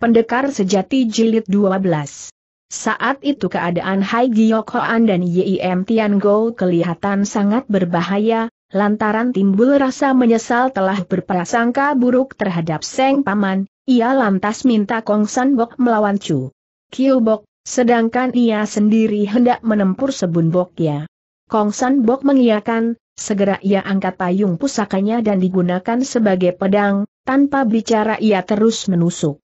Pendekar Sejati Jilid 12 Saat itu keadaan Hai Giyokhoan dan Yim Tiango kelihatan sangat berbahaya, lantaran timbul rasa menyesal telah berprasangka buruk terhadap Seng Paman, ia lantas minta Kong San Bok melawan Chu Kiu Bok, sedangkan ia sendiri hendak menempur Sebun Bok ya. Kong San Bok mengiyakan, segera ia angkat payung pusakanya dan digunakan sebagai pedang, tanpa bicara ia terus menusuk.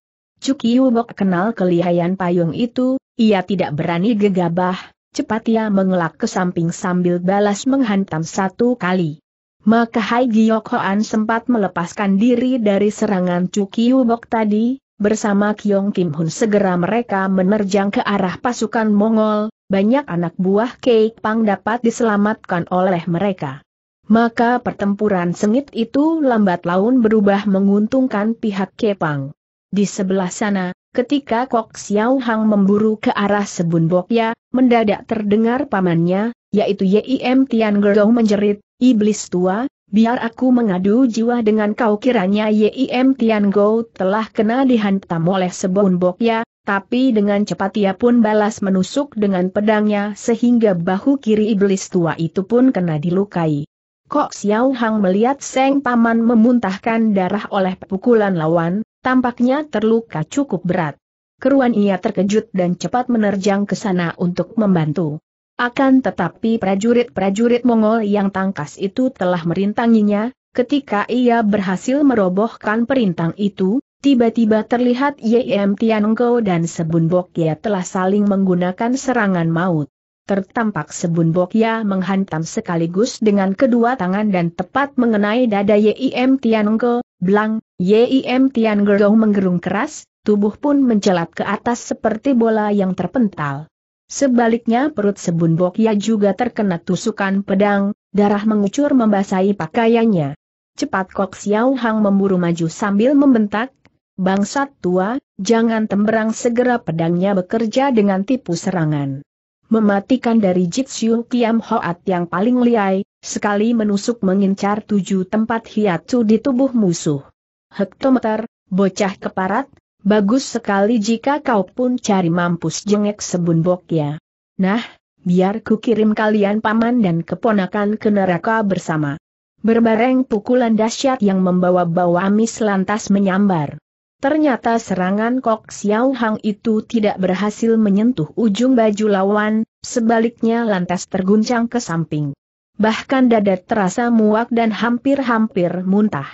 Cukiubok kenal kelihayan payung itu, ia tidak berani gegabah, cepat ia mengelak ke samping sambil balas menghantam satu kali. Maka Hai Giyok Hoan sempat melepaskan diri dari serangan Cukiubok tadi, bersama Kyong Kim Hun segera mereka menerjang ke arah pasukan Mongol, banyak anak buah Keik Pang dapat diselamatkan oleh mereka. Maka pertempuran sengit itu lambat laun berubah menguntungkan pihak Kepang. Di sebelah sana, ketika Kok Xiao Hang memburu ke arah Sebun Bokya, mendadak terdengar pamannya, yaitu Yim Tian Gerdong menjerit, Iblis tua, biar aku mengadu jiwa dengan kau kiranya Yim Tian Go telah kena dihantam oleh Sebun Bokya, tapi dengan cepat ia pun balas menusuk dengan pedangnya sehingga bahu kiri iblis tua itu pun kena dilukai. Kok Xiao Hang melihat Seng Paman memuntahkan darah oleh pukulan lawan, Tampaknya terluka cukup berat. Keruan ia terkejut dan cepat menerjang ke sana untuk membantu. Akan tetapi prajurit-prajurit Mongol yang tangkas itu telah merintanginya, ketika ia berhasil merobohkan perintang itu, tiba-tiba terlihat Yem Tiangko dan Sebun Bokya telah saling menggunakan serangan maut. Tertampak Sebun Bokya menghantam sekaligus dengan kedua tangan dan tepat mengenai dada YM Tiangko, Blang, Yim Tian Gerong menggerung keras, tubuh pun mencelat ke atas seperti bola yang terpental. Sebaliknya perut Sebun Bokya juga terkena tusukan pedang, darah mengucur membasahi pakaiannya. Cepat Kok Xiao Hang memburu maju sambil membentak, Bangsat tua, jangan temberang segera pedangnya bekerja dengan tipu serangan. Mematikan dari Jitsu Kiam Hoat yang paling liai, sekali menusuk mengincar tujuh tempat hiatu di tubuh musuh. Hektometer, bocah keparat, bagus sekali jika kau pun cari mampus jengek sebunbok ya. Nah, biar ku kirim kalian paman dan keponakan ke neraka bersama. Berbareng pukulan dahsyat yang membawa-bawa amis lantas menyambar. Ternyata serangan Kok Xiao Hang itu tidak berhasil menyentuh ujung baju lawan, sebaliknya lantas terguncang ke samping bahkan dada terasa muak dan hampir-hampir muntah.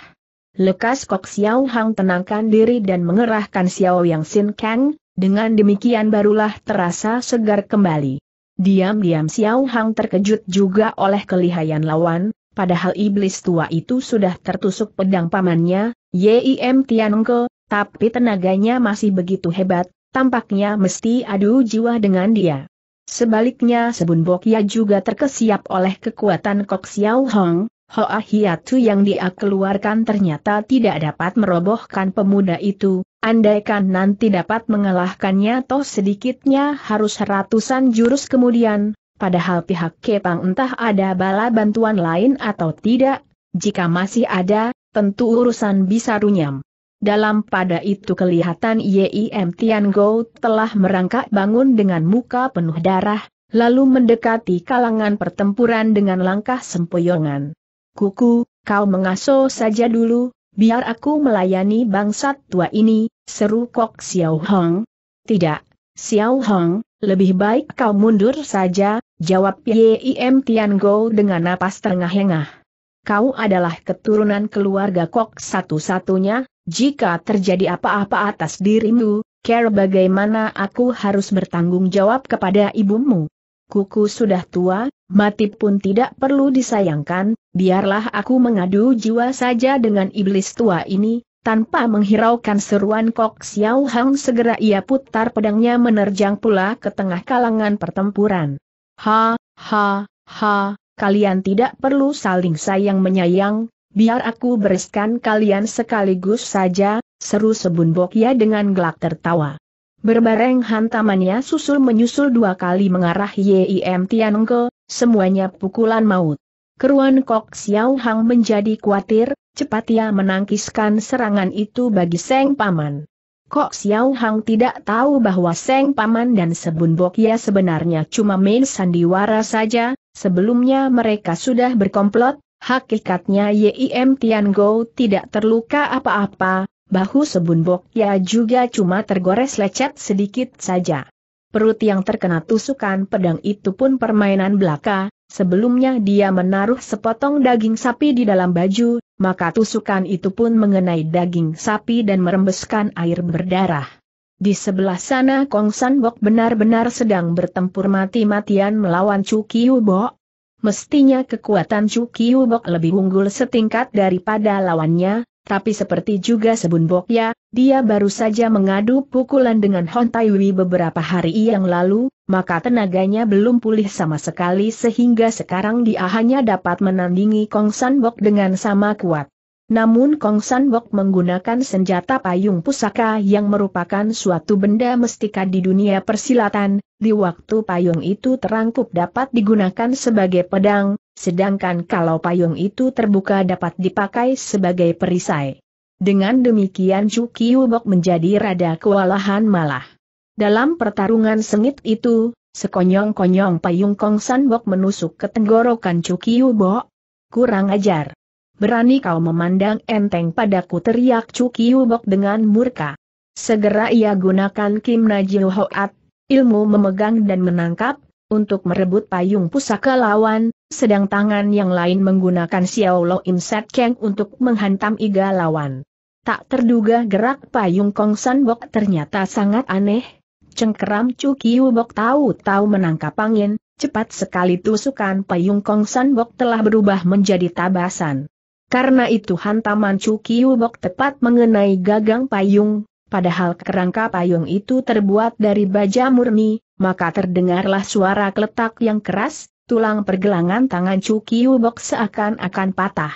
Lekas Kok Xiao Hang tenangkan diri dan mengerahkan Xiao Yang Sin Kang, dengan demikian barulah terasa segar kembali. Diam-diam Xiao Hang terkejut juga oleh kelihayan lawan, padahal iblis tua itu sudah tertusuk pedang pamannya, Yim Tianke, tapi tenaganya masih begitu hebat, tampaknya mesti adu jiwa dengan dia. Sebaliknya Sebun Bokia juga terkesiap oleh kekuatan Kok Xiao Hong, Hoa Hiatu yang dia keluarkan ternyata tidak dapat merobohkan pemuda itu, andaikan nanti dapat mengalahkannya toh sedikitnya harus ratusan jurus kemudian, padahal pihak Kepang entah ada bala bantuan lain atau tidak, jika masih ada, tentu urusan bisa runyam. Dalam pada itu kelihatan Yim Tian Go telah merangkak bangun dengan muka penuh darah, lalu mendekati kalangan pertempuran dengan langkah sempoyongan. Kuku, kau mengaso saja dulu, biar aku melayani bangsat tua ini, seru Kok Xiao Hong. Tidak, Xiao Hong, lebih baik kau mundur saja, jawab Yim Tian Go dengan napas terengah-engah. Kau adalah keturunan keluarga Kok satu-satunya, jika terjadi apa-apa atas dirimu, care bagaimana aku harus bertanggung jawab kepada ibumu. Kuku sudah tua, mati pun tidak perlu disayangkan, biarlah aku mengadu jiwa saja dengan iblis tua ini, tanpa menghiraukan seruan Kok Xiao Hang segera ia putar pedangnya menerjang pula ke tengah kalangan pertempuran. Ha, ha, ha, kalian tidak perlu saling sayang-menyayang, Biar aku bereskan kalian sekaligus saja, seru Sebun Bokia ya dengan gelak tertawa. Berbareng hantamannya susul menyusul dua kali mengarah Yim Tianengke, semuanya pukulan maut. Keruan Kok Xiao Hang menjadi khawatir, cepat ia menangkiskan serangan itu bagi Seng Paman. Kok Xiao Hang tidak tahu bahwa Seng Paman dan Sebun Bokia sebenarnya cuma main sandiwara saja, sebelumnya mereka sudah berkomplot, Hakikatnya Yim Tiango tidak terluka apa-apa, bahu Sebun ya juga cuma tergores lecet sedikit saja. Perut yang terkena tusukan pedang itu pun permainan belaka, sebelumnya dia menaruh sepotong daging sapi di dalam baju, maka tusukan itu pun mengenai daging sapi dan merembeskan air berdarah. Di sebelah sana Kong San Bok benar-benar sedang bertempur mati-matian melawan Chu Kiu Bok, Mestinya kekuatan Cuki bok lebih unggul setingkat daripada lawannya, tapi seperti juga Sebun Bokya, dia baru saja mengadu pukulan dengan Hon Taiwi beberapa hari yang lalu, maka tenaganya belum pulih sama sekali sehingga sekarang dia hanya dapat menandingi Kong San Bok dengan sama kuat. Namun Kong San Bok menggunakan senjata payung pusaka yang merupakan suatu benda mestika di dunia persilatan, di waktu payung itu terangkup dapat digunakan sebagai pedang, sedangkan kalau payung itu terbuka dapat dipakai sebagai perisai. Dengan demikian Chu Bok menjadi rada kewalahan malah. Dalam pertarungan sengit itu, sekonyong-konyong payung Kong San Bok menusuk ke tenggorokan Chu Bok. Kurang ajar berani kau memandang enteng padaku teriak Cuki Hubok dengan murka. Segera ia gunakan Kim Najil Hoat, ilmu memegang dan menangkap, untuk merebut payung pusaka lawan, sedang tangan yang lain menggunakan Xiao Lo Im Set Keng untuk menghantam iga lawan. Tak terduga gerak payung Kong San Bok ternyata sangat aneh, cengkeram Cuki Bok tahu-tahu menangkap angin, Cepat sekali tusukan payung Kong San Bok telah berubah menjadi tabasan. Karena itu hantaman Cukiubok tepat mengenai gagang payung, padahal kerangka payung itu terbuat dari baja murni, maka terdengarlah suara keletak yang keras, tulang pergelangan tangan Cukiubok seakan-akan patah.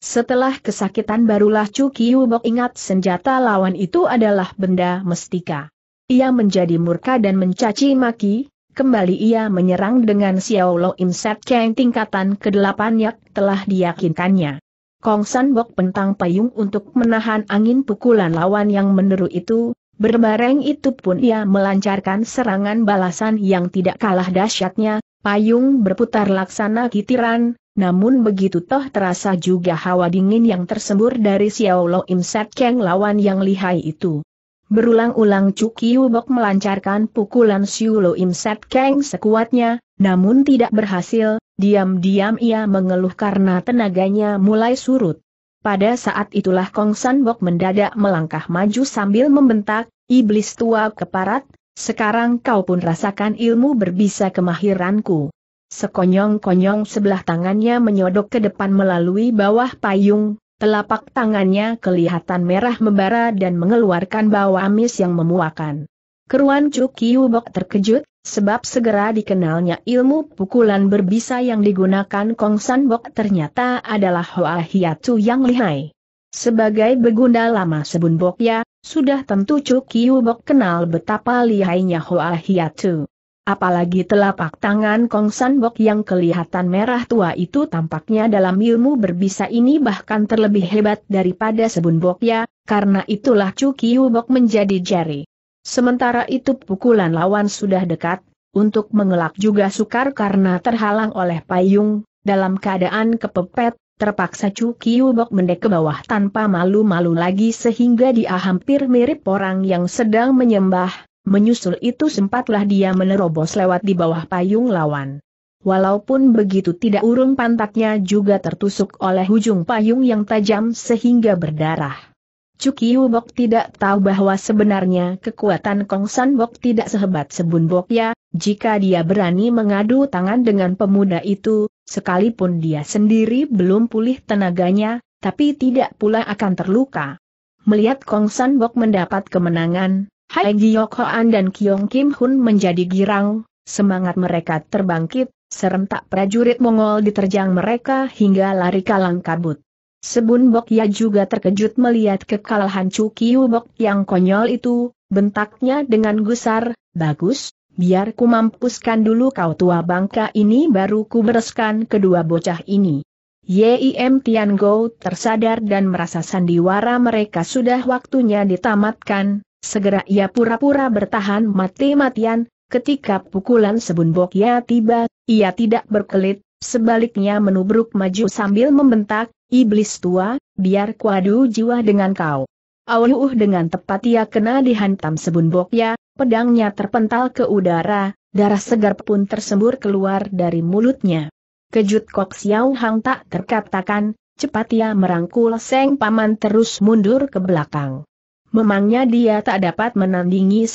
Setelah kesakitan barulah Cukiubok ingat senjata lawan itu adalah benda mestika. Ia menjadi murka dan mencaci maki, Kembali ia menyerang dengan Xiao Lo Im Set Keng tingkatan ke-8 yang telah diyakinkannya. Kong San Bok pentang payung untuk menahan angin pukulan lawan yang meneru itu, berbareng itu pun ia melancarkan serangan balasan yang tidak kalah dahsyatnya, payung berputar laksana kitiran, namun begitu toh terasa juga hawa dingin yang tersembur dari Xiao Lo Im Sat Keng lawan yang lihai itu. Berulang-ulang Cukiu Bok melancarkan pukulan Xiao Lo Im Sat Keng sekuatnya, namun tidak berhasil, Diam-diam ia mengeluh karena tenaganya mulai surut. Pada saat itulah Kong San Bok mendadak melangkah maju sambil membentak, Iblis tua keparat, sekarang kau pun rasakan ilmu berbisa kemahiranku. Sekonyong-konyong sebelah tangannya menyodok ke depan melalui bawah payung, telapak tangannya kelihatan merah membara dan mengeluarkan bau amis yang memuakan. Keruan Cukiu Bok terkejut, Sebab segera dikenalnya ilmu pukulan berbisa yang digunakan Kong San Bok ternyata adalah Hoa Hiatu yang lihai. Sebagai begunda lama Sebun Bok ya, sudah tentu Chu Kiu Bok kenal betapa lihainya Hoa Hiatu. Apalagi telapak tangan Kong San Bok yang kelihatan merah tua itu tampaknya dalam ilmu berbisa ini bahkan terlebih hebat daripada Sebun Bok ya, karena itulah Chu Kiu Bok menjadi jari. Sementara itu pukulan lawan sudah dekat, untuk mengelak juga sukar karena terhalang oleh payung, dalam keadaan kepepet, terpaksa Chu Kiyubok mendek ke bawah tanpa malu-malu lagi sehingga dia hampir mirip orang yang sedang menyembah, menyusul itu sempatlah dia menerobos lewat di bawah payung lawan. Walaupun begitu tidak urung pantatnya juga tertusuk oleh ujung payung yang tajam sehingga berdarah. Cukiu Bok tidak tahu bahwa sebenarnya kekuatan Kong San Bok tidak sehebat Sebun Bok ya, jika dia berani mengadu tangan dengan pemuda itu, sekalipun dia sendiri belum pulih tenaganya, tapi tidak pula akan terluka. Melihat Kong San Bok mendapat kemenangan, Hai Giyok Hoan dan Kiong Kim Hun menjadi girang, semangat mereka terbangkit, serentak prajurit Mongol diterjang mereka hingga lari kalang kabut. Sebun bok ya juga terkejut melihat kekalahan Cukiu Bok yang konyol itu, bentaknya dengan gusar, bagus, biar ku mampuskan dulu kau tua bangka ini baru ku bereskan kedua bocah ini. Yim Tian Go tersadar dan merasa sandiwara mereka sudah waktunya ditamatkan, segera ia pura-pura bertahan mati-matian, ketika pukulan Sebun bok ya tiba, ia tidak berkelit, sebaliknya menubruk maju sambil membentak, Iblis tua, biar kuadu jiwa dengan kau. Awuh dengan tepat ia kena dihantam sebunbok ya, pedangnya terpental ke udara, darah segar pun tersembur keluar dari mulutnya. Kejut Kok Xiao Hang tak terkatakan, cepat ia merangkul Seng Paman terus mundur ke belakang. Memangnya dia tak dapat menandingi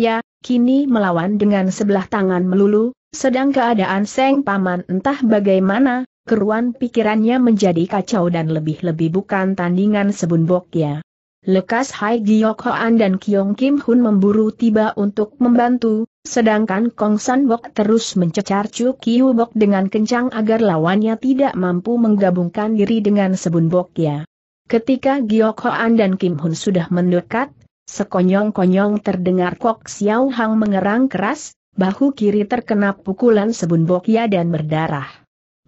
ya, kini melawan dengan sebelah tangan melulu, sedang keadaan Seng Paman entah bagaimana, keruan pikirannya menjadi kacau dan lebih-lebih bukan tandingan sebun Lekas Hai Giok Hoan dan Kiong Kim Hun memburu tiba untuk membantu, sedangkan Kong San Bok terus mencecar Chu Kiu Bok dengan kencang agar lawannya tidak mampu menggabungkan diri dengan Sebun Ketika Giok Hoan dan Kim Hun sudah mendekat, sekonyong-konyong terdengar Kok Xiao Hang mengerang keras, bahu kiri terkena pukulan Sebun dan berdarah.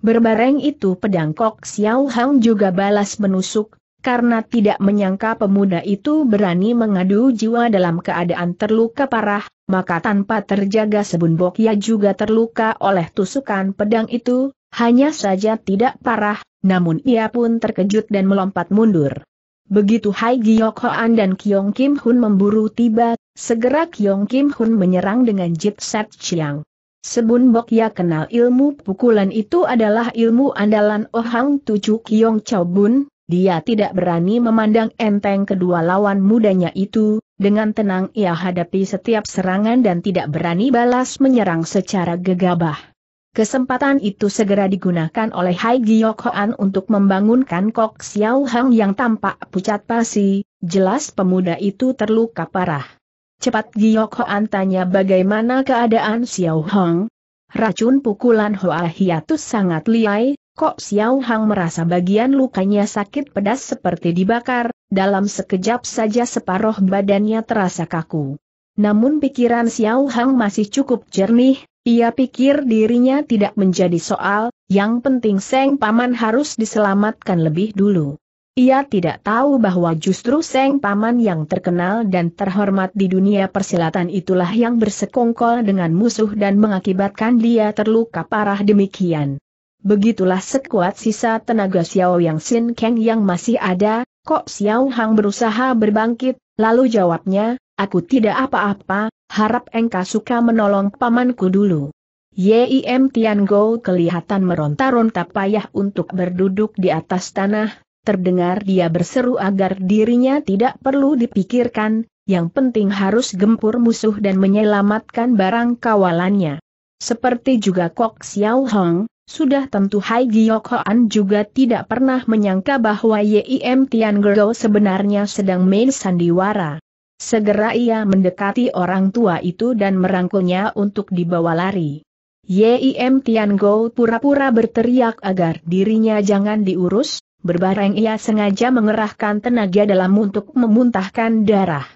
Berbareng itu pedang Kok Xiao Hang juga balas menusuk, karena tidak menyangka pemuda itu berani mengadu jiwa dalam keadaan terluka parah, maka tanpa terjaga Sebun ia juga terluka oleh tusukan pedang itu, hanya saja tidak parah, namun ia pun terkejut dan melompat mundur. Begitu Hai Giok Hoan dan Kyong Kim Hun memburu tiba, segera Kyong Kim Hun menyerang dengan Jit Set Chiang. Sebun bok ya kenal ilmu pukulan itu adalah ilmu andalan Oh Hang Kiong Chao Bun, dia tidak berani memandang enteng kedua lawan mudanya itu, dengan tenang ia hadapi setiap serangan dan tidak berani balas menyerang secara gegabah. Kesempatan itu segera digunakan oleh Hai Giok Hoan untuk membangunkan Kok Xiao Hang yang tampak pucat pasi, jelas pemuda itu terluka parah. Cepat Giok Hoan tanya bagaimana keadaan Xiao Hong. Racun pukulan Hoa Hiatus sangat liai, kok Xiao Hong merasa bagian lukanya sakit pedas seperti dibakar, dalam sekejap saja separuh badannya terasa kaku. Namun pikiran Xiao Hong masih cukup jernih, ia pikir dirinya tidak menjadi soal, yang penting Seng Paman harus diselamatkan lebih dulu. Ia tidak tahu bahwa justru Seng Paman yang terkenal dan terhormat di dunia persilatan itulah yang bersekongkol dengan musuh dan mengakibatkan dia terluka parah demikian. Begitulah sekuat sisa tenaga Xiao Yang Sin Kang yang masih ada, kok Xiao Hang berusaha berbangkit, lalu jawabnya, aku tidak apa-apa, harap engkau suka menolong pamanku dulu. Yim Tian Go kelihatan meronta-ronta payah untuk berduduk di atas tanah, Terdengar dia berseru agar dirinya tidak perlu dipikirkan, yang penting harus gempur musuh dan menyelamatkan barang kawalannya. Seperti juga Kok Xiao Hong, sudah tentu Hai Giok Hoan juga tidak pernah menyangka bahwa Yim Tian Gergo sebenarnya sedang main sandiwara. Segera ia mendekati orang tua itu dan merangkulnya untuk dibawa lari. Yim Tian Go pura-pura berteriak agar dirinya jangan diurus, Berbareng ia sengaja mengerahkan tenaga dalam untuk memuntahkan darah.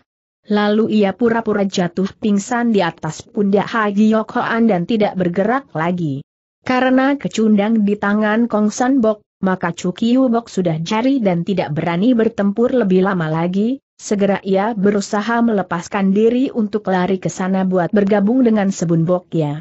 Lalu ia pura-pura jatuh pingsan di atas pundak Haji Yokhoan dan tidak bergerak lagi. Karena kecundang di tangan Kong San Bok, maka Cukiu Bok sudah jari dan tidak berani bertempur lebih lama lagi, segera ia berusaha melepaskan diri untuk lari ke sana buat bergabung dengan Sebun Bok ya.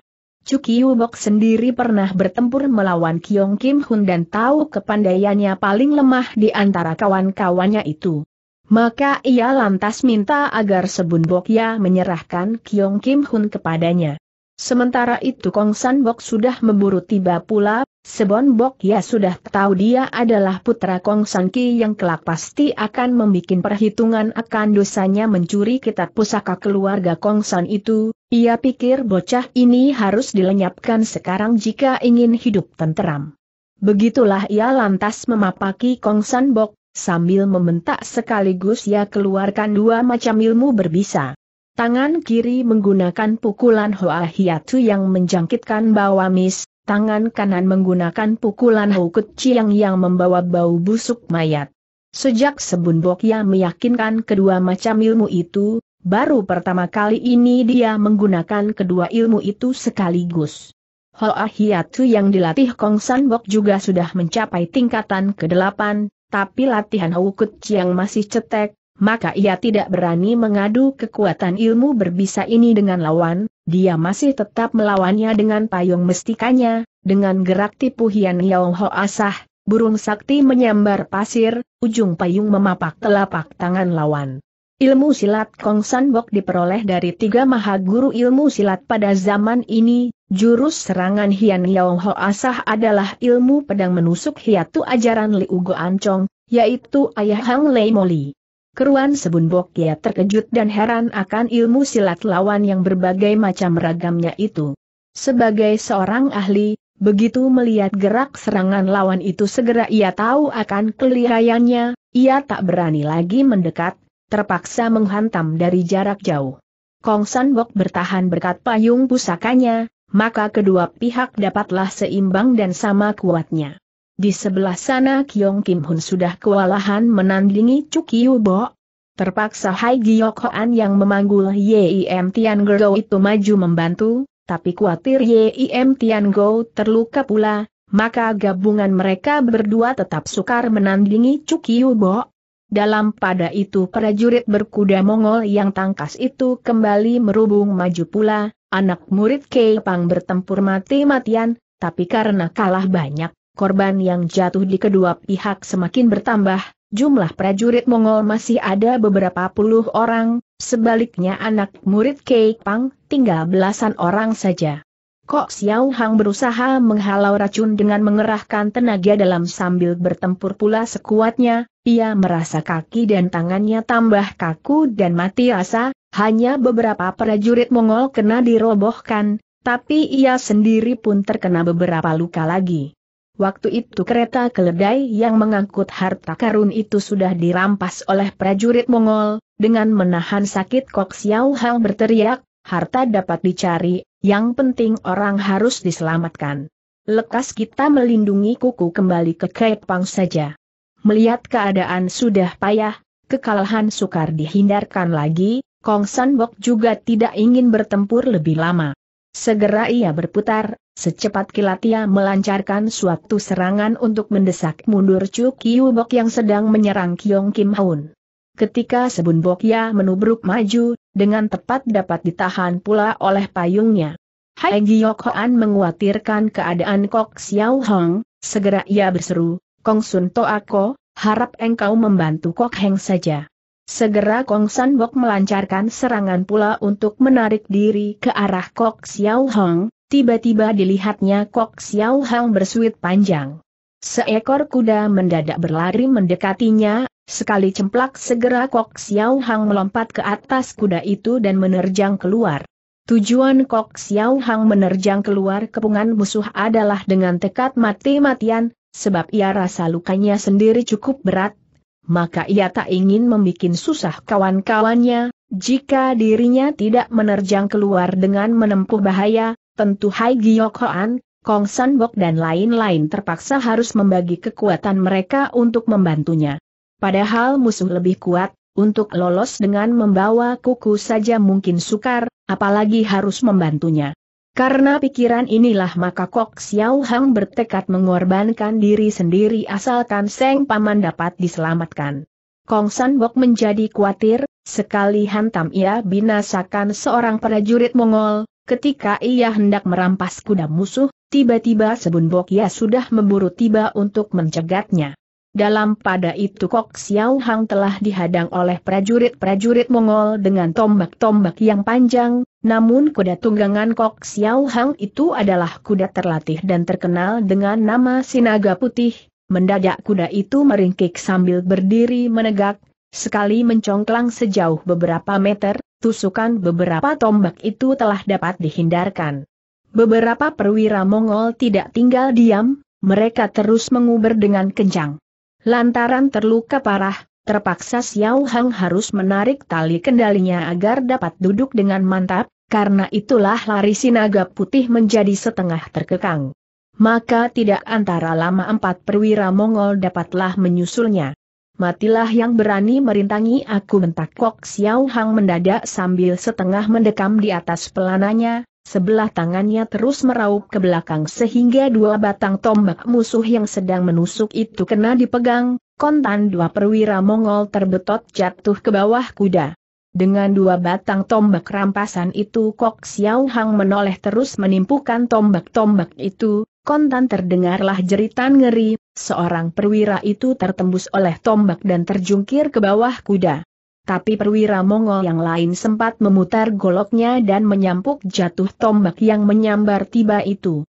Cukiu Bok sendiri pernah bertempur melawan Kiong Kim Hun dan tahu kepandaiannya paling lemah di antara kawan-kawannya itu. Maka ia lantas minta agar Sebun Bok Ya menyerahkan Kiong Kim Hun kepadanya. Sementara itu Kong San Bok sudah memburu tiba pula, Sebon Bok Ya sudah tahu dia adalah putra Kong San Ki yang kelak pasti akan membuat perhitungan akan dosanya mencuri kitab pusaka keluarga Kong San itu, ia pikir bocah ini harus dilenyapkan sekarang jika ingin hidup tenteram. Begitulah ia lantas memapaki Kong San Bok, sambil membentak sekaligus ia keluarkan dua macam ilmu berbisa. Tangan kiri menggunakan pukulan Hoa Hiatu yang menjangkitkan mis, tangan kanan menggunakan pukulan Hukut Chiang yang membawa bau busuk mayat. Sejak sebun Bok ia meyakinkan kedua macam ilmu itu, Baru pertama kali ini dia menggunakan kedua ilmu itu sekaligus. Hoa Hiatu yang dilatih Kong San Bok juga sudah mencapai tingkatan ke-8, tapi latihan Hukut yang masih cetek, maka ia tidak berani mengadu kekuatan ilmu berbisa ini dengan lawan, dia masih tetap melawannya dengan payung mestikanya, dengan gerak tipu Hian Yao Ho Asah, burung sakti menyambar pasir, ujung payung memapak telapak tangan lawan. Ilmu silat Kong bok diperoleh dari tiga maha guru ilmu silat pada zaman ini, jurus serangan Hian Yong Ho Asah adalah ilmu pedang menusuk hiatu ajaran Liu Go Ancong, yaitu ayah Hang Lei Moli. Keruan sebun bok ya terkejut dan heran akan ilmu silat lawan yang berbagai macam ragamnya itu. Sebagai seorang ahli, begitu melihat gerak serangan lawan itu segera ia tahu akan kelihayannya, ia tak berani lagi mendekat, terpaksa menghantam dari jarak jauh. Kong San Bok bertahan berkat payung pusakanya, maka kedua pihak dapatlah seimbang dan sama kuatnya. Di sebelah sana Kiong Kim Hun sudah kewalahan menandingi Cukiu Bo. Terpaksa Hai Giok Hoan yang memanggul Yim Tian Go itu maju membantu, tapi khawatir Yim Tian Go terluka pula, maka gabungan mereka berdua tetap sukar menandingi Cukiu Bo. Dalam pada itu prajurit berkuda Mongol yang tangkas itu kembali merubung maju pula, anak murid Keipang bertempur mati-matian, tapi karena kalah banyak, korban yang jatuh di kedua pihak semakin bertambah, jumlah prajurit Mongol masih ada beberapa puluh orang, sebaliknya anak murid Keipang tinggal belasan orang saja. Kok Xiao Hang berusaha menghalau racun dengan mengerahkan tenaga dalam sambil bertempur pula sekuatnya, ia merasa kaki dan tangannya tambah kaku dan mati asa, hanya beberapa prajurit Mongol kena dirobohkan, tapi ia sendiri pun terkena beberapa luka lagi. Waktu itu kereta keledai yang mengangkut harta karun itu sudah dirampas oleh prajurit Mongol, dengan menahan sakit Kok Xiao Hang berteriak, harta dapat dicari, yang penting orang harus diselamatkan. Lekas kita melindungi kuku kembali ke Kepang saja. Melihat keadaan sudah payah, kekalahan sukar dihindarkan lagi, Kong San Bok juga tidak ingin bertempur lebih lama. Segera ia berputar, secepat kilat ia melancarkan suatu serangan untuk mendesak mundur Chu Kiu Bok yang sedang menyerang Kiong Kim Haun. Ketika Sebun ia menubruk maju, dengan tepat dapat ditahan pula oleh payungnya. Hai Giyok Hoan menguatirkan keadaan Kok Xiao Hong, segera ia berseru, Kong Sun To Ako, harap engkau membantu Kok Heng saja. Segera Kong San Bok melancarkan serangan pula untuk menarik diri ke arah Kok Xiao Hong, tiba-tiba dilihatnya Kok Xiao Hong bersuit panjang. Seekor kuda mendadak berlari mendekatinya, sekali cemplak segera Kok Xiao Hang melompat ke atas kuda itu dan menerjang keluar. Tujuan Kok Xiao Hang menerjang keluar kepungan musuh adalah dengan tekad mati-matian, sebab ia rasa lukanya sendiri cukup berat, maka ia tak ingin membuat susah kawan-kawannya, jika dirinya tidak menerjang keluar dengan menempuh bahaya, tentu Hai Gyo Hoan, Kong Bok dan lain-lain terpaksa harus membagi kekuatan mereka untuk membantunya. Padahal musuh lebih kuat, untuk lolos dengan membawa kuku saja mungkin sukar, apalagi harus membantunya. Karena pikiran inilah maka Kok Xiao Hang bertekad mengorbankan diri sendiri asalkan Seng Paman dapat diselamatkan. Kong Bok menjadi khawatir, sekali hantam ia binasakan seorang prajurit Mongol, Ketika ia hendak merampas kuda musuh, tiba-tiba Sebun Bokia sudah memburu tiba untuk mencegatnya. Dalam pada itu Kok Xiao Hang telah dihadang oleh prajurit-prajurit Mongol dengan tombak-tombak yang panjang, namun kuda tunggangan Kok Xiao Hang itu adalah kuda terlatih dan terkenal dengan nama Sinaga Putih. Mendadak kuda itu meringkik sambil berdiri menegak, sekali mencongklang sejauh beberapa meter, tusukan beberapa tombak itu telah dapat dihindarkan. Beberapa perwira Mongol tidak tinggal diam, mereka terus menguber dengan kencang. Lantaran terluka parah, terpaksa Xiao Hang harus menarik tali kendalinya agar dapat duduk dengan mantap, karena itulah lari sinaga putih menjadi setengah terkekang. Maka tidak antara lama empat perwira Mongol dapatlah menyusulnya matilah yang berani merintangi aku mentak Kok Xiao Hang mendadak sambil setengah mendekam di atas pelananya, sebelah tangannya terus meraup ke belakang sehingga dua batang tombak musuh yang sedang menusuk itu kena dipegang, kontan dua perwira Mongol terbetot jatuh ke bawah kuda. Dengan dua batang tombak rampasan itu Kok Xiao Hang menoleh terus menimpukan tombak-tombak itu, kontan terdengarlah jeritan ngeri, seorang perwira itu tertembus oleh tombak dan terjungkir ke bawah kuda. Tapi perwira Mongol yang lain sempat memutar goloknya dan menyampuk jatuh tombak yang menyambar tiba itu.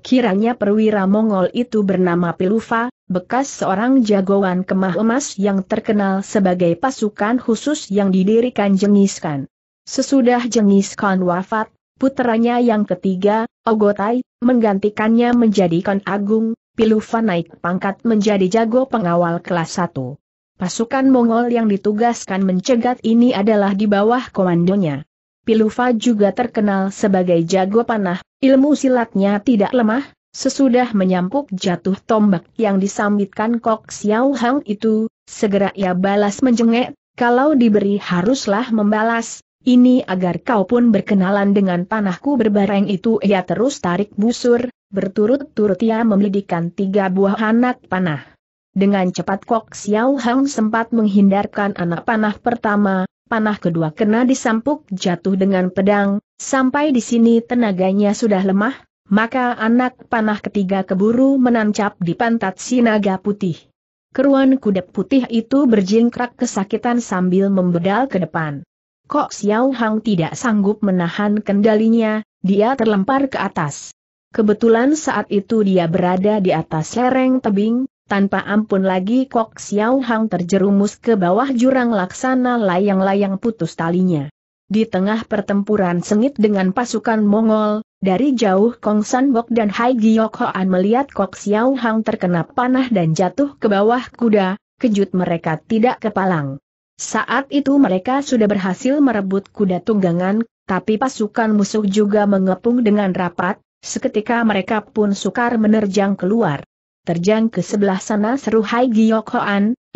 Kiranya perwira Mongol itu bernama Pilufa, bekas seorang jagoan kemah emas yang terkenal sebagai pasukan khusus yang didirikan Jengis Khan. Sesudah Jengis Khan wafat, putranya yang ketiga, Ogotai, menggantikannya menjadi Khan Agung, Pilufa naik pangkat menjadi jago pengawal kelas 1. Pasukan Mongol yang ditugaskan mencegat ini adalah di bawah komandonya. Pilufa juga terkenal sebagai jago panah, ilmu silatnya tidak lemah, sesudah menyampuk jatuh tombak yang disambitkan Kok Xiao Hang itu, segera ia balas menjengek, kalau diberi haruslah membalas, ini agar kau pun berkenalan dengan panahku berbareng itu ia terus tarik busur, berturut-turut ia memidikkan tiga buah anak panah. Dengan cepat Kok Xiao Hang sempat menghindarkan anak panah pertama, panah kedua kena disampuk jatuh dengan pedang, sampai di sini tenaganya sudah lemah, maka anak panah ketiga keburu menancap di pantat si naga putih. Keruan kuda putih itu berjingkrak kesakitan sambil membedal ke depan. Kok Xiao Hang tidak sanggup menahan kendalinya, dia terlempar ke atas. Kebetulan saat itu dia berada di atas lereng tebing, tanpa ampun lagi Kok Xiao Hang terjerumus ke bawah jurang laksana layang-layang putus talinya. Di tengah pertempuran sengit dengan pasukan Mongol, dari jauh Kong San Bok dan Hai Giok Hoan melihat Kok Xiao Hang terkena panah dan jatuh ke bawah kuda, kejut mereka tidak kepalang. Saat itu mereka sudah berhasil merebut kuda tunggangan, tapi pasukan musuh juga mengepung dengan rapat, Seketika mereka pun sukar menerjang keluar. Terjang ke sebelah sana seru Hai Giok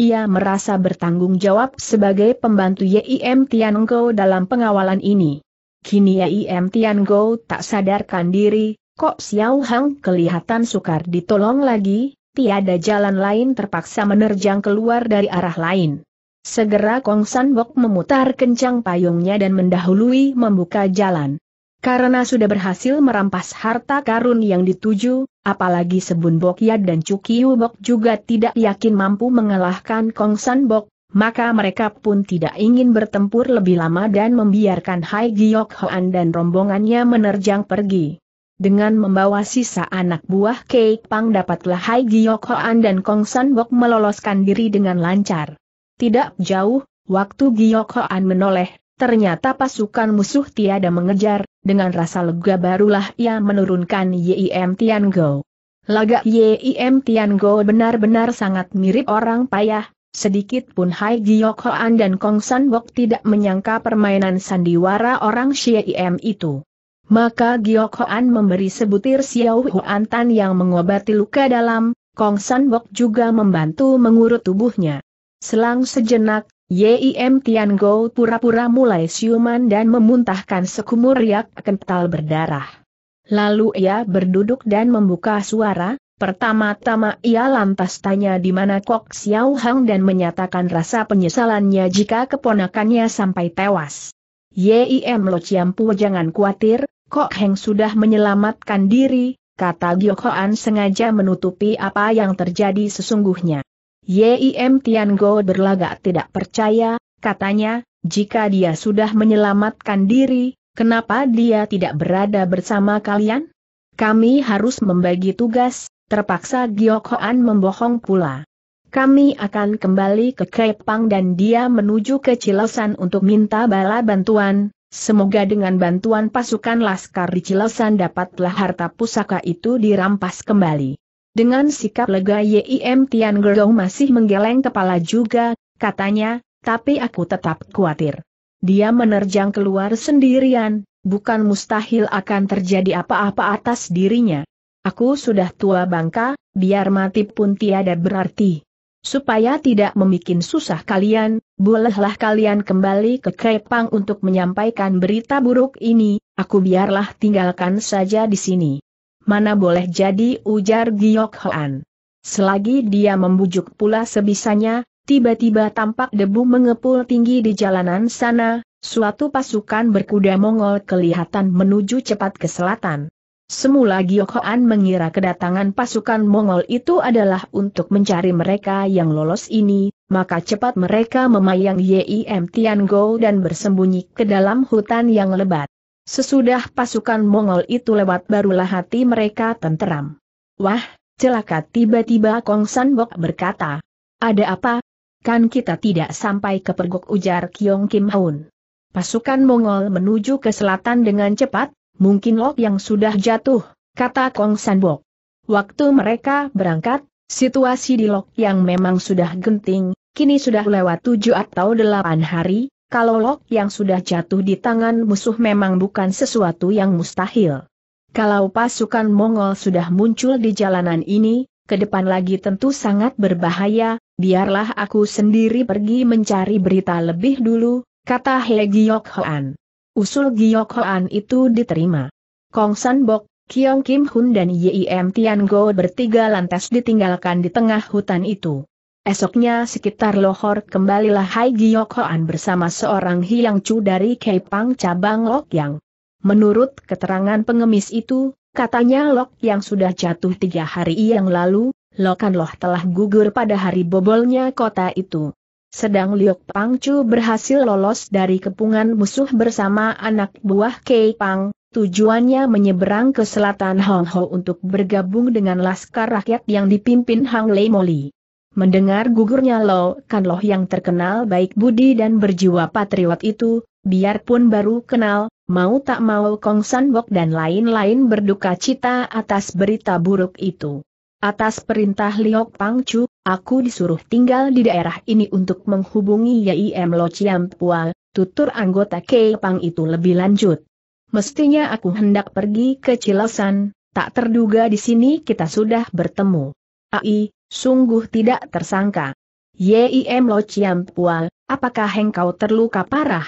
ia merasa bertanggung jawab sebagai pembantu Yim Tian Go dalam pengawalan ini. Kini Yim Tian Go tak sadarkan diri, kok Xiao Hang kelihatan sukar ditolong lagi, tiada jalan lain terpaksa menerjang keluar dari arah lain. Segera Kong San Bok memutar kencang payungnya dan mendahului membuka jalan. Karena sudah berhasil merampas harta karun yang dituju, apalagi Sebun Bok Yat dan Cukiu Bok juga tidak yakin mampu mengalahkan Kong San Bok, maka mereka pun tidak ingin bertempur lebih lama dan membiarkan Hai Giok Hoan dan rombongannya menerjang pergi. Dengan membawa sisa anak buah Kek Pang dapatlah Hai Giok Hoan dan Kong San Bok meloloskan diri dengan lancar. Tidak jauh, waktu Giok Hoan menoleh, Ternyata pasukan musuh tiada mengejar, dengan rasa lega barulah ia menurunkan Yim Tiango. Lagak Yim Tiango benar-benar sangat mirip orang payah, sedikit pun Hai Giyok Hoan dan Kong San Bok tidak menyangka permainan sandiwara orang Yim itu. Maka Giyok Hoan memberi sebutir Xiao Huan Tan yang mengobati luka dalam, Kong San Bok juga membantu mengurut tubuhnya. Selang sejenak, Yim Tian Go pura-pura mulai siuman dan memuntahkan sekumur riak kental berdarah. Lalu ia berduduk dan membuka suara, pertama-tama ia lantas tanya di mana Kok Xiao Hang dan menyatakan rasa penyesalannya jika keponakannya sampai tewas. Yim Lo Chiampu jangan khawatir, Kok Heng sudah menyelamatkan diri, kata Gyokoan sengaja menutupi apa yang terjadi sesungguhnya. Yim Tiango berlagak tidak percaya, katanya, jika dia sudah menyelamatkan diri, kenapa dia tidak berada bersama kalian? Kami harus membagi tugas, terpaksa Giok Hoan membohong pula. Kami akan kembali ke Kepang dan dia menuju ke Cilosan untuk minta bala bantuan, Semoga dengan bantuan pasukan Laskar di Cilosan dapatlah harta pusaka itu dirampas kembali. Dengan sikap lega Yim Tian Gerou masih menggeleng kepala juga, katanya, tapi aku tetap khawatir. Dia menerjang keluar sendirian, bukan mustahil akan terjadi apa-apa atas dirinya. Aku sudah tua bangka, biar mati pun tiada berarti. Supaya tidak membuat susah kalian, bolehlah kalian kembali ke Kepang untuk menyampaikan berita buruk ini, aku biarlah tinggalkan saja di sini mana boleh jadi ujar Giok Hoan. Selagi dia membujuk pula sebisanya, tiba-tiba tampak debu mengepul tinggi di jalanan sana, suatu pasukan berkuda Mongol kelihatan menuju cepat ke selatan. Semula Giok Hoan mengira kedatangan pasukan Mongol itu adalah untuk mencari mereka yang lolos ini, maka cepat mereka memayang Yim Tian Go dan bersembunyi ke dalam hutan yang lebat. Sesudah pasukan Mongol itu lewat barulah hati mereka tenteram. Wah, celaka tiba-tiba Kong Bok berkata. Ada apa? Kan kita tidak sampai ke pergok ujar Kiong Kim Haun. Pasukan Mongol menuju ke selatan dengan cepat, mungkin Lok yang sudah jatuh, kata Kong Bok. Waktu mereka berangkat, situasi di Lok yang memang sudah genting, kini sudah lewat tujuh atau delapan hari, kalau lok yang sudah jatuh di tangan musuh memang bukan sesuatu yang mustahil. Kalau pasukan Mongol sudah muncul di jalanan ini, ke depan lagi tentu sangat berbahaya, biarlah aku sendiri pergi mencari berita lebih dulu, kata He Giyok Hoan. Usul Giyok Hoan itu diterima. Kong San Bok, Kiong Kim Hun dan Yim Tian Go bertiga lantas ditinggalkan di tengah hutan itu. Esoknya sekitar Lohor kembalilah Hai Giok bersama seorang Hiang Chu dari Keipang cabang Lok Yang. Menurut keterangan pengemis itu, katanya Lok Yang sudah jatuh tiga hari yang lalu, Lokan Loh telah gugur pada hari bobolnya kota itu. Sedang Liok Pang cu berhasil lolos dari kepungan musuh bersama anak buah Keipang, tujuannya menyeberang ke selatan Hong Ho untuk bergabung dengan laskar rakyat yang dipimpin Hang Lei Moli. Mendengar gugurnya Lo Kan Loh yang terkenal baik budi dan berjiwa patriot itu, biarpun baru kenal, mau tak mau Kong San Bok dan lain-lain berduka cita atas berita buruk itu. Atas perintah Liok Chu, aku disuruh tinggal di daerah ini untuk menghubungi YIM Lo Chiam Pua, tutur anggota K Pang itu lebih lanjut. Mestinya aku hendak pergi ke Cilosan, tak terduga di sini kita sudah bertemu. Ai, Sungguh tidak tersangka. Yim Lo Chiam Pual, apakah engkau terluka parah?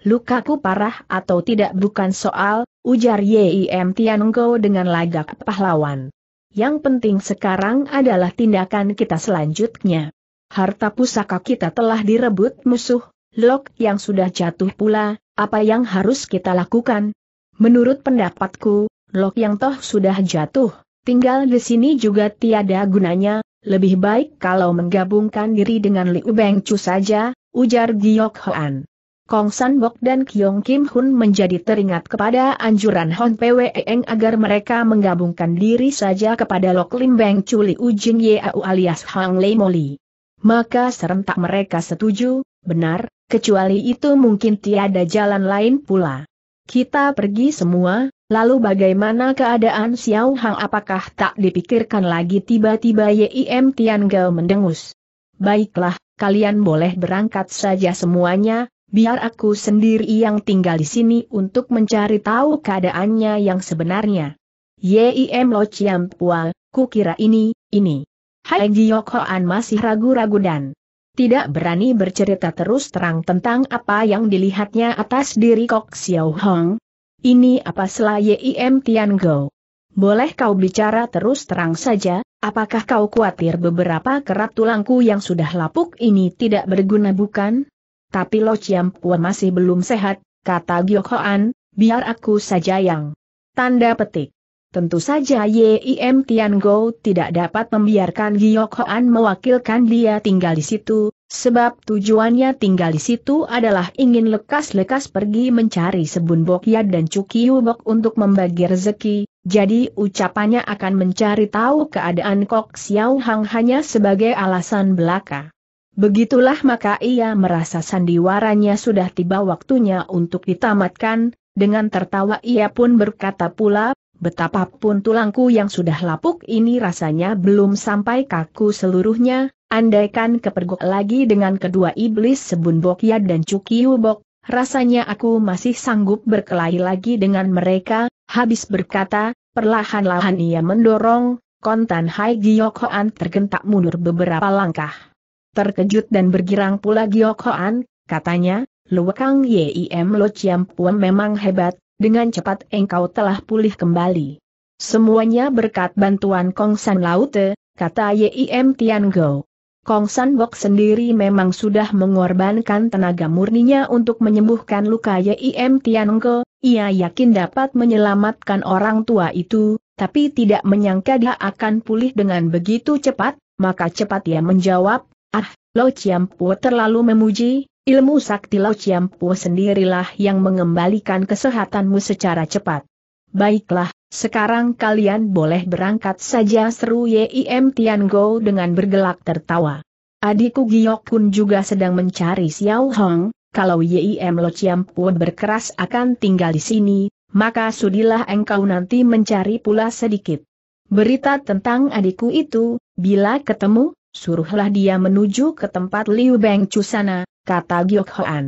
Lukaku parah atau tidak bukan soal, ujar Yim Tianenggo dengan lagak pahlawan. Yang penting sekarang adalah tindakan kita selanjutnya. Harta pusaka kita telah direbut musuh, lok yang sudah jatuh pula, apa yang harus kita lakukan? Menurut pendapatku, lok yang toh sudah jatuh, tinggal di sini juga tiada gunanya, lebih baik kalau menggabungkan diri dengan Liu Bengcu saja, ujar Giok Hoan. Kong San Bok dan Kyong Kim Hun menjadi teringat kepada anjuran Hon Eng agar mereka menggabungkan diri saja kepada Lok Lim Beng Chuli Ujin alias Hang Lei Moli. Maka serentak mereka setuju, benar, kecuali itu mungkin tiada jalan lain pula. Kita pergi semua, Lalu bagaimana keadaan Xiao Hang apakah tak dipikirkan lagi tiba-tiba Yim Tian Gao mendengus. Baiklah, kalian boleh berangkat saja semuanya, biar aku sendiri yang tinggal di sini untuk mencari tahu keadaannya yang sebenarnya. Yim Lo Chiam Pual, kira ini, ini. Hai Giok Hoan masih ragu-ragu dan tidak berani bercerita terus terang tentang apa yang dilihatnya atas diri Kok Xiao Hong, ini apa selah Yim Tian Go? Boleh kau bicara terus terang saja, apakah kau khawatir beberapa kerat tulangku yang sudah lapuk ini tidak berguna bukan? Tapi Lo Chiam Puan masih belum sehat, kata Gyokoan, biar aku saja yang. Tanda petik. Tentu saja Yim Tian Go tidak dapat membiarkan Gyokoan mewakilkan dia tinggal di situ, Sebab tujuannya tinggal di situ adalah ingin lekas-lekas pergi mencari Sebun Bokyat dan Cukiu Bok untuk membagi rezeki, jadi ucapannya akan mencari tahu keadaan Kok Xiao Hang hanya sebagai alasan belaka. Begitulah maka ia merasa sandiwaranya sudah tiba waktunya untuk ditamatkan, dengan tertawa ia pun berkata pula, Betapapun tulangku yang sudah lapuk ini rasanya belum sampai kaku seluruhnya, andaikan kepergok lagi dengan kedua iblis Sebun Bokya dan Cuki Bok, rasanya aku masih sanggup berkelahi lagi dengan mereka, habis berkata, perlahan-lahan ia mendorong, kontan Hai Giok Hoan tergentak mundur beberapa langkah. Terkejut dan bergirang pula Giok katanya, Luwakang Yim Lo Chiam Puan memang hebat, dengan cepat engkau telah pulih kembali. Semuanya berkat bantuan Kong San Laute, kata Yim Kong San Bok sendiri memang sudah mengorbankan tenaga murninya untuk menyembuhkan luka Yim Go. ia yakin dapat menyelamatkan orang tua itu, tapi tidak menyangka dia akan pulih dengan begitu cepat, maka cepat ia menjawab, ah, Lo Pu terlalu memuji, Ilmu sakti Lao Chiampu sendirilah yang mengembalikan kesehatanmu secara cepat. Baiklah, sekarang kalian boleh berangkat saja seru Yim Tian Go dengan bergelak tertawa. Adikku Giok Kun juga sedang mencari Xiao Hong, kalau Yim Lo Chiampu berkeras akan tinggal di sini, maka sudilah engkau nanti mencari pula sedikit. Berita tentang adikku itu, bila ketemu, suruhlah dia menuju ke tempat Liu Beng Chu sana, kata Giokhoan. Hoan.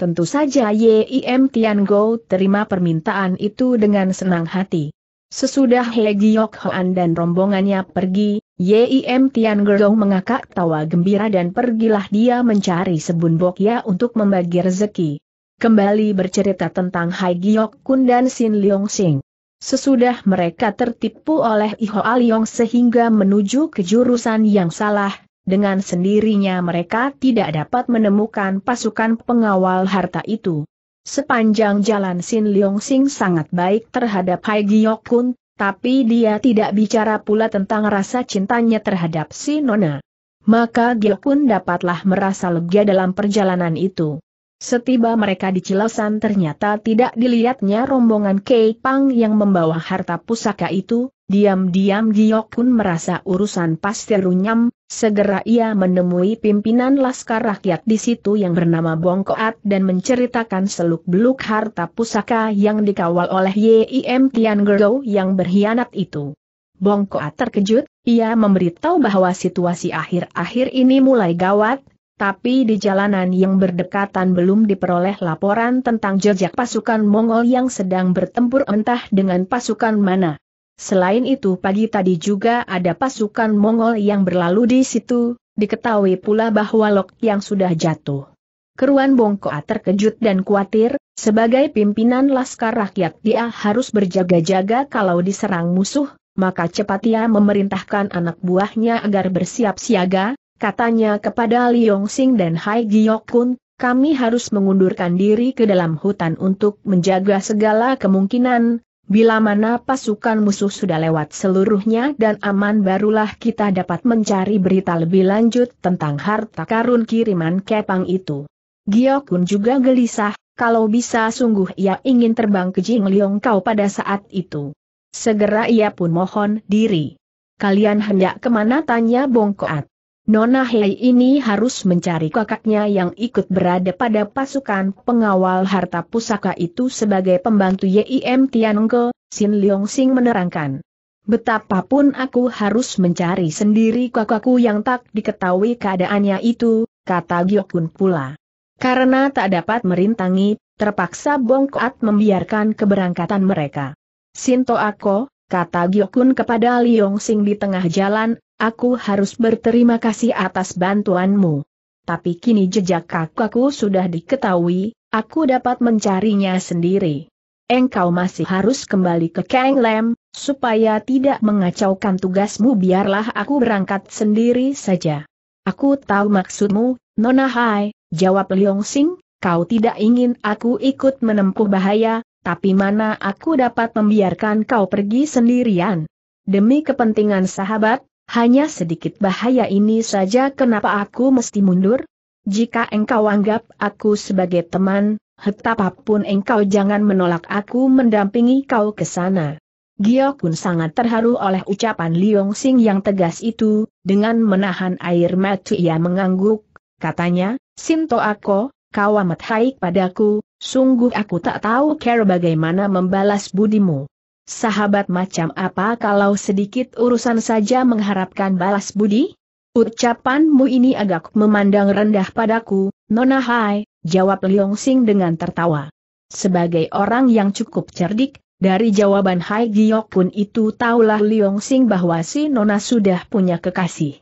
Tentu saja Yim Tian Go terima permintaan itu dengan senang hati. Sesudah He Giok Hoan dan rombongannya pergi, Yim Tian Go mengakak tawa gembira dan pergilah dia mencari sebun bokya untuk membagi rezeki. Kembali bercerita tentang Hai Giok Kun dan Sin Leong Sing. Sesudah mereka tertipu oleh Iho Aliong sehingga menuju ke jurusan yang salah, dengan sendirinya mereka tidak dapat menemukan pasukan pengawal harta itu. Sepanjang jalan Sin Leong Sing sangat baik terhadap Hai Giokun, tapi dia tidak bicara pula tentang rasa cintanya terhadap si Nona. Maka Giokun dapatlah merasa lega dalam perjalanan itu. Setiba mereka di Cilosan ternyata tidak dilihatnya rombongan Kei Pang yang membawa harta pusaka itu, diam-diam Giokun merasa urusan pasti runyam, Segera ia menemui pimpinan Laskar Rakyat di situ yang bernama Bongkoat dan menceritakan seluk-beluk harta pusaka yang dikawal oleh Yim Tian yang berkhianat itu. Bongkoat terkejut, ia memberitahu bahwa situasi akhir-akhir ini mulai gawat, tapi di jalanan yang berdekatan belum diperoleh laporan tentang jejak pasukan Mongol yang sedang bertempur entah dengan pasukan mana. Selain itu pagi tadi juga ada pasukan Mongol yang berlalu di situ, diketahui pula bahwa Lok yang sudah jatuh. Keruan Bongkoa terkejut dan khawatir, sebagai pimpinan laskar rakyat dia harus berjaga-jaga kalau diserang musuh, maka cepat ia memerintahkan anak buahnya agar bersiap siaga, katanya kepada Liong Sing dan Hai Giok Kun, kami harus mengundurkan diri ke dalam hutan untuk menjaga segala kemungkinan, Bila mana pasukan musuh sudah lewat seluruhnya dan aman barulah kita dapat mencari berita lebih lanjut tentang harta karun kiriman Kepang itu. Giokun juga gelisah, kalau bisa sungguh ia ingin terbang ke Jingliong Kau pada saat itu. Segera ia pun mohon diri. Kalian hendak kemana tanya Bongkoat? Nona Hei ini harus mencari kakaknya yang ikut berada pada pasukan pengawal harta pusaka itu sebagai pembantu Yim Tianengke, Sin Leong Sing menerangkan. Betapapun aku harus mencari sendiri kakakku yang tak diketahui keadaannya itu, kata Gyokun pula. Karena tak dapat merintangi, terpaksa Bongkoat membiarkan keberangkatan mereka. Sinto Ako, kata Gyokun kepada Liong Sing di tengah jalan, aku harus berterima kasih atas bantuanmu. Tapi kini jejak kakakku sudah diketahui, aku dapat mencarinya sendiri. Engkau masih harus kembali ke Kang Lem, supaya tidak mengacaukan tugasmu biarlah aku berangkat sendiri saja. Aku tahu maksudmu, Nona Hai, jawab Liong Sing, kau tidak ingin aku ikut menempuh bahaya, tapi mana aku dapat membiarkan kau pergi sendirian? Demi kepentingan sahabat, hanya sedikit bahaya ini saja kenapa aku mesti mundur? Jika engkau anggap aku sebagai teman, betapapun engkau jangan menolak aku mendampingi kau ke sana. Gio pun sangat terharu oleh ucapan Liong Sing yang tegas itu, dengan menahan air mata ia mengangguk, katanya, Sinto Ako, kau amat haik padaku, Sungguh aku tak tahu cara bagaimana membalas budimu. Sahabat macam apa kalau sedikit urusan saja mengharapkan balas budi? Ucapanmu ini agak memandang rendah padaku, Nona Hai, jawab Liong Sing dengan tertawa. Sebagai orang yang cukup cerdik, dari jawaban Hai Giok pun itu taulah Liong Sing bahwa si Nona sudah punya kekasih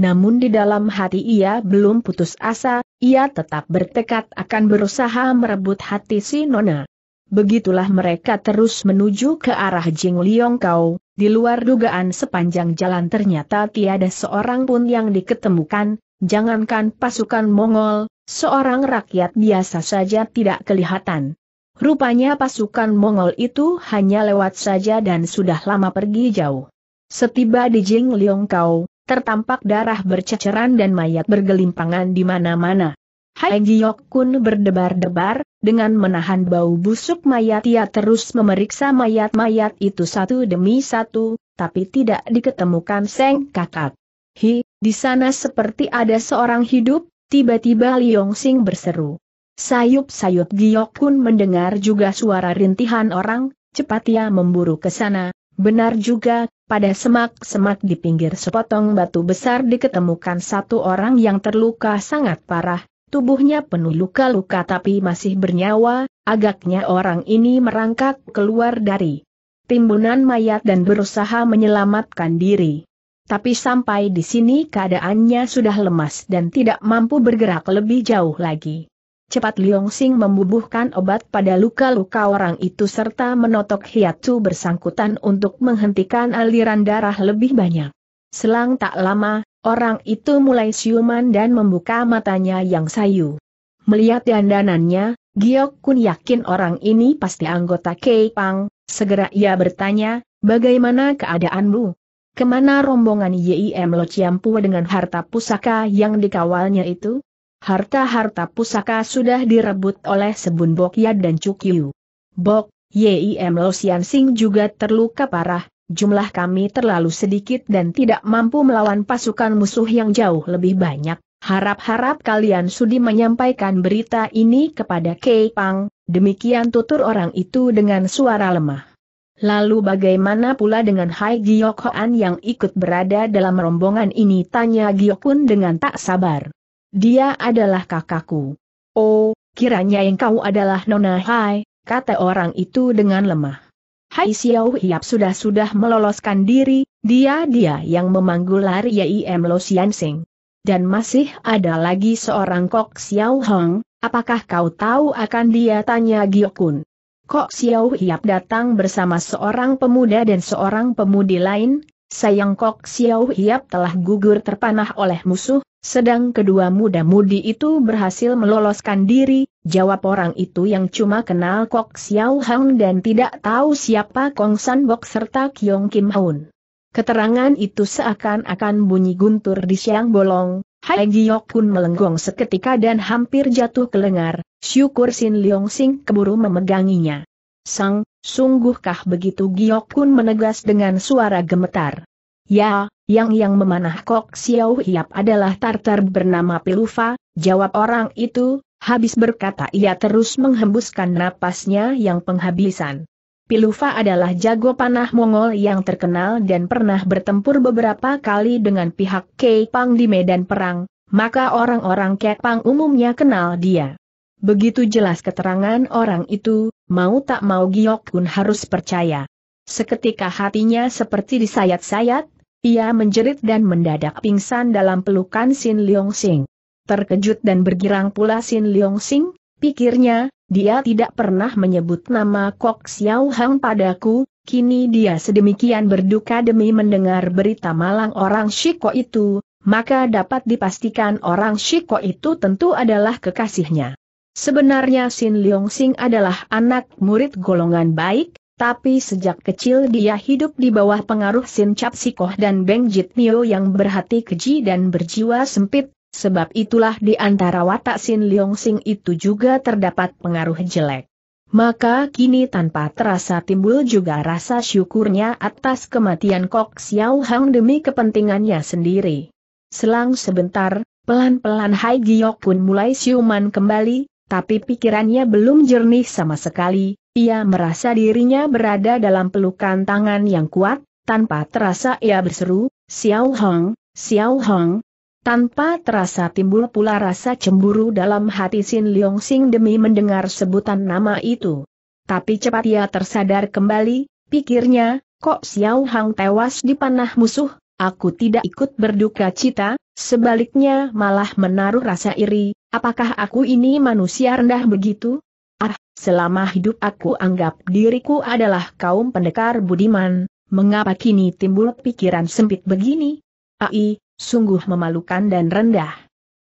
namun di dalam hati ia belum putus asa, ia tetap bertekad akan berusaha merebut hati si Nona. Begitulah mereka terus menuju ke arah Jing Liong Kau, di luar dugaan sepanjang jalan ternyata tiada seorang pun yang diketemukan, jangankan pasukan Mongol, seorang rakyat biasa saja tidak kelihatan. Rupanya pasukan Mongol itu hanya lewat saja dan sudah lama pergi jauh. Setiba di Jing Liong Kau, tertampak darah berceceran dan mayat bergelimpangan di mana-mana. Hai Giok Kun berdebar-debar, dengan menahan bau busuk mayat ia terus memeriksa mayat-mayat itu satu demi satu, tapi tidak diketemukan Seng Kakak. Hi, di sana seperti ada seorang hidup, tiba-tiba Liong Sing berseru. Sayup-sayup Giok Kun mendengar juga suara rintihan orang, cepat ia memburu ke sana, Benar juga, pada semak-semak di pinggir sepotong batu besar diketemukan satu orang yang terluka sangat parah, tubuhnya penuh luka-luka tapi masih bernyawa, agaknya orang ini merangkak keluar dari timbunan mayat dan berusaha menyelamatkan diri. Tapi sampai di sini keadaannya sudah lemas dan tidak mampu bergerak lebih jauh lagi. Cepat Liong Sing membubuhkan obat pada luka-luka orang itu serta menotok hiatu bersangkutan untuk menghentikan aliran darah lebih banyak. Selang tak lama, orang itu mulai siuman dan membuka matanya yang sayu. Melihat dandanannya, Giok Kun yakin orang ini pasti anggota Kei Pang, segera ia bertanya, bagaimana keadaanmu? Kemana rombongan YIM Lo dengan harta pusaka yang dikawalnya itu? Harta-harta pusaka sudah direbut oleh Sebun Bok Yad dan Cuk Yu. Bok, Yim Lo Sian Sing juga terluka parah, jumlah kami terlalu sedikit dan tidak mampu melawan pasukan musuh yang jauh lebih banyak. Harap-harap kalian sudi menyampaikan berita ini kepada Kei Pang, demikian tutur orang itu dengan suara lemah. Lalu bagaimana pula dengan Hai Giok Hoan yang ikut berada dalam rombongan ini? Tanya Giok pun dengan tak sabar. Dia adalah kakakku. Oh, kiranya engkau adalah Nona Hai, kata orang itu dengan lemah. Hai Xiao Hiap sudah-sudah meloloskan diri, dia-dia yang memanggul lari Yim Lo Sian Dan masih ada lagi seorang Kok Xiao Hong, apakah kau tahu akan dia tanya Giokun. Kok Xiao Hiap datang bersama seorang pemuda dan seorang pemudi lain, sayang Kok Xiao Hiap telah gugur terpanah oleh musuh, sedang kedua muda-mudi itu berhasil meloloskan diri, jawab orang itu yang cuma kenal Kok Xiao Hang dan tidak tahu siapa Kong San Bok serta Kyong Kim Haun. Keterangan itu seakan-akan bunyi guntur di siang bolong, Hai Giok Kun melenggong seketika dan hampir jatuh ke lengar, syukur Sin Leong Sing keburu memeganginya. Sang, sungguhkah begitu Giok Kun menegas dengan suara gemetar. Ya, yang yang memanah Kok Xiao Hiap adalah Tartar bernama Pilufa, jawab orang itu, habis berkata ia terus menghembuskan napasnya yang penghabisan. Pilufa adalah jago panah Mongol yang terkenal dan pernah bertempur beberapa kali dengan pihak Kepang di medan perang, maka orang-orang Kepang umumnya kenal dia. Begitu jelas keterangan orang itu, mau tak mau Giok Kun harus percaya. Seketika hatinya seperti disayat-sayat, ia menjerit dan mendadak pingsan dalam pelukan Sin Leong Sing. Terkejut dan bergirang pula Sin Leong Sing, pikirnya, dia tidak pernah menyebut nama Kok Xiao Hang padaku, kini dia sedemikian berduka demi mendengar berita malang orang Shiko itu, maka dapat dipastikan orang Shiko itu tentu adalah kekasihnya. Sebenarnya Sin Leong Sing adalah anak murid golongan baik, tapi sejak kecil dia hidup di bawah pengaruh Sin Chap Sikoh dan Beng Jit Mio yang berhati keji dan berjiwa sempit, sebab itulah di antara watak Sin Leong Sing itu juga terdapat pengaruh jelek. Maka kini tanpa terasa timbul juga rasa syukurnya atas kematian Kok Xiao Hang demi kepentingannya sendiri. Selang sebentar, pelan-pelan Hai Giok pun mulai siuman kembali, tapi pikirannya belum jernih sama sekali, ia merasa dirinya berada dalam pelukan tangan yang kuat, tanpa terasa ia berseru, Xiao Hong, Xiao Hong. Tanpa terasa timbul pula rasa cemburu dalam hati Sin Leong Sing demi mendengar sebutan nama itu. Tapi cepat ia tersadar kembali, pikirnya, kok Xiao Hong tewas di panah musuh, aku tidak ikut berduka cita, sebaliknya malah menaruh rasa iri, apakah aku ini manusia rendah begitu? Ah, selama hidup aku anggap diriku adalah kaum pendekar budiman, mengapa kini timbul pikiran sempit begini? Ai, sungguh memalukan dan rendah.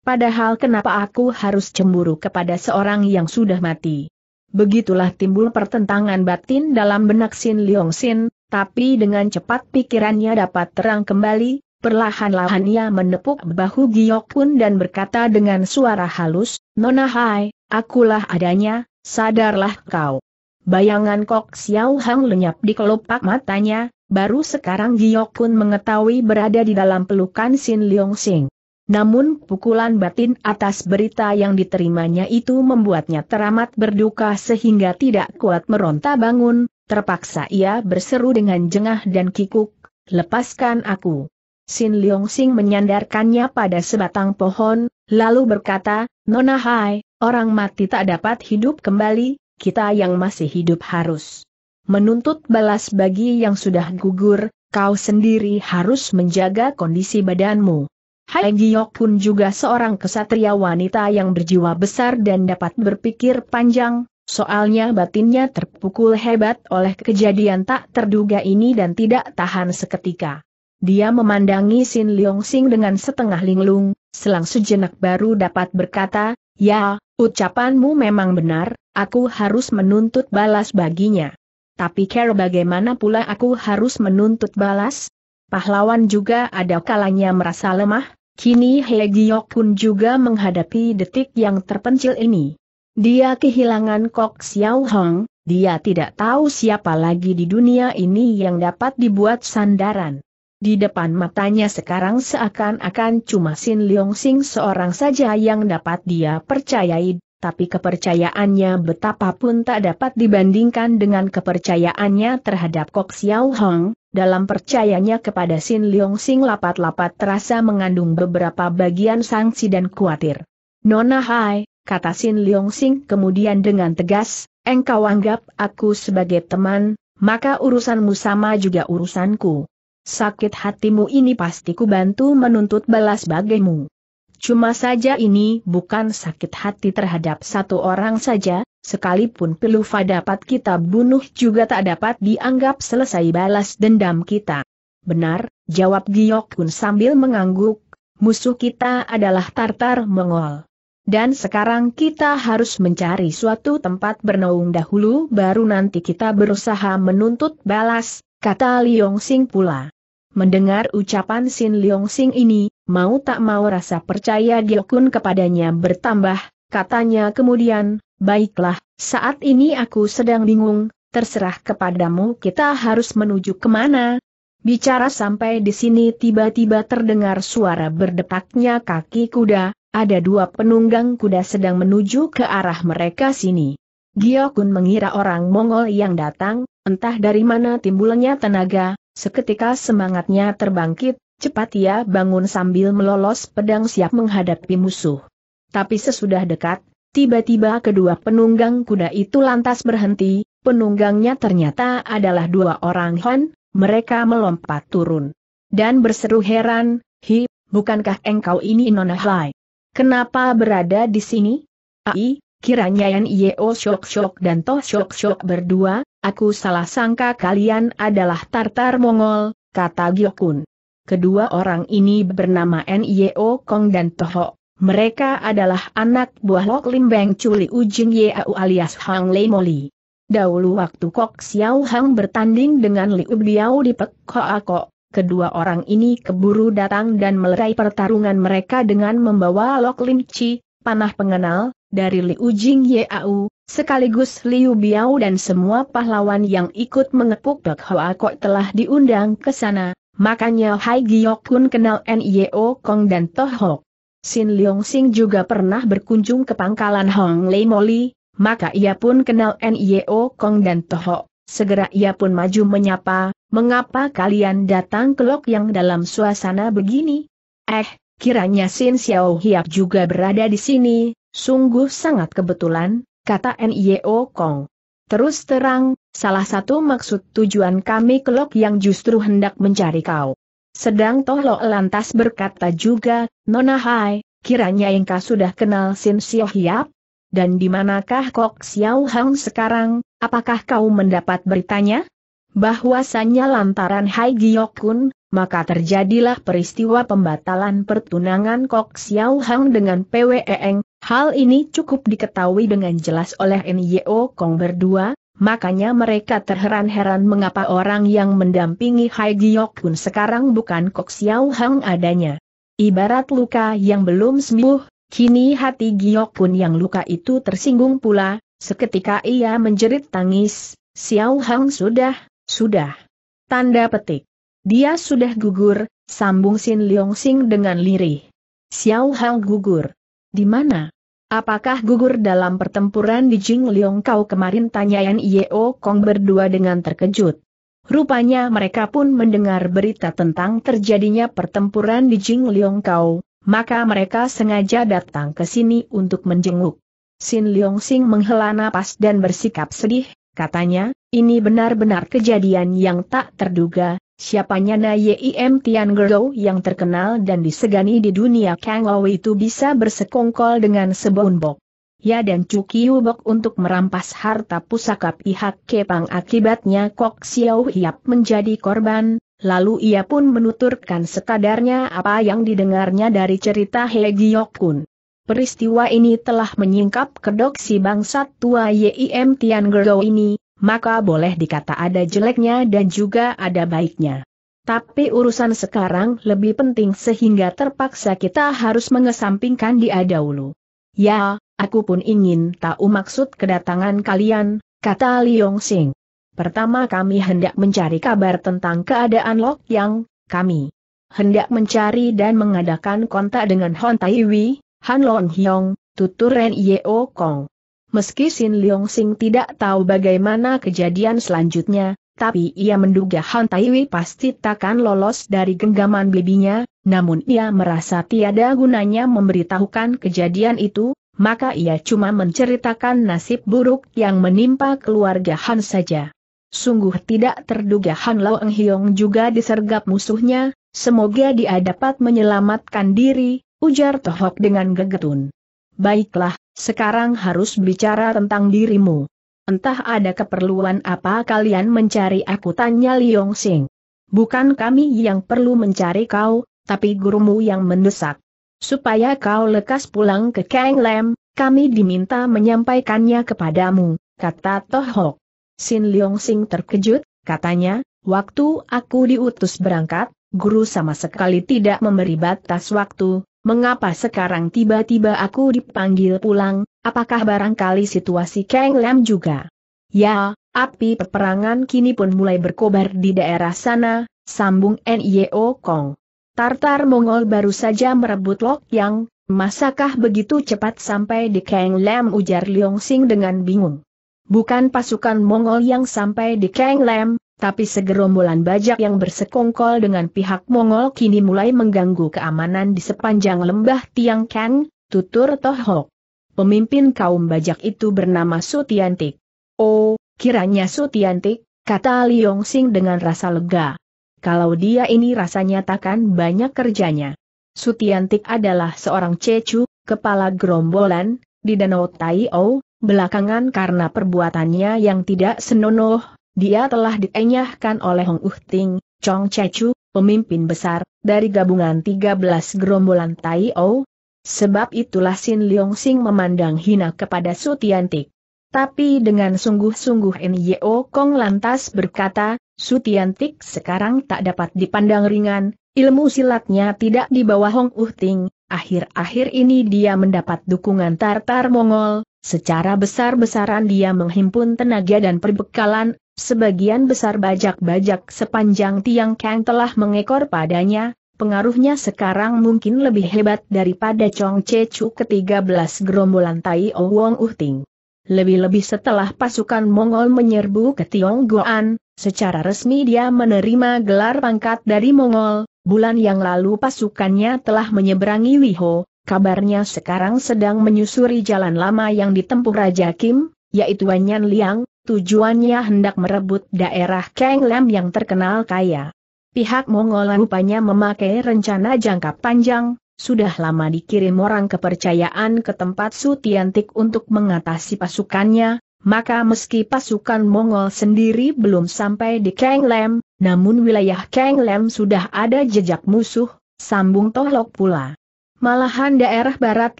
Padahal kenapa aku harus cemburu kepada seorang yang sudah mati? Begitulah timbul pertentangan batin dalam benak Sin Leong Sin, tapi dengan cepat pikirannya dapat terang kembali, perlahan-lahan ia menepuk bahu Giok Pun dan berkata dengan suara halus, Nona Hai, akulah adanya, Sadarlah kau. Bayangan Kok Xiao Hang lenyap di kelopak matanya, baru sekarang Giok Kun mengetahui berada di dalam pelukan Sin Leong Sing. Namun pukulan batin atas berita yang diterimanya itu membuatnya teramat berduka sehingga tidak kuat meronta bangun, terpaksa ia berseru dengan jengah dan kikuk, lepaskan aku. Sin Leong Sing menyandarkannya pada sebatang pohon, lalu berkata, Nona Hai, Orang mati tak dapat hidup kembali, kita yang masih hidup harus menuntut balas bagi yang sudah gugur, kau sendiri harus menjaga kondisi badanmu. Hai Giyok pun juga seorang kesatria wanita yang berjiwa besar dan dapat berpikir panjang, soalnya batinnya terpukul hebat oleh kejadian tak terduga ini dan tidak tahan seketika. Dia memandangi Sin Leong Sing dengan setengah linglung, selang sejenak baru dapat berkata, Ya, Ucapanmu memang benar, aku harus menuntut balas baginya. Tapi care bagaimana pula aku harus menuntut balas? Pahlawan juga ada kalanya merasa lemah, kini He pun juga menghadapi detik yang terpencil ini. Dia kehilangan Kok Xiao Hong, dia tidak tahu siapa lagi di dunia ini yang dapat dibuat sandaran. Di depan matanya sekarang seakan-akan cuma Sin Leong Sing seorang saja yang dapat dia percayai, tapi kepercayaannya betapapun tak dapat dibandingkan dengan kepercayaannya terhadap Kok Xiao Hong, dalam percayanya kepada Sin Leong Sing lapat-lapat terasa mengandung beberapa bagian sanksi dan khawatir. Nona Hai, kata Sin Leong Sing kemudian dengan tegas, engkau anggap aku sebagai teman, maka urusanmu sama juga urusanku. Sakit hatimu ini pasti ku bantu menuntut balas bagimu. Cuma saja ini bukan sakit hati terhadap satu orang saja, sekalipun Pilufa dapat kita bunuh juga tak dapat dianggap selesai balas dendam kita. Benar, jawab Giokun sambil mengangguk, musuh kita adalah Tartar Mongol. Dan sekarang kita harus mencari suatu tempat bernaung dahulu baru nanti kita berusaha menuntut balas, kata Liong Sing pula. Mendengar ucapan Sin Leong Sing ini, mau tak mau rasa percaya Giokun kepadanya bertambah, katanya kemudian, baiklah, saat ini aku sedang bingung, terserah kepadamu kita harus menuju kemana. Bicara sampai di sini tiba-tiba terdengar suara berdetaknya kaki kuda, ada dua penunggang kuda sedang menuju ke arah mereka sini. Giokun mengira orang Mongol yang datang, entah dari mana timbulnya tenaga, Seketika semangatnya terbangkit, cepat ia bangun sambil melolos pedang siap menghadapi musuh. Tapi sesudah dekat, tiba-tiba kedua penunggang kuda itu lantas berhenti, penunggangnya ternyata adalah dua orang Han, mereka melompat turun. Dan berseru heran, Hi, bukankah engkau ini Nona Hai? Kenapa berada di sini? Ai, Kiranya Yan Yeo Shok Shok dan Toh Shok Shok berdua, aku salah sangka kalian adalah Tartar Mongol, kata Gyokun. Kedua orang ini bernama N.Y.O. Kong dan Toho. Mereka adalah anak buah Lok Lim Beng Culi Ujing Yeau alias Hang Lei Moli. Dahulu waktu Kok Xiao Hang bertanding dengan Liu Biao di Pek Ako, kedua orang ini keburu datang dan melerai pertarungan mereka dengan membawa Lok Lim Chi, panah pengenal, dari Liu Jing Yau, sekaligus Liu Biao dan semua pahlawan yang ikut mengepuk Bek Hoa Kok telah diundang ke sana, makanya Hai Giok pun kenal Nio Kong dan Toh Hok. Sin Leong Sing juga pernah berkunjung ke pangkalan Hong Lei Moli, maka ia pun kenal Nio Kong dan Toh Hok. Segera ia pun maju menyapa, mengapa kalian datang ke Lok yang dalam suasana begini? Eh, kiranya Sin Xiao Hiap juga berada di sini, Sungguh sangat kebetulan, kata N.I.O. Kong. Terus terang, salah satu maksud tujuan kami kelok yang justru hendak mencari kau. Sedang Tolo lantas berkata juga, Nona Hai, kiranya Engkau sudah kenal Sin Sio Hiap? Dan di manakah Kok Xiao Hang sekarang, apakah kau mendapat beritanya? Bahwasanya lantaran Hai Giok Kun, maka terjadilah peristiwa pembatalan pertunangan Kok Xiao Hang dengan PWE Eng, Hal ini cukup diketahui dengan jelas oleh Nyo Kong berdua, makanya mereka terheran-heran mengapa orang yang mendampingi Hai Giok pun sekarang bukan Kok Xiao Hang adanya. Ibarat luka yang belum sembuh, kini hati Giok pun yang luka itu tersinggung pula, seketika ia menjerit tangis, Xiao Hang sudah, sudah. Tanda petik. Dia sudah gugur, sambung Sin Leong Sing dengan lirih. Xiao Hang gugur. Di mana? Apakah gugur dalam pertempuran di Liong kau kemarin tanyaan Yeo Kong berdua dengan terkejut. Rupanya mereka pun mendengar berita tentang terjadinya pertempuran di Liong kau, maka mereka sengaja datang ke sini untuk menjenguk. Sin Liong Sing menghela napas dan bersikap sedih, katanya, ini benar-benar kejadian yang tak terduga, Siapanya Na Yim Tian Gerou yang terkenal dan disegani di dunia Kang Lao itu bisa bersekongkol dengan Bok, Ya dan cuki ubok untuk merampas harta pusaka pihak Kepang akibatnya Kok Xiao Hiap menjadi korban, lalu ia pun menuturkan sekadarnya apa yang didengarnya dari cerita He Giok Kun. Peristiwa ini telah menyingkap kedok si bangsat tua Yim Tian Gerou ini, maka boleh dikata ada jeleknya dan juga ada baiknya. Tapi urusan sekarang lebih penting sehingga terpaksa kita harus mengesampingkan dia dahulu. Ya, aku pun ingin tahu maksud kedatangan kalian, kata Liong Sing. Pertama kami hendak mencari kabar tentang keadaan Lok Yang, kami hendak mencari dan mengadakan kontak dengan Hon Taiwi, Han Long Hyong, tutur Ren Yeo Kong. Meski Sin Leong Sing tidak tahu bagaimana kejadian selanjutnya, tapi ia menduga Han Taiwi pasti takkan lolos dari genggaman bibinya, namun ia merasa tiada gunanya memberitahukan kejadian itu, maka ia cuma menceritakan nasib buruk yang menimpa keluarga Han saja. Sungguh tidak terduga Han Loeng Eng Hiong juga disergap musuhnya, semoga dia dapat menyelamatkan diri, ujar Tohok dengan gegetun. Baiklah, sekarang harus bicara tentang dirimu. Entah ada keperluan apa kalian mencari aku tanya Liong Sing. Bukan kami yang perlu mencari kau, tapi gurumu yang mendesak. Supaya kau lekas pulang ke Kang Lam, kami diminta menyampaikannya kepadamu, kata Tohok. Sin Liong Sing terkejut, katanya, waktu aku diutus berangkat, guru sama sekali tidak memberi batas waktu, mengapa sekarang tiba-tiba aku dipanggil pulang, apakah barangkali situasi Kang Lam juga? Ya, api peperangan kini pun mulai berkobar di daerah sana, sambung N.I.O. Kong. Tartar Mongol baru saja merebut Lok Yang, masakah begitu cepat sampai di Kang Lam ujar Liong Sing dengan bingung. Bukan pasukan Mongol yang sampai di Kang Lam, tapi segerombolan bajak yang bersekongkol dengan pihak Mongol kini mulai mengganggu keamanan di sepanjang lembah Tiang Kang, tutur Tohok. Pemimpin kaum bajak itu bernama Sutiantik. Oh, kiranya Sutiantik, kata Liong Sing dengan rasa lega. Kalau dia ini rasanya takkan banyak kerjanya. Sutiantik adalah seorang cecu, kepala gerombolan, di Danau O belakangan karena perbuatannya yang tidak senonoh, dia telah dienyahkan oleh Hong Uhting, Ting, Chong Chechu, pemimpin besar, dari gabungan 13 gerombolan Tai O. Sebab itulah Sin Leong Sing memandang hina kepada Su Tiantik. Tapi dengan sungguh-sungguh Nyo Kong lantas berkata, Su Tiantik sekarang tak dapat dipandang ringan, ilmu silatnya tidak di bawah Hong Uhting. akhir-akhir ini dia mendapat dukungan Tartar Mongol, secara besar-besaran dia menghimpun tenaga dan perbekalan, Sebagian besar bajak-bajak sepanjang Tiang Kang telah mengekor padanya, pengaruhnya sekarang mungkin lebih hebat daripada Chong Che Chu ke-13 gerombolan Tai O Wong Uhting. Lebih-lebih setelah pasukan Mongol menyerbu ke Goan, secara resmi dia menerima gelar pangkat dari Mongol, bulan yang lalu pasukannya telah menyeberangi Liho, kabarnya sekarang sedang menyusuri jalan lama yang ditempuh Raja Kim, yaitu Wanyan Liang, Tujuannya hendak merebut daerah Kang Kenglam yang terkenal kaya. Pihak Mongol rupanya memakai rencana jangka panjang, sudah lama dikirim orang kepercayaan ke tempat Sutiantik untuk mengatasi pasukannya, maka meski pasukan Mongol sendiri belum sampai di Kang Kenglam, namun wilayah Kang Kenglam sudah ada jejak musuh, sambung Tohlok pula. Malahan daerah barat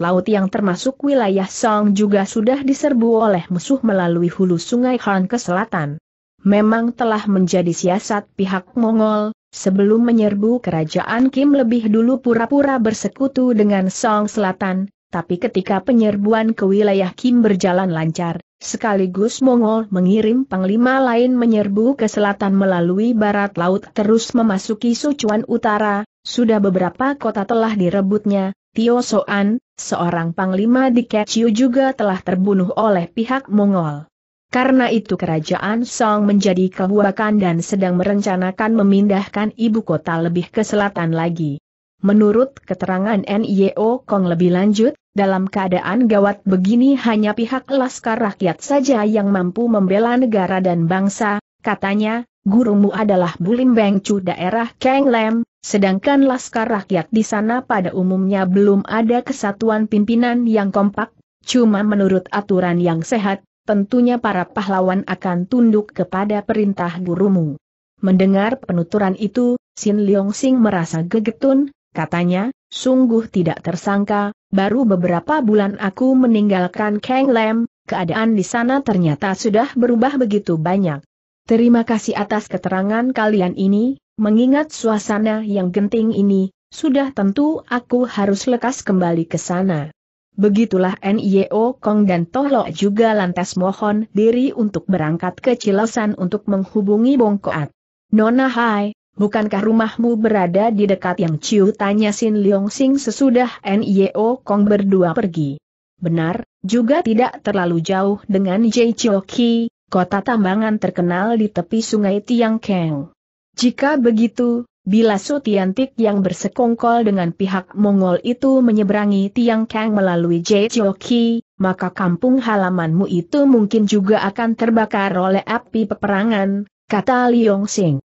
laut yang termasuk wilayah Song juga sudah diserbu oleh musuh melalui hulu sungai Han ke selatan. Memang telah menjadi siasat pihak Mongol, sebelum menyerbu kerajaan Kim lebih dulu pura-pura bersekutu dengan Song Selatan, tapi ketika penyerbuan ke wilayah Kim berjalan lancar, sekaligus Mongol mengirim panglima lain menyerbu ke selatan melalui barat laut terus memasuki Sichuan Utara, sudah beberapa kota telah direbutnya, Tio Soan, seorang panglima di Kechiu juga telah terbunuh oleh pihak Mongol. Karena itu kerajaan Song menjadi kehuakan dan sedang merencanakan memindahkan ibu kota lebih ke selatan lagi. Menurut keterangan NIO Kong lebih lanjut, dalam keadaan gawat begini hanya pihak Laskar Rakyat saja yang mampu membela negara dan bangsa, katanya, gurumu adalah Bulim Bengcu daerah Keng Lem, Sedangkan laskar rakyat di sana pada umumnya belum ada kesatuan pimpinan yang kompak, cuma menurut aturan yang sehat, tentunya para pahlawan akan tunduk kepada perintah gurumu. Mendengar penuturan itu, Sin Leong Sing merasa gegetun, katanya, sungguh tidak tersangka, baru beberapa bulan aku meninggalkan Kang Lam, keadaan di sana ternyata sudah berubah begitu banyak. Terima kasih atas keterangan kalian ini, Mengingat suasana yang genting ini, sudah tentu aku harus lekas kembali ke sana. Begitulah NIO Kong dan Tohlo juga lantas mohon diri untuk berangkat ke Cilosan untuk menghubungi Bongkoat. Nona Hai, bukankah rumahmu berada di dekat yang Ciu tanya Sin Leong Sing sesudah NIO Kong berdua pergi? Benar, juga tidak terlalu jauh dengan Jai Ki, kota tambangan terkenal di tepi sungai Tiang Keng. Jika begitu, bila Sutiantik yang bersekongkol dengan pihak Mongol itu menyeberangi Tiang Kang melalui Jejoki, maka kampung halamanmu itu mungkin juga akan terbakar oleh api peperangan, kata Liong Sing.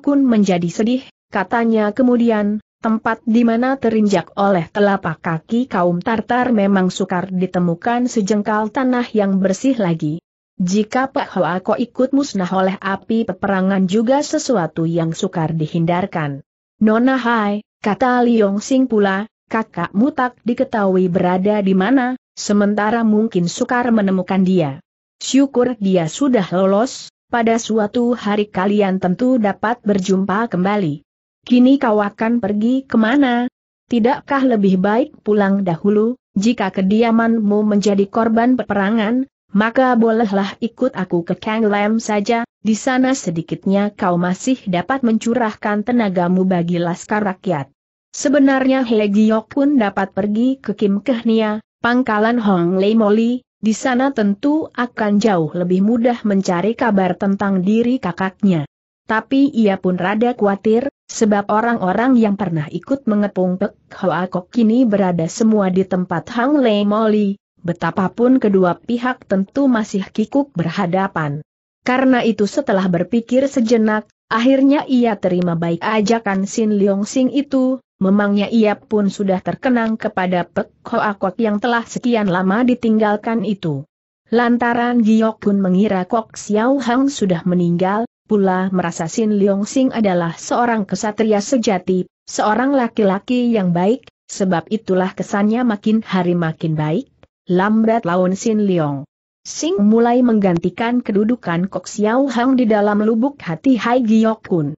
Kun menjadi sedih, katanya kemudian, tempat di mana terinjak oleh telapak kaki kaum Tartar memang sukar ditemukan sejengkal tanah yang bersih lagi. Jika Pak Hoako ikut musnah oleh api peperangan juga sesuatu yang sukar dihindarkan. Nona Hai, kata Liong Sing pula, kakak mutak diketahui berada di mana, sementara mungkin sukar menemukan dia. Syukur dia sudah lolos, pada suatu hari kalian tentu dapat berjumpa kembali. Kini kau akan pergi kemana? Tidakkah lebih baik pulang dahulu, jika kediamanmu menjadi korban peperangan, maka bolehlah ikut aku ke Kang Lam saja, di sana sedikitnya kau masih dapat mencurahkan tenagamu bagi laskar rakyat. Sebenarnya He Giok pun dapat pergi ke Kim Kehnia, pangkalan Hong Lei Moli, di sana tentu akan jauh lebih mudah mencari kabar tentang diri kakaknya. Tapi ia pun rada khawatir, sebab orang-orang yang pernah ikut mengepung Pek Hoa Kok kini berada semua di tempat Hang Lei Moli, Betapapun kedua pihak tentu masih kikuk berhadapan. Karena itu setelah berpikir sejenak, akhirnya ia terima baik ajakan Sin Leong Sing itu, memangnya ia pun sudah terkenang kepada Pek Kok yang telah sekian lama ditinggalkan itu. Lantaran Giok pun mengira Kok Xiao Hang sudah meninggal, pula merasa Sin Leong Sing adalah seorang kesatria sejati, seorang laki-laki yang baik, sebab itulah kesannya makin hari makin baik, Lambat laun Sin Leong. Sing mulai menggantikan kedudukan Kok Xiao Hang di dalam lubuk hati Hai Giok Kun.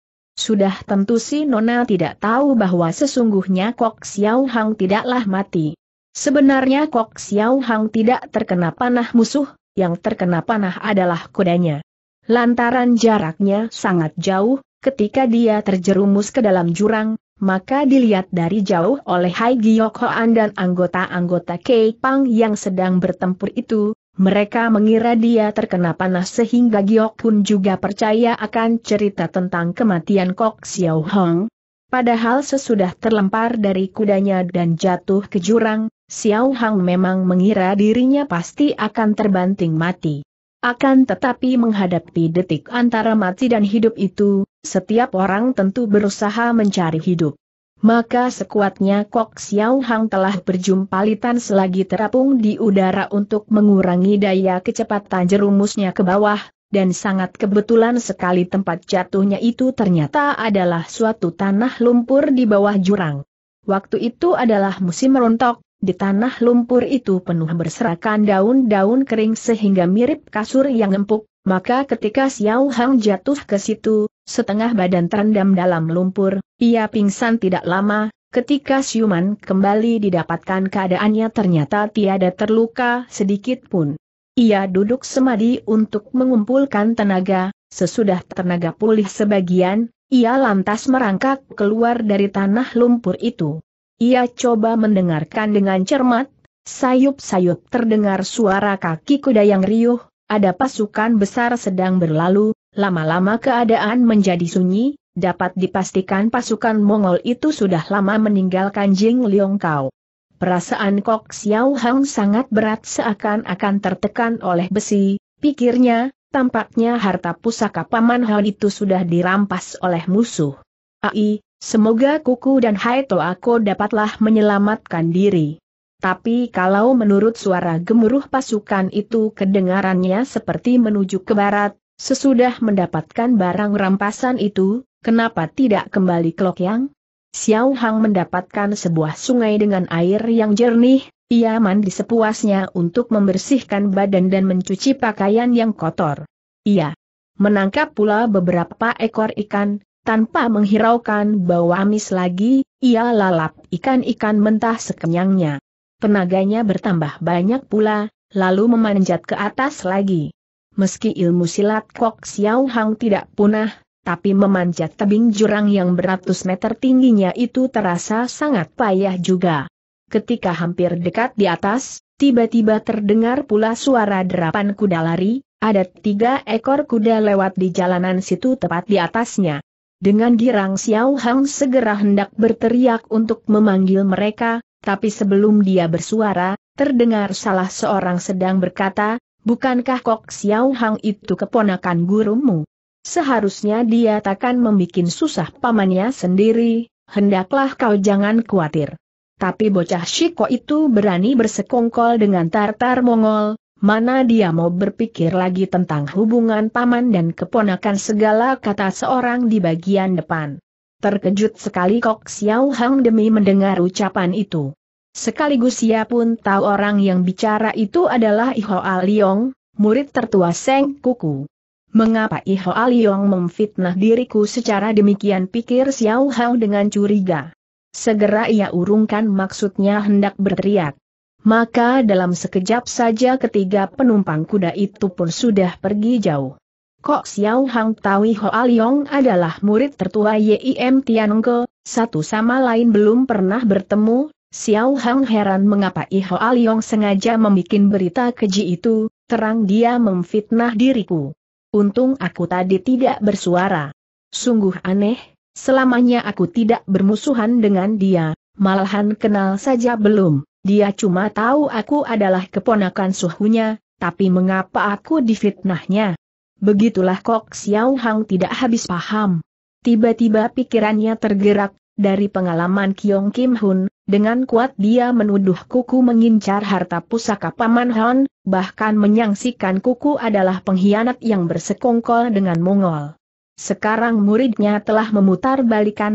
Sudah tentu si Nona tidak tahu bahwa sesungguhnya Kok Xiao Hang tidaklah mati. Sebenarnya Kok Xiao Hang tidak terkena panah musuh, yang terkena panah adalah kudanya. Lantaran jaraknya sangat jauh, ketika dia terjerumus ke dalam jurang, maka dilihat dari jauh oleh Hai Giok Hoan dan anggota-anggota Kei Pang yang sedang bertempur itu, mereka mengira dia terkena panas sehingga Giok pun juga percaya akan cerita tentang kematian Kok Xiao Hong. Padahal sesudah terlempar dari kudanya dan jatuh ke jurang, Xiao Hang memang mengira dirinya pasti akan terbanting mati. Akan tetapi menghadapi detik antara mati dan hidup itu, setiap orang tentu berusaha mencari hidup. Maka sekuatnya Kok Xiao Hang telah berjumpa litan selagi terapung di udara untuk mengurangi daya kecepatan jerumusnya ke bawah, dan sangat kebetulan sekali tempat jatuhnya itu ternyata adalah suatu tanah lumpur di bawah jurang. Waktu itu adalah musim rontok, di tanah lumpur itu penuh berserakan daun-daun kering sehingga mirip kasur yang empuk, maka ketika Xiao Hang jatuh ke situ, setengah badan terendam dalam lumpur, ia pingsan tidak lama, ketika siuman kembali didapatkan keadaannya ternyata tiada terluka sedikit pun. Ia duduk semadi untuk mengumpulkan tenaga, sesudah tenaga pulih sebagian, ia lantas merangkak keluar dari tanah lumpur itu. Ia coba mendengarkan dengan cermat, sayup-sayup terdengar suara kaki kuda yang riuh, ada pasukan besar sedang berlalu, lama-lama keadaan menjadi sunyi, dapat dipastikan pasukan Mongol itu sudah lama meninggalkan Jing Liong Kau. Perasaan Kok Xiao Hang sangat berat seakan-akan tertekan oleh besi, pikirnya, tampaknya harta pusaka Paman Hao itu sudah dirampas oleh musuh. Ai, Semoga Kuku dan Haito aku dapatlah menyelamatkan diri. Tapi kalau menurut suara gemuruh pasukan itu kedengarannya seperti menuju ke barat, sesudah mendapatkan barang rampasan itu, kenapa tidak kembali ke Lokyang? Xiao Hang mendapatkan sebuah sungai dengan air yang jernih, ia mandi sepuasnya untuk membersihkan badan dan mencuci pakaian yang kotor. Ia menangkap pula beberapa ekor ikan, tanpa menghiraukan bau amis lagi, ia lalap ikan-ikan mentah sekenyangnya. Tenaganya bertambah banyak pula, lalu memanjat ke atas lagi. Meski ilmu silat Kok Xiao Hang tidak punah, tapi memanjat tebing jurang yang beratus meter tingginya itu terasa sangat payah juga. Ketika hampir dekat di atas, tiba-tiba terdengar pula suara derapan kuda lari, ada tiga ekor kuda lewat di jalanan situ tepat di atasnya. Dengan girang Xiao Hang segera hendak berteriak untuk memanggil mereka, tapi sebelum dia bersuara, terdengar salah seorang sedang berkata, bukankah Kok Xiao Hang itu keponakan gurumu? Seharusnya dia takkan membuat susah pamannya sendiri, hendaklah kau jangan khawatir. Tapi bocah Shiko itu berani bersekongkol dengan Tartar Mongol, Mana dia mau berpikir lagi tentang hubungan paman dan keponakan segala kata seorang di bagian depan. Terkejut sekali Kok Xiao Hang demi mendengar ucapan itu. Sekaligus ia pun tahu orang yang bicara itu adalah Iho Aliong, murid tertua Seng Kuku. Mengapa Iho Aliong memfitnah diriku secara demikian pikir Xiao Hang dengan curiga. Segera ia urungkan maksudnya hendak berteriak maka dalam sekejap saja ketiga penumpang kuda itu pun sudah pergi jauh. Kok Xiao Hang Tawi Hoa Liong adalah murid tertua Yim Tianengke, satu sama lain belum pernah bertemu, Xiao Hang heran mengapa I Hoa Liong sengaja membuat berita keji itu, terang dia memfitnah diriku. Untung aku tadi tidak bersuara. Sungguh aneh, selamanya aku tidak bermusuhan dengan dia, malahan kenal saja belum. Dia cuma tahu aku adalah keponakan suhunya, tapi mengapa aku difitnahnya? Begitulah Kok Xiao Hang tidak habis paham. Tiba-tiba pikirannya tergerak, dari pengalaman Kiong Kim Hun, dengan kuat dia menuduh kuku mengincar harta pusaka Paman Han, bahkan menyangsikan kuku adalah pengkhianat yang bersekongkol dengan Mongol. Sekarang muridnya telah memutar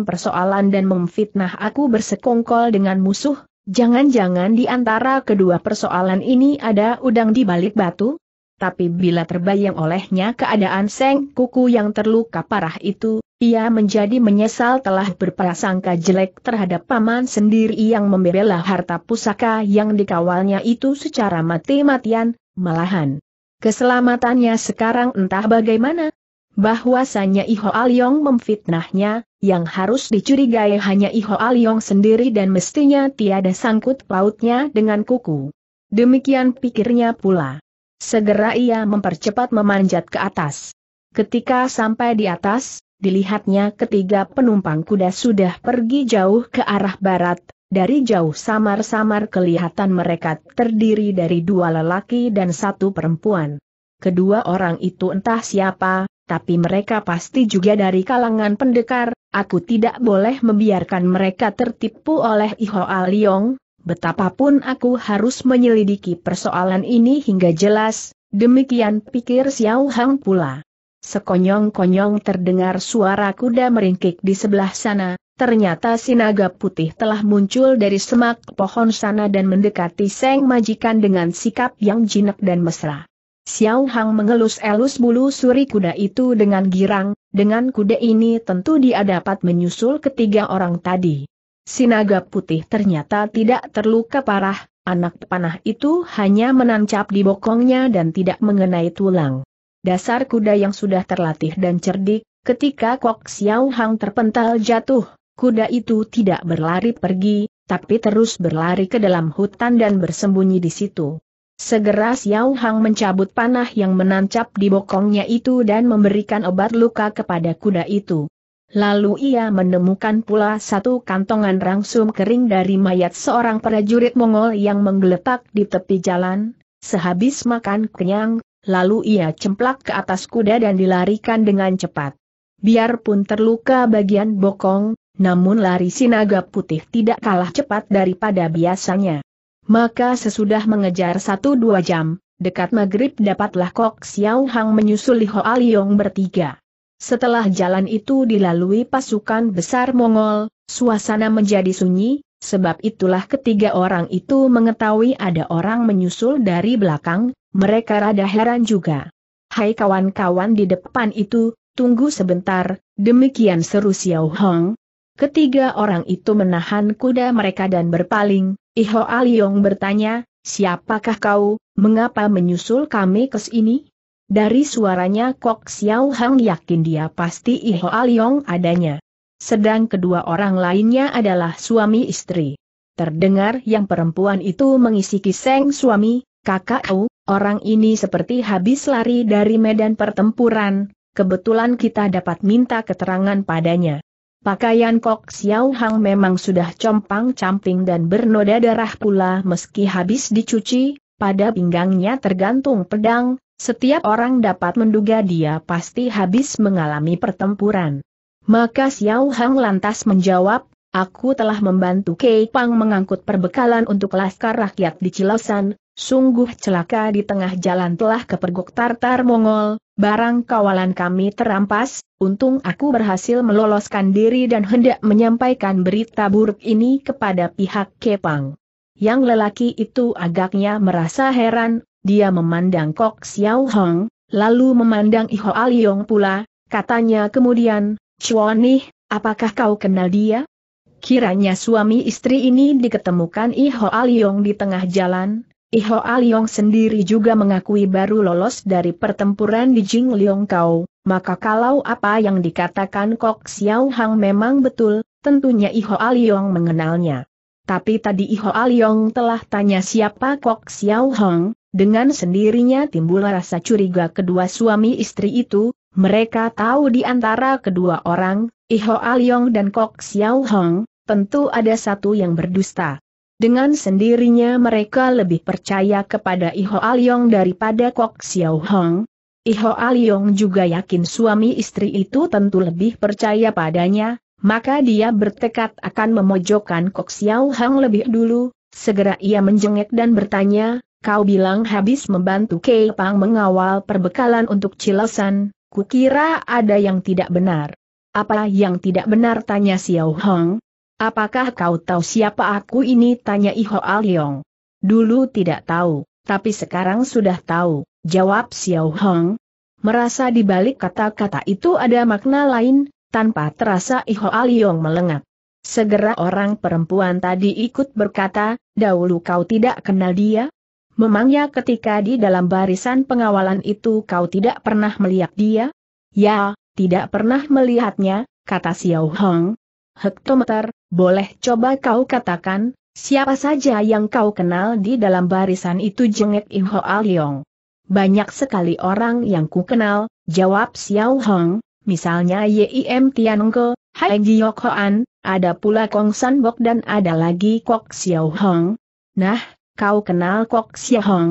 persoalan dan memfitnah aku bersekongkol dengan musuh, Jangan-jangan di antara kedua persoalan ini ada udang di balik batu? Tapi bila terbayang olehnya keadaan Seng Kuku yang terluka parah itu, ia menjadi menyesal telah berprasangka jelek terhadap paman sendiri yang membela harta pusaka yang dikawalnya itu secara mati-matian, malahan. Keselamatannya sekarang entah bagaimana. Bahwasanya Iho Alion memfitnahnya, yang harus dicurigai hanya Iho Aliong sendiri dan mestinya tiada sangkut pautnya dengan kuku. Demikian pikirnya pula. Segera ia mempercepat memanjat ke atas. Ketika sampai di atas, dilihatnya ketiga penumpang kuda sudah pergi jauh ke arah barat, dari jauh samar-samar kelihatan mereka terdiri dari dua lelaki dan satu perempuan. Kedua orang itu entah siapa, tapi mereka pasti juga dari kalangan pendekar, aku tidak boleh membiarkan mereka tertipu oleh Iho Aliong, betapapun aku harus menyelidiki persoalan ini hingga jelas, demikian pikir Xiao Hang pula. Sekonyong-konyong terdengar suara kuda meringkik di sebelah sana, ternyata si putih telah muncul dari semak pohon sana dan mendekati Seng Majikan dengan sikap yang jinak dan mesra. Xiao Hang mengelus-elus bulu suri kuda itu dengan girang, dengan kuda ini tentu dia dapat menyusul ketiga orang tadi. Sinaga putih ternyata tidak terluka parah, anak panah itu hanya menancap di bokongnya dan tidak mengenai tulang. Dasar kuda yang sudah terlatih dan cerdik, ketika Kok Xiao Hang terpental jatuh, kuda itu tidak berlari pergi, tapi terus berlari ke dalam hutan dan bersembunyi di situ. Segera Xiao Hang mencabut panah yang menancap di bokongnya itu dan memberikan obat luka kepada kuda itu. Lalu ia menemukan pula satu kantongan rangsum kering dari mayat seorang prajurit Mongol yang menggeletak di tepi jalan. Sehabis makan kenyang, lalu ia cemplak ke atas kuda dan dilarikan dengan cepat. Biarpun terluka bagian bokong, namun lari si putih tidak kalah cepat daripada biasanya. Maka sesudah mengejar satu dua jam, dekat maghrib dapatlah Kok Xiao Hang menyusul Li Hoa Liong bertiga. Setelah jalan itu dilalui pasukan besar Mongol, suasana menjadi sunyi, sebab itulah ketiga orang itu mengetahui ada orang menyusul dari belakang, mereka rada heran juga. Hai kawan-kawan di depan itu, tunggu sebentar, demikian seru Xiao Hong. Ketiga orang itu menahan kuda mereka dan berpaling, Iho Aliong bertanya, siapakah kau, mengapa menyusul kami ke sini? Dari suaranya Kok Xiao Hang yakin dia pasti Iho Aliong adanya. Sedang kedua orang lainnya adalah suami istri. Terdengar yang perempuan itu mengisi kiseng suami, kakak kau, orang ini seperti habis lari dari medan pertempuran, kebetulan kita dapat minta keterangan padanya. Pakaian Kok Xiao Hang memang sudah compang-camping dan bernoda darah pula meski habis dicuci, pada pinggangnya tergantung pedang, setiap orang dapat menduga dia pasti habis mengalami pertempuran. Maka Xiao Hang lantas menjawab, aku telah membantu Kei Pang mengangkut perbekalan untuk laskar rakyat di Cilosan, sungguh celaka di tengah jalan telah kepergok Tartar Mongol, barang kawalan kami terampas, untung aku berhasil meloloskan diri dan hendak menyampaikan berita buruk ini kepada pihak Kepang. Yang lelaki itu agaknya merasa heran, dia memandang Kok Xiao Hong, lalu memandang Iho Aliong pula, katanya kemudian, Nih, apakah kau kenal dia? Kiranya suami istri ini diketemukan Iho Aliong di tengah jalan, Iho Aliong sendiri juga mengakui baru lolos dari pertempuran di Jing Liong Kau, maka kalau apa yang dikatakan Kok Xiao Hang memang betul, tentunya Iho Aliong mengenalnya. Tapi tadi Iho Aliong telah tanya siapa Kok Xiao Hang, dengan sendirinya timbul rasa curiga kedua suami istri itu, mereka tahu di antara kedua orang, Iho Aliong dan Kok Xiao Hang, tentu ada satu yang berdusta. Dengan sendirinya mereka lebih percaya kepada Iho Aliong daripada Kok Xiao Hong. Iho Aliong juga yakin suami istri itu tentu lebih percaya padanya, maka dia bertekad akan memojokkan Kok Xiao Hong lebih dulu, segera ia menjengek dan bertanya, kau bilang habis membantu Kei Pang mengawal perbekalan untuk Cilosan, kukira ada yang tidak benar. Apa yang tidak benar tanya Xiao Hong? Apakah kau tahu siapa aku ini? Tanya Iho Aliong. Dulu tidak tahu, tapi sekarang sudah tahu, jawab Xiao Hong. Merasa di balik kata-kata itu ada makna lain, tanpa terasa Iho Aliong melengak. Segera orang perempuan tadi ikut berkata, dahulu kau tidak kenal dia? Memangnya ketika di dalam barisan pengawalan itu kau tidak pernah melihat dia? Ya, tidak pernah melihatnya, kata Xiao Hong, hektometer, boleh coba kau katakan, siapa saja yang kau kenal di dalam barisan itu jengek Im Aliong. Banyak sekali orang yang ku kenal, jawab Xiao Hong, misalnya Yim Tianke, Hai Giyok Hoan, ada pula Kong San Bok dan ada lagi Kok Xiao Hong. Nah, kau kenal Kok Xiao Hong?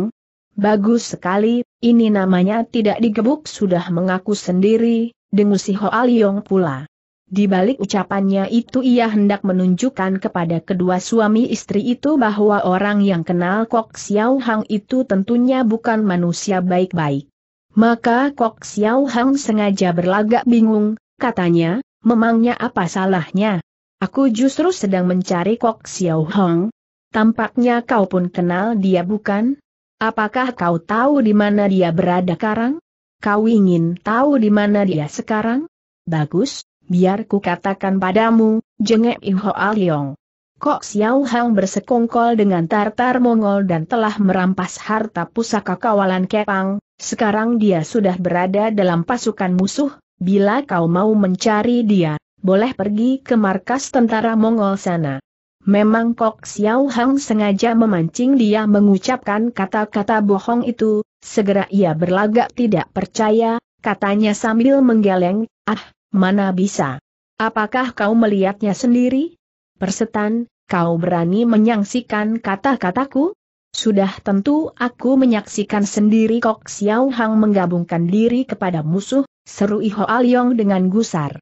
Bagus sekali, ini namanya tidak digebuk sudah mengaku sendiri, dengusi Ho Aliong pula. Di balik ucapannya itu ia hendak menunjukkan kepada kedua suami istri itu bahwa orang yang kenal Kok Xiao Hang itu tentunya bukan manusia baik-baik. Maka Kok Xiao Hang sengaja berlagak bingung, katanya, memangnya apa salahnya? Aku justru sedang mencari Kok Xiao Hang. Tampaknya kau pun kenal dia bukan? Apakah kau tahu di mana dia berada sekarang? Kau ingin tahu di mana dia sekarang? Bagus, Biar ku katakan padamu, jengek Iho Aliong. Kok Xiao Hang bersekongkol dengan Tartar Mongol dan telah merampas harta pusaka kawalan Kepang, sekarang dia sudah berada dalam pasukan musuh, bila kau mau mencari dia, boleh pergi ke markas tentara Mongol sana. Memang Kok Xiao Hang sengaja memancing dia mengucapkan kata-kata bohong itu, segera ia berlagak tidak percaya, katanya sambil menggeleng, ah, Mana bisa? Apakah kau melihatnya sendiri? Persetan, kau berani menyaksikan kata-kataku? Sudah tentu aku menyaksikan sendiri Kok Xiao Hang menggabungkan diri kepada musuh, seru Iho Aliong dengan gusar.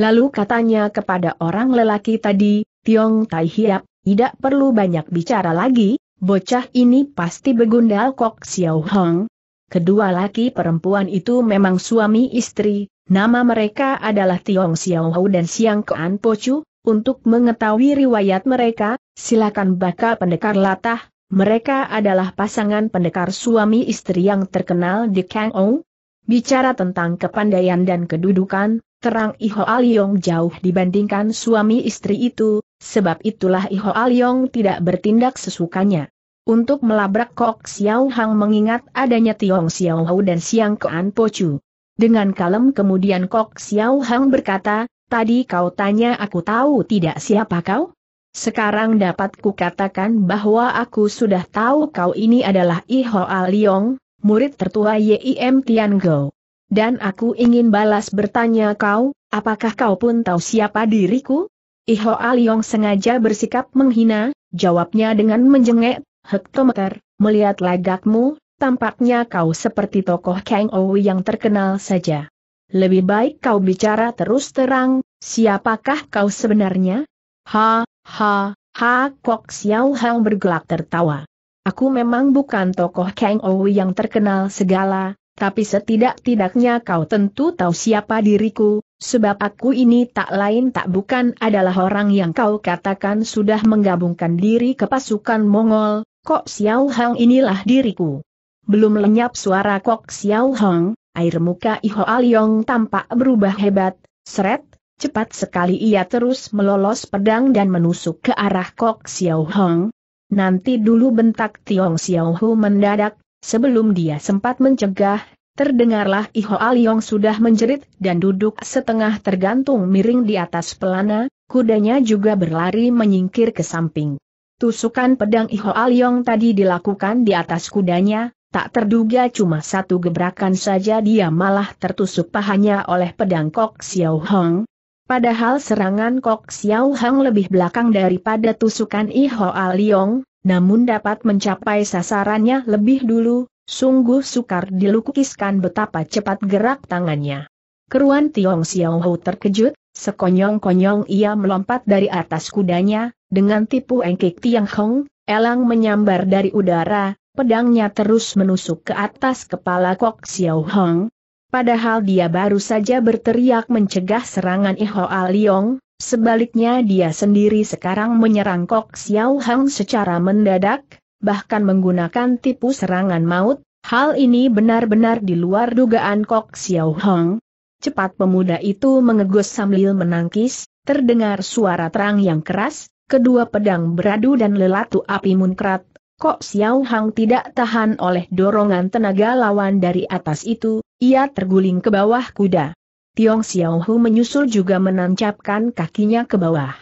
Lalu katanya kepada orang lelaki tadi, Tiong Tai Hiap, tidak perlu banyak bicara lagi, bocah ini pasti begundal Kok Xiao Hang. Kedua laki perempuan itu memang suami istri, Nama mereka adalah Tiong Xiaohou dan Siang Kean Pochu. Untuk mengetahui riwayat mereka, silakan baca pendekar latah. Mereka adalah pasangan pendekar suami istri yang terkenal di Kang Ou. Bicara tentang kepandaian dan kedudukan, terang Iho Aliong jauh dibandingkan suami istri itu, sebab itulah Iho Aliong tidak bertindak sesukanya. Untuk melabrak Kok Xiao Hang mengingat adanya Tiong Xiao Hou dan Siang Kean Pochu. Dengan kalem kemudian Kok Xiao Hang berkata, tadi kau tanya aku tahu tidak siapa kau? Sekarang dapat katakan bahwa aku sudah tahu kau ini adalah Iho Liong, murid tertua YIM Tianggo. Dan aku ingin balas bertanya kau, apakah kau pun tahu siapa diriku? Iho Liong sengaja bersikap menghina, jawabnya dengan menjengek, hektometer, melihat lagakmu, tampaknya kau seperti tokoh Kang Ou yang terkenal saja. Lebih baik kau bicara terus terang, siapakah kau sebenarnya? Ha, ha, ha, Kok Xiao Hang bergelak tertawa. Aku memang bukan tokoh Kang Ou yang terkenal segala, tapi setidak-tidaknya kau tentu tahu siapa diriku, sebab aku ini tak lain tak bukan adalah orang yang kau katakan sudah menggabungkan diri ke pasukan Mongol, Kok Xiao Hang inilah diriku. Belum lenyap suara Kok Xiao Hong, air muka Iho Aliong tampak berubah hebat, seret, cepat sekali ia terus melolos pedang dan menusuk ke arah Kok Xiao Hong. Nanti dulu bentak Tiong Xiao Hu mendadak, sebelum dia sempat mencegah, terdengarlah Iho Aliong sudah menjerit dan duduk setengah tergantung miring di atas pelana, kudanya juga berlari menyingkir ke samping. Tusukan pedang Iho Aliong tadi dilakukan di atas kudanya, Tak terduga cuma satu gebrakan saja dia malah tertusuk pahanya oleh pedang Kok Xiao Hong. Padahal serangan Kok Xiao Hong lebih belakang daripada tusukan I Hoa Liong, namun dapat mencapai sasarannya lebih dulu, sungguh sukar dilukiskan betapa cepat gerak tangannya. Keruan Tiong Xiao Hou terkejut, sekonyong-konyong ia melompat dari atas kudanya, dengan tipu engkik Tiang Hong, elang menyambar dari udara, pedangnya terus menusuk ke atas kepala Kok Xiao Hong. Padahal dia baru saja berteriak mencegah serangan Iho Aliong, sebaliknya dia sendiri sekarang menyerang Kok Xiao Hong secara mendadak, bahkan menggunakan tipu serangan maut, hal ini benar-benar di luar dugaan Kok Xiao Hong. Cepat pemuda itu mengegus sambil menangkis, terdengar suara terang yang keras, kedua pedang beradu dan lelatu api munkrat Kok Xiao Hang tidak tahan oleh dorongan tenaga lawan dari atas itu, ia terguling ke bawah kuda. Tiong Xiao Hu menyusul juga menancapkan kakinya ke bawah.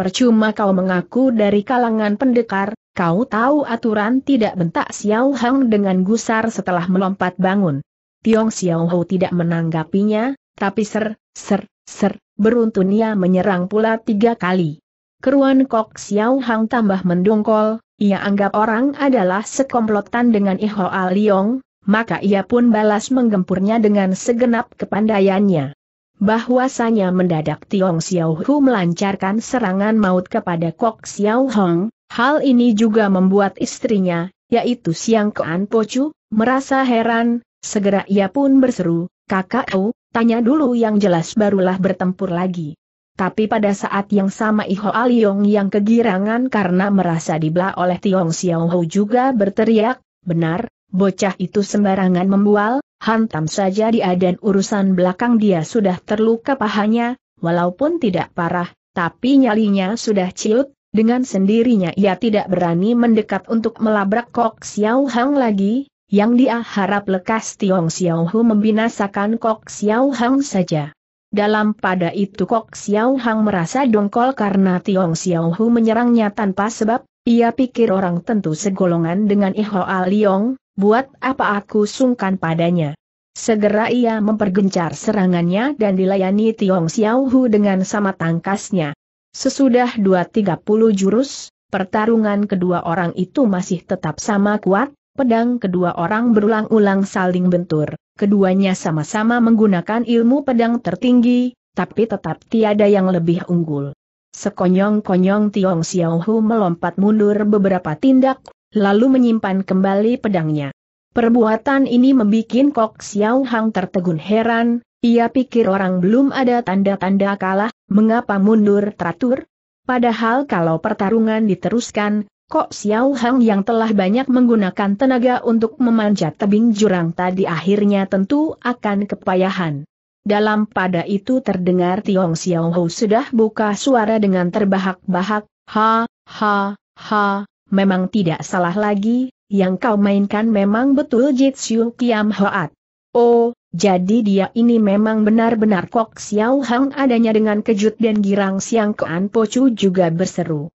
Percuma kau mengaku dari kalangan pendekar, kau tahu aturan tidak bentak Xiao Hang dengan gusar setelah melompat bangun. Tiong Xiao Hu tidak menanggapinya, tapi ser, ser, ser, beruntun ia menyerang pula tiga kali. Keruan Kok Xiao Hang tambah mendongkol, ia anggap orang adalah sekomplotan dengan Iho Aliong, maka ia pun balas menggempurnya dengan segenap kepandaiannya. Bahwasanya mendadak Tiong Xiao Hu melancarkan serangan maut kepada Kok Xiao Hong, hal ini juga membuat istrinya, yaitu Siang Kean Pochu, merasa heran, segera ia pun berseru, kakakku, tanya dulu yang jelas barulah bertempur lagi. Tapi pada saat yang sama Iho Aliong yang kegirangan karena merasa dibelah oleh Tiong Xiao Ho juga berteriak, benar, bocah itu sembarangan membual, hantam saja dia dan urusan belakang dia sudah terluka pahanya, walaupun tidak parah, tapi nyalinya sudah ciut, dengan sendirinya ia tidak berani mendekat untuk melabrak Kok Xiao Hang lagi, yang dia harap lekas Tiong Xiao Hu membinasakan Kok Xiao Hang saja. Dalam pada itu Kok Xiao Hang merasa dongkol karena Tiong Xiao Hu menyerangnya tanpa sebab, ia pikir orang tentu segolongan dengan Ihoa Liong, buat apa aku sungkan padanya. Segera ia mempergencar serangannya dan dilayani Tiong Xiao Hu dengan sama tangkasnya. Sesudah 2-30 jurus, pertarungan kedua orang itu masih tetap sama kuat, pedang kedua orang berulang-ulang saling bentur. Keduanya sama-sama menggunakan ilmu pedang tertinggi, tapi tetap tiada yang lebih unggul. Sekonyong-konyong Tiong Xiaohu melompat mundur beberapa tindak, lalu menyimpan kembali pedangnya. Perbuatan ini membuat Kok Xiao Hang tertegun heran, ia pikir orang belum ada tanda-tanda kalah, mengapa mundur teratur? Padahal kalau pertarungan diteruskan, Kok Xiao Hang yang telah banyak menggunakan tenaga untuk memanjat tebing jurang tadi akhirnya tentu akan kepayahan. Dalam pada itu terdengar Tiong Xiao Hou sudah buka suara dengan terbahak-bahak, ha, ha, ha, memang tidak salah lagi, yang kau mainkan memang betul Jitsu Kiam Hoat. Oh, jadi dia ini memang benar-benar Kok Xiao Hang adanya dengan kejut dan girang Siang Kean Pocu juga berseru.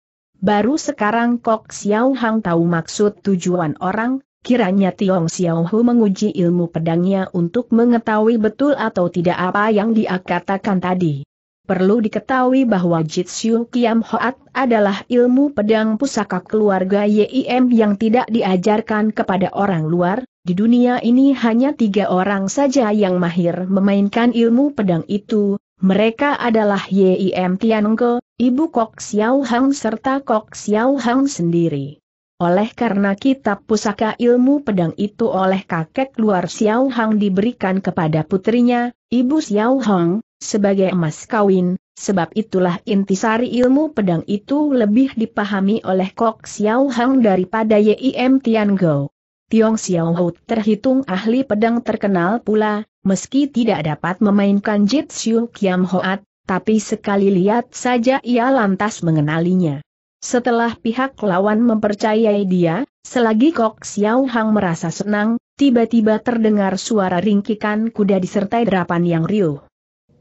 Baru sekarang Kok Xiao Hang tahu maksud tujuan orang, kiranya Tiong Xiao Hu menguji ilmu pedangnya untuk mengetahui betul atau tidak apa yang dia katakan tadi. Perlu diketahui bahwa Jitsu Kiam Hoat adalah ilmu pedang pusaka keluarga YIM yang tidak diajarkan kepada orang luar, di dunia ini hanya tiga orang saja yang mahir memainkan ilmu pedang itu, mereka adalah Yim Tianengke, Ibu Kok Xiao Hang serta Kok Xiao Hang sendiri. Oleh karena kitab pusaka ilmu pedang itu oleh kakek luar Xiao Hang diberikan kepada putrinya, Ibu Xiao Hang, sebagai emas kawin, sebab itulah intisari ilmu pedang itu lebih dipahami oleh Kok Xiao Hang daripada Yim Tianggo. Tiong Xiaohou terhitung ahli pedang terkenal pula, meski tidak dapat memainkan Jitsu Kiam Hoat, tapi sekali lihat saja ia lantas mengenalinya. Setelah pihak lawan mempercayai dia, selagi Kok Xiao Hang merasa senang, tiba-tiba terdengar suara ringkikan kuda disertai derapan yang riuh.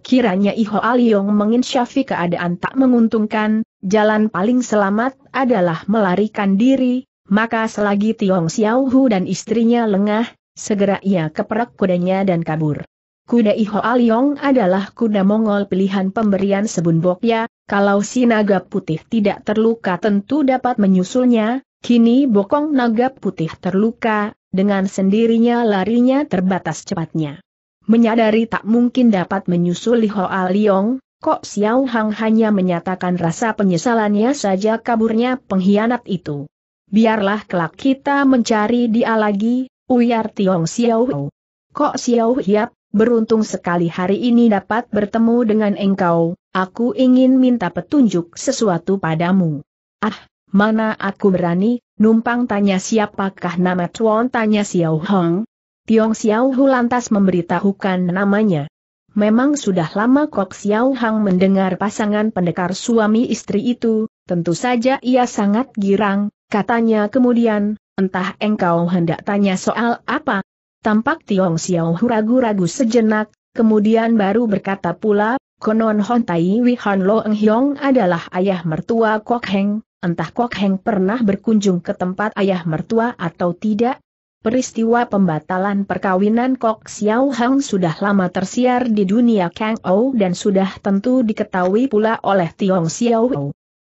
Kiranya Iho Aliong menginsyafi keadaan tak menguntungkan, jalan paling selamat adalah melarikan diri, maka selagi Tiong Xiaohu dan istrinya lengah, segera ia keperak kudanya dan kabur. Kuda Iho Aliong adalah kuda Mongol pilihan pemberian Sebun Bokya, kalau si naga putih tidak terluka tentu dapat menyusulnya, kini bokong naga putih terluka, dengan sendirinya larinya terbatas cepatnya. Menyadari tak mungkin dapat menyusul Iho Aliong, Kok Xiao Hang hanya menyatakan rasa penyesalannya saja kaburnya pengkhianat itu. Biarlah kelak kita mencari dia lagi, Uyar Tiong Xiao. Kok Xiao Hiap, beruntung sekali hari ini dapat bertemu dengan engkau, aku ingin minta petunjuk sesuatu padamu. Ah, mana aku berani, numpang tanya siapakah nama Tuan tanya Xiao Hong. Tiong Xiao Hu lantas memberitahukan namanya. Memang sudah lama Kok Xiao Hang mendengar pasangan pendekar suami istri itu, tentu saja ia sangat girang, Katanya kemudian, entah engkau hendak tanya soal apa? Tampak Tiong Xiao ragu-ragu sejenak, kemudian baru berkata pula, konon Hon Tai Wi Han Lo Eng Hiong adalah ayah mertua Kok Heng, entah Kok Heng pernah berkunjung ke tempat ayah mertua atau tidak? Peristiwa pembatalan perkawinan Kok Xiao Hang sudah lama tersiar di dunia Kang Ou dan sudah tentu diketahui pula oleh Tiong Xiao.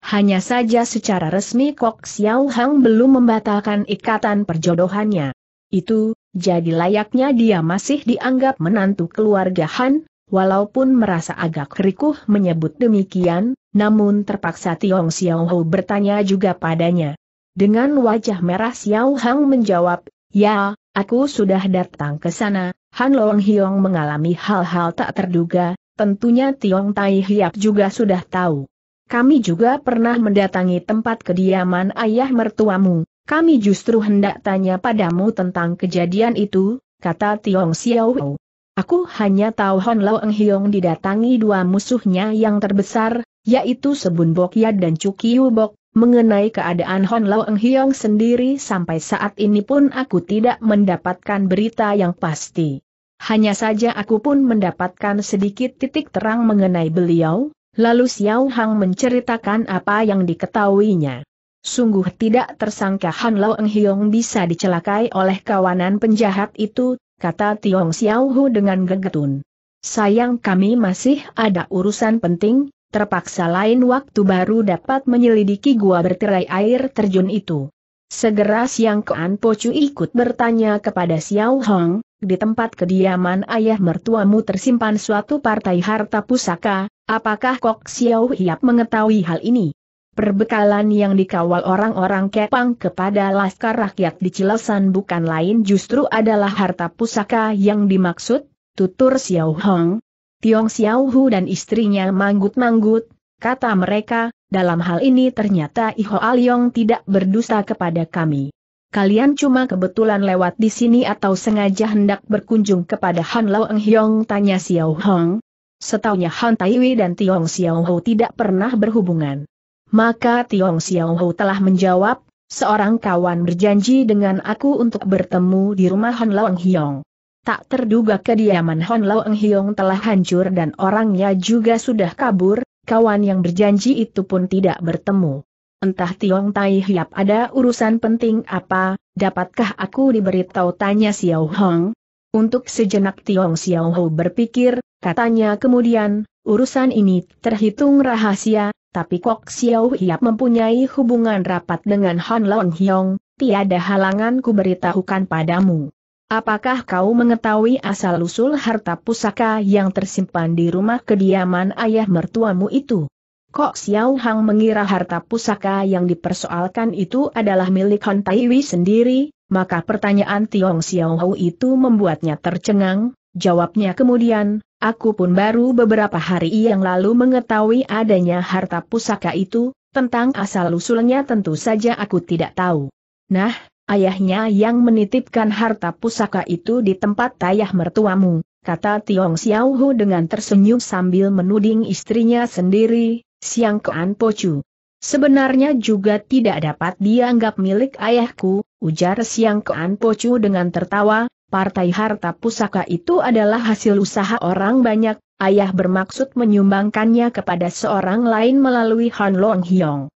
Hanya saja secara resmi Kok Xiao Hang belum membatalkan ikatan perjodohannya. Itu, jadi layaknya dia masih dianggap menantu keluarga Han, walaupun merasa agak rikuh menyebut demikian, namun terpaksa Tiong Xiao Hou bertanya juga padanya. Dengan wajah merah Xiao Hang menjawab, Ya, aku sudah datang ke sana, Han Long Hiong mengalami hal-hal tak terduga, tentunya Tiong Tai Hiap juga sudah tahu. Kami juga pernah mendatangi tempat kediaman ayah mertuamu, kami justru hendak tanya padamu tentang kejadian itu, kata Tiong Xiao. Aku hanya tahu Hon Lao Eng Hiong didatangi dua musuhnya yang terbesar, yaitu Sebun Bok Ya dan Cukiu Bok, Mengenai keadaan Hon Lao Eng Hiong sendiri sampai saat ini pun aku tidak mendapatkan berita yang pasti. Hanya saja aku pun mendapatkan sedikit titik terang mengenai beliau, Lalu Xiao Hang menceritakan apa yang diketahuinya. Sungguh tidak tersangka Han Lao Eng Hiong bisa dicelakai oleh kawanan penjahat itu, kata Tiong Xiao Hu dengan gegetun. Sayang kami masih ada urusan penting, terpaksa lain waktu baru dapat menyelidiki gua bertirai air terjun itu. Segera siang Kean Pocu ikut bertanya kepada Xiao Hong, di tempat kediaman ayah mertuamu tersimpan suatu partai harta pusaka, Apakah Kok Xiao Hiap mengetahui hal ini? Perbekalan yang dikawal orang-orang Kepang kepada Laskar Rakyat di Cilesan bukan lain justru adalah harta pusaka yang dimaksud, tutur Xiao Hong. Tiong Xiao Hu dan istrinya manggut-manggut, kata mereka, dalam hal ini ternyata Iho Aliong tidak berdusta kepada kami. Kalian cuma kebetulan lewat di sini atau sengaja hendak berkunjung kepada Han Lao Eng Hiong tanya Xiao Hong, Setaunya Han Taiwi dan Tiong Xiaohu tidak pernah berhubungan. Maka Tiong Xiaohu telah menjawab, seorang kawan berjanji dengan aku untuk bertemu di rumah Han Long Hiong. Tak terduga kediaman Han Long Hiong telah hancur dan orangnya juga sudah kabur, kawan yang berjanji itu pun tidak bertemu. Entah Tiong Tai Hiap ada urusan penting apa, dapatkah aku diberitahu tanya Xiao Hong? Untuk sejenak Tiong Xiao Hou berpikir, Katanya kemudian, urusan ini terhitung rahasia, tapi Kok Xiao Hiap mempunyai hubungan rapat dengan Han Long Hyong, tiada halangan ku beritahukan padamu. Apakah kau mengetahui asal-usul harta pusaka yang tersimpan di rumah kediaman ayah mertuamu itu? Kok Xiao Hang mengira harta pusaka yang dipersoalkan itu adalah milik Han Taiwi sendiri, maka pertanyaan Tiong Xiao Hou itu membuatnya tercengang, jawabnya kemudian, Aku pun baru beberapa hari yang lalu mengetahui adanya harta pusaka itu, tentang asal-usulnya tentu saja aku tidak tahu. Nah, ayahnya yang menitipkan harta pusaka itu di tempat tayah mertuamu, kata Tiong Xiaohu dengan tersenyum sambil menuding istrinya sendiri, Siang Kean Pocu. Sebenarnya juga tidak dapat dianggap milik ayahku, ujar Siang Kean Pocu dengan tertawa, Partai harta pusaka itu adalah hasil usaha orang banyak, ayah bermaksud menyumbangkannya kepada seorang lain melalui Han Long Hyong.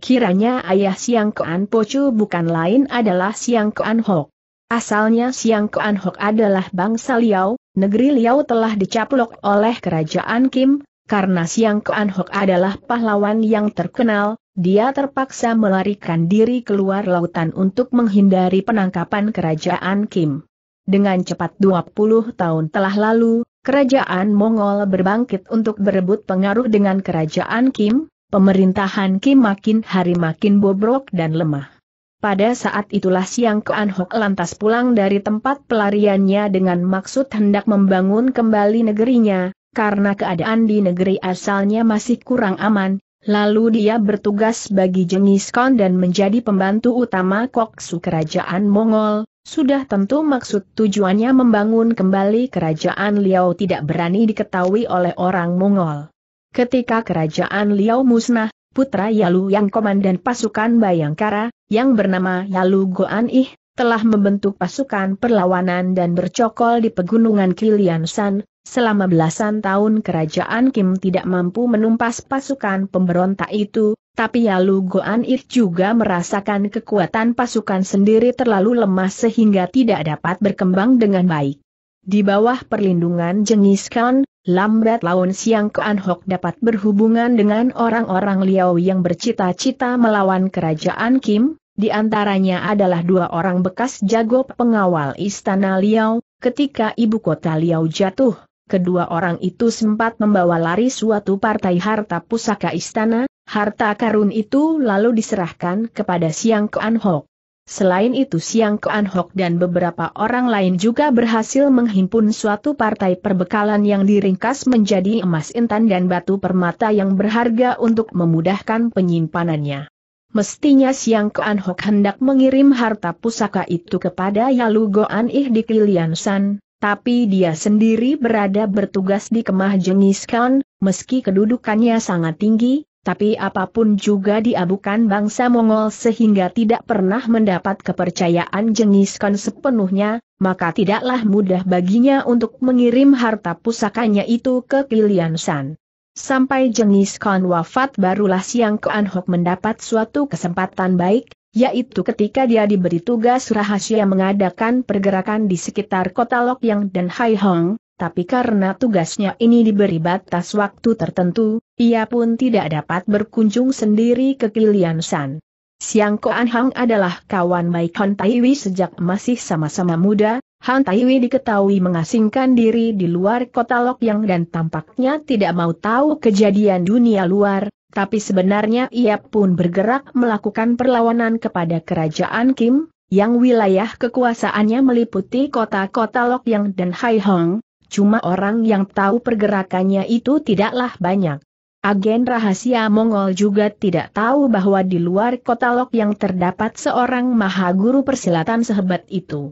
Kiranya ayah Siang Kuan Pocu bukan lain adalah Siang Kuan Hok. Asalnya Siang Kuan Hok adalah bangsa Liao, negeri Liao telah dicaplok oleh kerajaan Kim, karena Siang Kuan Hok adalah pahlawan yang terkenal, dia terpaksa melarikan diri keluar lautan untuk menghindari penangkapan kerajaan Kim. Dengan cepat 20 tahun telah lalu, kerajaan Mongol berbangkit untuk berebut pengaruh dengan kerajaan Kim, pemerintahan Kim makin hari makin bobrok dan lemah. Pada saat itulah Siang Kean Hok lantas pulang dari tempat pelariannya dengan maksud hendak membangun kembali negerinya, karena keadaan di negeri asalnya masih kurang aman, lalu dia bertugas bagi Jengis Khan dan menjadi pembantu utama Koksu Kerajaan Mongol, sudah tentu maksud tujuannya membangun kembali kerajaan Liao tidak berani diketahui oleh orang Mongol. Ketika kerajaan Liao musnah, putra Yalu yang komandan pasukan Bayangkara, yang bernama Yalu Goan Ih, telah membentuk pasukan perlawanan dan bercokol di pegunungan Kiliansan, selama belasan tahun kerajaan Kim tidak mampu menumpas pasukan pemberontak itu, tapi Yalu Goan It juga merasakan kekuatan pasukan sendiri terlalu lemah sehingga tidak dapat berkembang dengan baik. Di bawah perlindungan Jengis Khan, lambat laun Siang Kuan Hok dapat berhubungan dengan orang-orang Liao yang bercita-cita melawan kerajaan Kim, di antaranya adalah dua orang bekas jago pengawal istana Liao, ketika ibu kota Liao jatuh, kedua orang itu sempat membawa lari suatu partai harta pusaka istana, harta karun itu lalu diserahkan kepada Siang Kuan Hok. Selain itu Siang Kuan Hok dan beberapa orang lain juga berhasil menghimpun suatu partai perbekalan yang diringkas menjadi emas intan dan batu permata yang berharga untuk memudahkan penyimpanannya. Mestinya Siang Kuan Hok hendak mengirim harta pusaka itu kepada Yalu Goan Ih di Kiliansan, tapi dia sendiri berada bertugas di Kemah Jengis Khan, meski kedudukannya sangat tinggi, tapi apapun juga diabukan bangsa Mongol sehingga tidak pernah mendapat kepercayaan Jengis Khan sepenuhnya, maka tidaklah mudah baginya untuk mengirim harta pusakanya itu ke Kiliansan. Sampai jenis Kon wafat barulah Siang Kean Hok mendapat suatu kesempatan baik, yaitu ketika dia diberi tugas rahasia mengadakan pergerakan di sekitar kota Lok Yang dan Hai Hong, tapi karena tugasnya ini diberi batas waktu tertentu, ia pun tidak dapat berkunjung sendiri ke Kilian San. Siang Koan Hang adalah kawan baik Hon Taiwi sejak masih sama-sama muda, Han Taiwi diketahui mengasingkan diri di luar kota Lok Yang dan tampaknya tidak mau tahu kejadian dunia luar, tapi sebenarnya ia pun bergerak melakukan perlawanan kepada kerajaan Kim, yang wilayah kekuasaannya meliputi kota-kota Lok Yang dan Hai Hong. cuma orang yang tahu pergerakannya itu tidaklah banyak. Agen rahasia Mongol juga tidak tahu bahwa di luar kota Lok yang terdapat seorang maha guru persilatan sehebat itu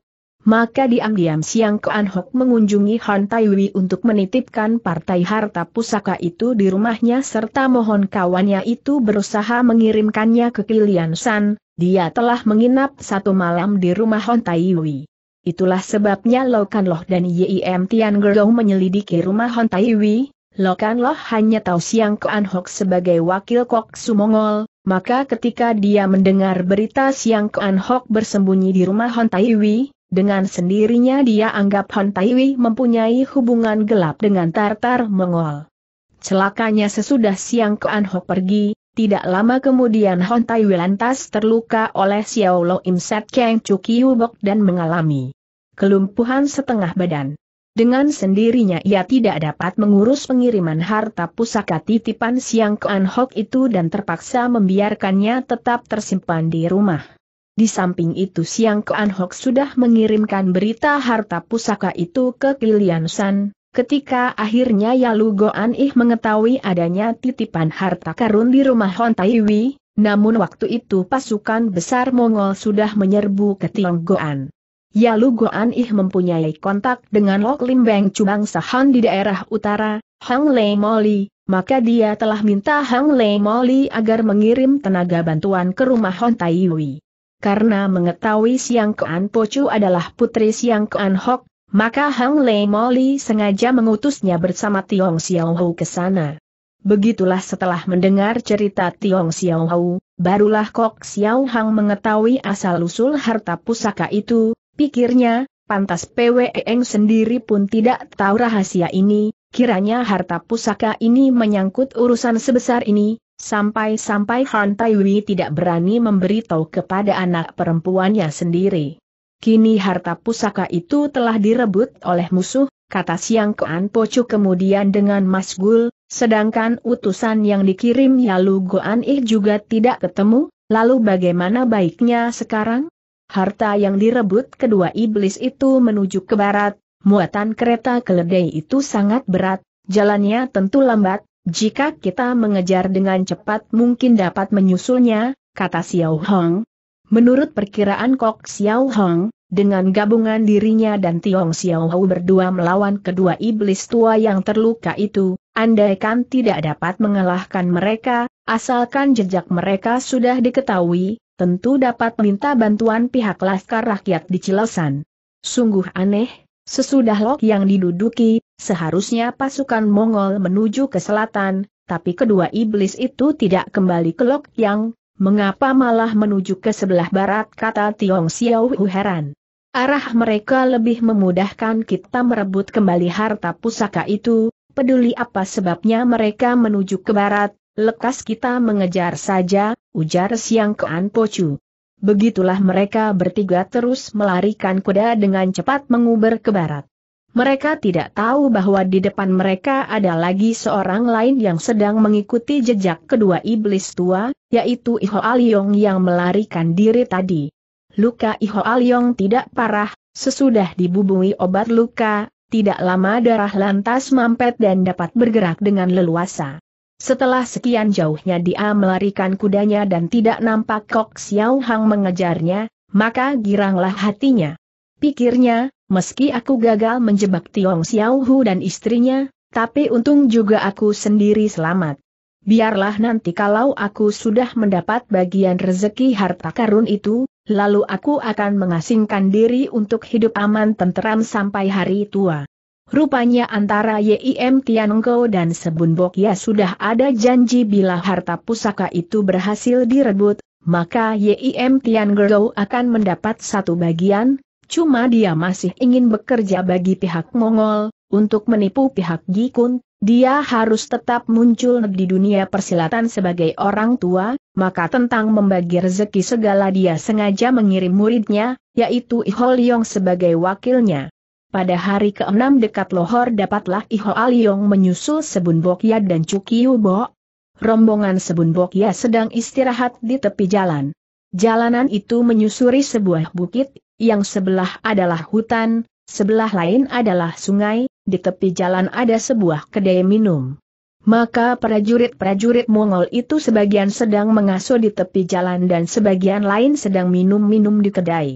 maka diam-diam Siang Kuan Hok mengunjungi Han Taiwi untuk menitipkan partai harta pusaka itu di rumahnya serta mohon kawannya itu berusaha mengirimkannya ke Kilian San, dia telah menginap satu malam di rumah Han Taiwi. Itulah sebabnya Lokan Loh dan Yim Tian Gerong menyelidiki rumah Han Taiwi, Lokan Loh hanya tahu Siang Kuan Hok sebagai wakil Kok Sumongol, maka ketika dia mendengar berita Siang Kuan Hok bersembunyi di rumah Han Taiwi, dengan sendirinya dia anggap Han Taiwi mempunyai hubungan gelap dengan Tartar Mongol. Celakanya sesudah siang ke Ho pergi, tidak lama kemudian Han Taiwi lantas terluka oleh Xiao Lo Im Set Kang Chukiu Bok dan mengalami kelumpuhan setengah badan. Dengan sendirinya ia tidak dapat mengurus pengiriman harta pusaka titipan siang ke Anhok itu dan terpaksa membiarkannya tetap tersimpan di rumah. Di samping itu Siang Kuan Hok sudah mengirimkan berita harta pusaka itu ke Kilian San, ketika akhirnya Yalu Goan Ih mengetahui adanya titipan harta karun di rumah Hon Taiwi, namun waktu itu pasukan besar Mongol sudah menyerbu ke Goan. Yalu Goan Ih mempunyai kontak dengan Lok Lim Beng Chubang Sahan di daerah utara, Hang Lei Moli, maka dia telah minta Hang Lei Moli agar mengirim tenaga bantuan ke rumah Hon Taiwi karena mengetahui Siang Kean Pocu adalah putri Siang Kean Hok, maka Hang Lei Moli sengaja mengutusnya bersama Tiong Xiaohu ke sana. Begitulah setelah mendengar cerita Tiong Xiaohu, barulah Kok Xiao Hang mengetahui asal-usul harta pusaka itu, pikirnya, pantas Eng sendiri pun tidak tahu rahasia ini, kiranya harta pusaka ini menyangkut urusan sebesar ini, Sampai-sampai Han Taiwi tidak berani memberitahu kepada anak perempuannya sendiri. Kini harta pusaka itu telah direbut oleh musuh, kata Siang Kean Pocu kemudian dengan Mas Gul, sedangkan utusan yang dikirim Yalu Goan Ih juga tidak ketemu, lalu bagaimana baiknya sekarang? Harta yang direbut kedua iblis itu menuju ke barat, muatan kereta keledai itu sangat berat, jalannya tentu lambat, jika kita mengejar dengan cepat mungkin dapat menyusulnya, kata Xiao Hong. Menurut perkiraan Kok Xiao Hong, dengan gabungan dirinya dan Tiong Xiao Hou berdua melawan kedua iblis tua yang terluka itu, andaikan tidak dapat mengalahkan mereka, asalkan jejak mereka sudah diketahui, tentu dapat minta bantuan pihak Laskar Rakyat di Cilosan. Sungguh aneh, Sesudah Lok yang diduduki, seharusnya pasukan Mongol menuju ke selatan, tapi kedua iblis itu tidak kembali ke Lok yang, mengapa malah menuju ke sebelah barat kata Tiong Xiao heran. Arah mereka lebih memudahkan kita merebut kembali harta pusaka itu, peduli apa sebabnya mereka menuju ke barat, lekas kita mengejar saja, ujar Siang Kean Pocu. Begitulah mereka bertiga terus melarikan kuda dengan cepat menguber ke barat. Mereka tidak tahu bahwa di depan mereka ada lagi seorang lain yang sedang mengikuti jejak kedua iblis tua, yaitu Iho Aliong yang melarikan diri tadi. Luka Iho Aliong tidak parah, sesudah dibubui obat luka, tidak lama darah lantas mampet dan dapat bergerak dengan leluasa. Setelah sekian jauhnya dia melarikan kudanya dan tidak nampak Kok Xiao Hang mengejarnya, maka giranglah hatinya. Pikirnya, meski aku gagal menjebak Tiong Xiao Hu dan istrinya, tapi untung juga aku sendiri selamat. Biarlah nanti kalau aku sudah mendapat bagian rezeki harta karun itu, lalu aku akan mengasingkan diri untuk hidup aman tenteram sampai hari tua. Rupanya antara Yim Tianengko dan Sebun ya sudah ada janji bila harta pusaka itu berhasil direbut, maka Yim Tianengko akan mendapat satu bagian, cuma dia masih ingin bekerja bagi pihak Mongol, untuk menipu pihak Gikun, dia harus tetap muncul di dunia persilatan sebagai orang tua, maka tentang membagi rezeki segala dia sengaja mengirim muridnya, yaitu Ihol Yong sebagai wakilnya. Pada hari ke-6 dekat Lohor dapatlah Iho Aliong menyusul Sebun Bokya dan Cukiu Bo. Rombongan Sebun Bokya sedang istirahat di tepi jalan. Jalanan itu menyusuri sebuah bukit, yang sebelah adalah hutan, sebelah lain adalah sungai, di tepi jalan ada sebuah kedai minum. Maka prajurit-prajurit Mongol itu sebagian sedang mengasuh di tepi jalan dan sebagian lain sedang minum-minum di kedai.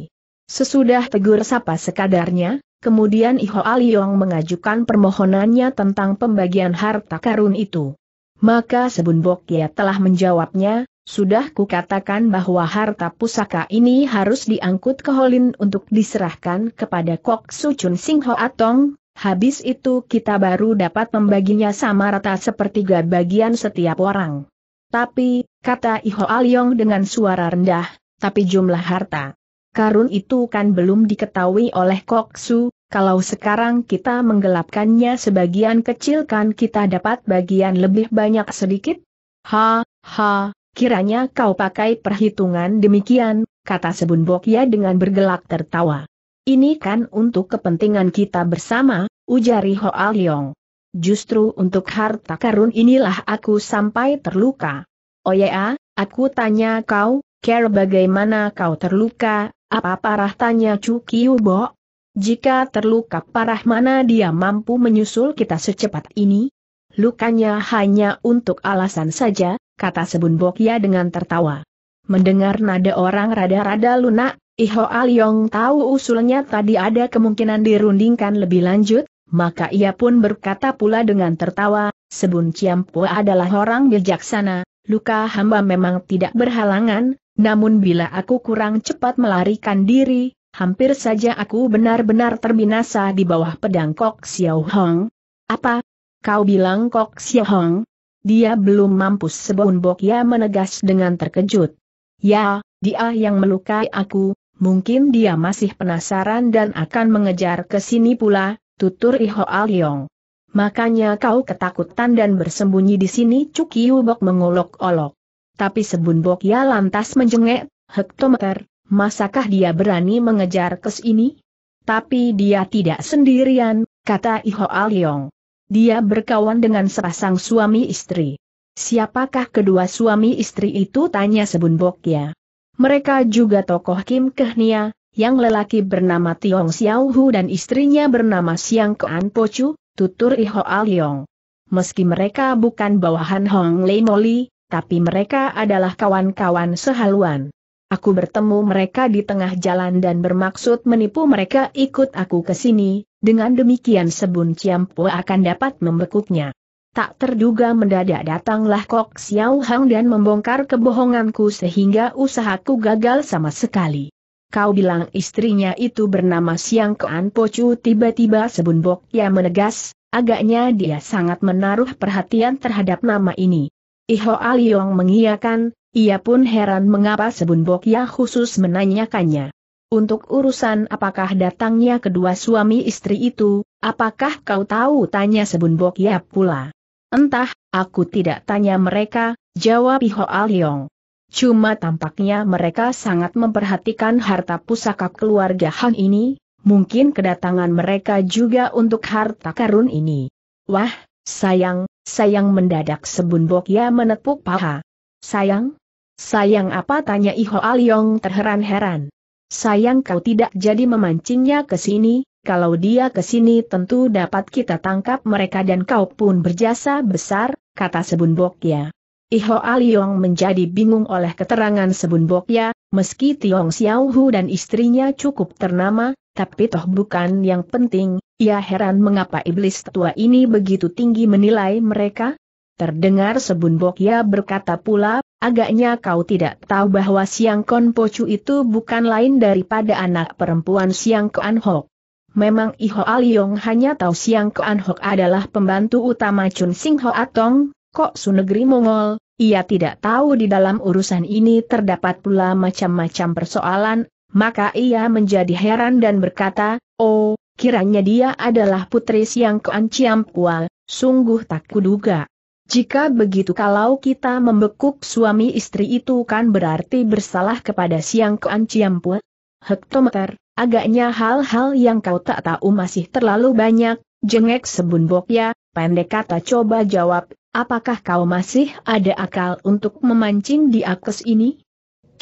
Sesudah tegur sapa sekadarnya, Kemudian Iho Aliong mengajukan permohonannya tentang pembagian harta karun itu. Maka Sebun Bokya telah menjawabnya, sudah kukatakan bahwa harta pusaka ini harus diangkut ke Holin untuk diserahkan kepada Kok Sucun Sing Ho Atong, habis itu kita baru dapat membaginya sama rata sepertiga bagian setiap orang. Tapi, kata Iho Aliong dengan suara rendah, tapi jumlah harta karun itu kan belum diketahui oleh Koksu, kalau sekarang kita menggelapkannya sebagian kecil kan kita dapat bagian lebih banyak sedikit? Ha, ha, kiranya kau pakai perhitungan demikian, kata Sebun Bokya dengan bergelak tertawa. Ini kan untuk kepentingan kita bersama, ujari Hoa Leong. Justru untuk harta karun inilah aku sampai terluka. Oh ya, aku tanya kau, Care bagaimana kau terluka, apa parah tanya Chu Kiu Bo? Jika terluka parah mana dia mampu menyusul kita secepat ini? Lukanya hanya untuk alasan saja, kata Sebun Bokya dengan tertawa. Mendengar nada orang rada-rada lunak, Iho Alyong tahu usulnya tadi ada kemungkinan dirundingkan lebih lanjut, maka ia pun berkata pula dengan tertawa, Sebun Ciampo adalah orang bijaksana, luka hamba memang tidak berhalangan, namun bila aku kurang cepat melarikan diri, hampir saja aku benar-benar terbinasa di bawah pedang Kok Xiao Hong. Apa? Kau bilang Kok Xiao Hong? Dia belum mampus bok? Ya menegas dengan terkejut. Ya, dia yang melukai aku, mungkin dia masih penasaran dan akan mengejar ke sini pula, tutur Iho Aliong. Makanya kau ketakutan dan bersembunyi di sini Cukiu Bok mengolok-olok. Tapi Sebun Bokya lantas menjengek, hektometer, masakah dia berani mengejar kes ini? Tapi dia tidak sendirian, kata Iho Aliong. Dia berkawan dengan sepasang suami istri. Siapakah kedua suami istri itu tanya Sebun Bokya. Mereka juga tokoh Kim Kehnia, yang lelaki bernama Tiong Xiaohu dan istrinya bernama Siang Kean Pochu, tutur Iho Aliong. Meski mereka bukan bawahan Hong Lei Moli, tapi mereka adalah kawan-kawan sehaluan. Aku bertemu mereka di tengah jalan dan bermaksud menipu mereka ikut aku ke sini, dengan demikian Sebun ciampu akan dapat membekuknya. Tak terduga mendadak datanglah Kok Xiao Hang dan membongkar kebohonganku sehingga usahaku gagal sama sekali. Kau bilang istrinya itu bernama Siang Kean Pocu tiba-tiba Sebun Bok ya menegas, agaknya dia sangat menaruh perhatian terhadap nama ini. Iho Aliong mengiakan. ia pun heran mengapa Sebun Bokya khusus menanyakannya. Untuk urusan apakah datangnya kedua suami istri itu, apakah kau tahu tanya Sebun Ya pula. Entah, aku tidak tanya mereka, jawab Iho Aliong. Cuma tampaknya mereka sangat memperhatikan harta pusaka keluarga Han ini, mungkin kedatangan mereka juga untuk harta karun ini. Wah, sayang, Sayang mendadak sebun Bokya menepuk paha. Sayang? Sayang apa tanya Iho Aliong terheran-heran. Sayang kau tidak jadi memancingnya ke sini, kalau dia ke sini tentu dapat kita tangkap mereka dan kau pun berjasa besar, kata Sebun Bokya. Iho Aliong menjadi bingung oleh keterangan Sebun Bokya, meski Tiong Xiaohu dan istrinya cukup ternama, tapi toh bukan yang penting, ia heran mengapa iblis tua ini begitu tinggi menilai mereka? Terdengar Sebun ia berkata pula, agaknya kau tidak tahu bahwa Siang Pocu itu bukan lain daripada anak perempuan Siang Koan Hok. Memang Iho Aliong hanya tahu Siang Koan Hok adalah pembantu utama Chun Sing Ho Atong, Kok Su Negeri Mongol, ia tidak tahu di dalam urusan ini terdapat pula macam-macam persoalan, maka ia menjadi heran dan berkata, Oh, Kiranya dia adalah putri Siang Ciam Ciampual, sungguh tak kuduga. Jika begitu kalau kita membekuk suami istri itu kan berarti bersalah kepada Siang Ciam Ciampual? Hektometer, agaknya hal-hal yang kau tak tahu masih terlalu banyak, jengek sebunbok ya, pendek kata coba jawab, apakah kau masih ada akal untuk memancing di akses ini?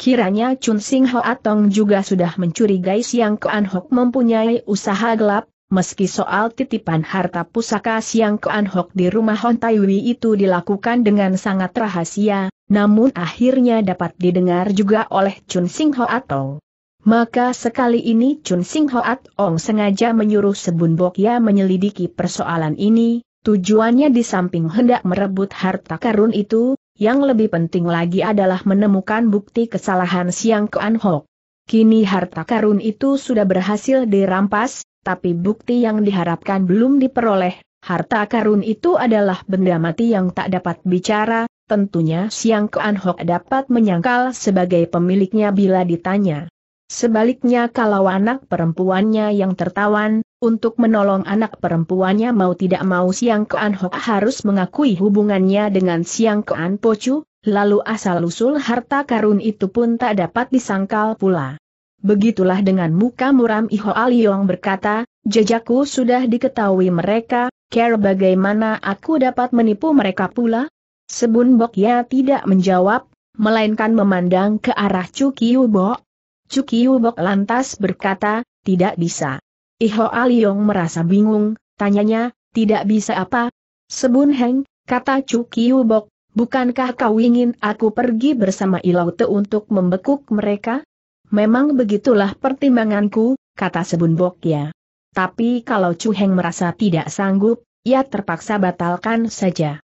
Kiranya Chun Sing Ho Atong juga sudah mencurigai Siang Kuan Hok mempunyai usaha gelap, meski soal titipan harta pusaka Siang Kuan Hok di rumah Hon Tai Wei itu dilakukan dengan sangat rahasia, namun akhirnya dapat didengar juga oleh Chun Sing Ho Atong. Maka sekali ini Chun Sing Ho Atong sengaja menyuruh Sebun Bokya menyelidiki persoalan ini, tujuannya di samping hendak merebut harta karun itu, yang lebih penting lagi adalah menemukan bukti kesalahan Siang Kuan Hok. Kini harta karun itu sudah berhasil dirampas, tapi bukti yang diharapkan belum diperoleh. Harta karun itu adalah benda mati yang tak dapat bicara, tentunya Siang Kuan Hok dapat menyangkal sebagai pemiliknya bila ditanya. Sebaliknya kalau anak perempuannya yang tertawan, untuk menolong anak perempuannya mau tidak mau Siang Kean Hok harus mengakui hubungannya dengan Siang Kean Pocu, lalu asal-usul harta karun itu pun tak dapat disangkal pula. Begitulah dengan muka muram Iho Aliong berkata, jejakku sudah diketahui mereka, care bagaimana aku dapat menipu mereka pula? Sebun Bok ya tidak menjawab, melainkan memandang ke arah Cukiu Bok, Cukiu Bok lantas berkata, tidak bisa. Iho Aliong merasa bingung, tanyanya, tidak bisa apa? Sebun Heng, kata Cukiu Bok, bukankah kau ingin aku pergi bersama Ilaute untuk membekuk mereka? Memang begitulah pertimbanganku, kata Sebun Bok ya. Tapi kalau Chu Heng merasa tidak sanggup, ia terpaksa batalkan saja.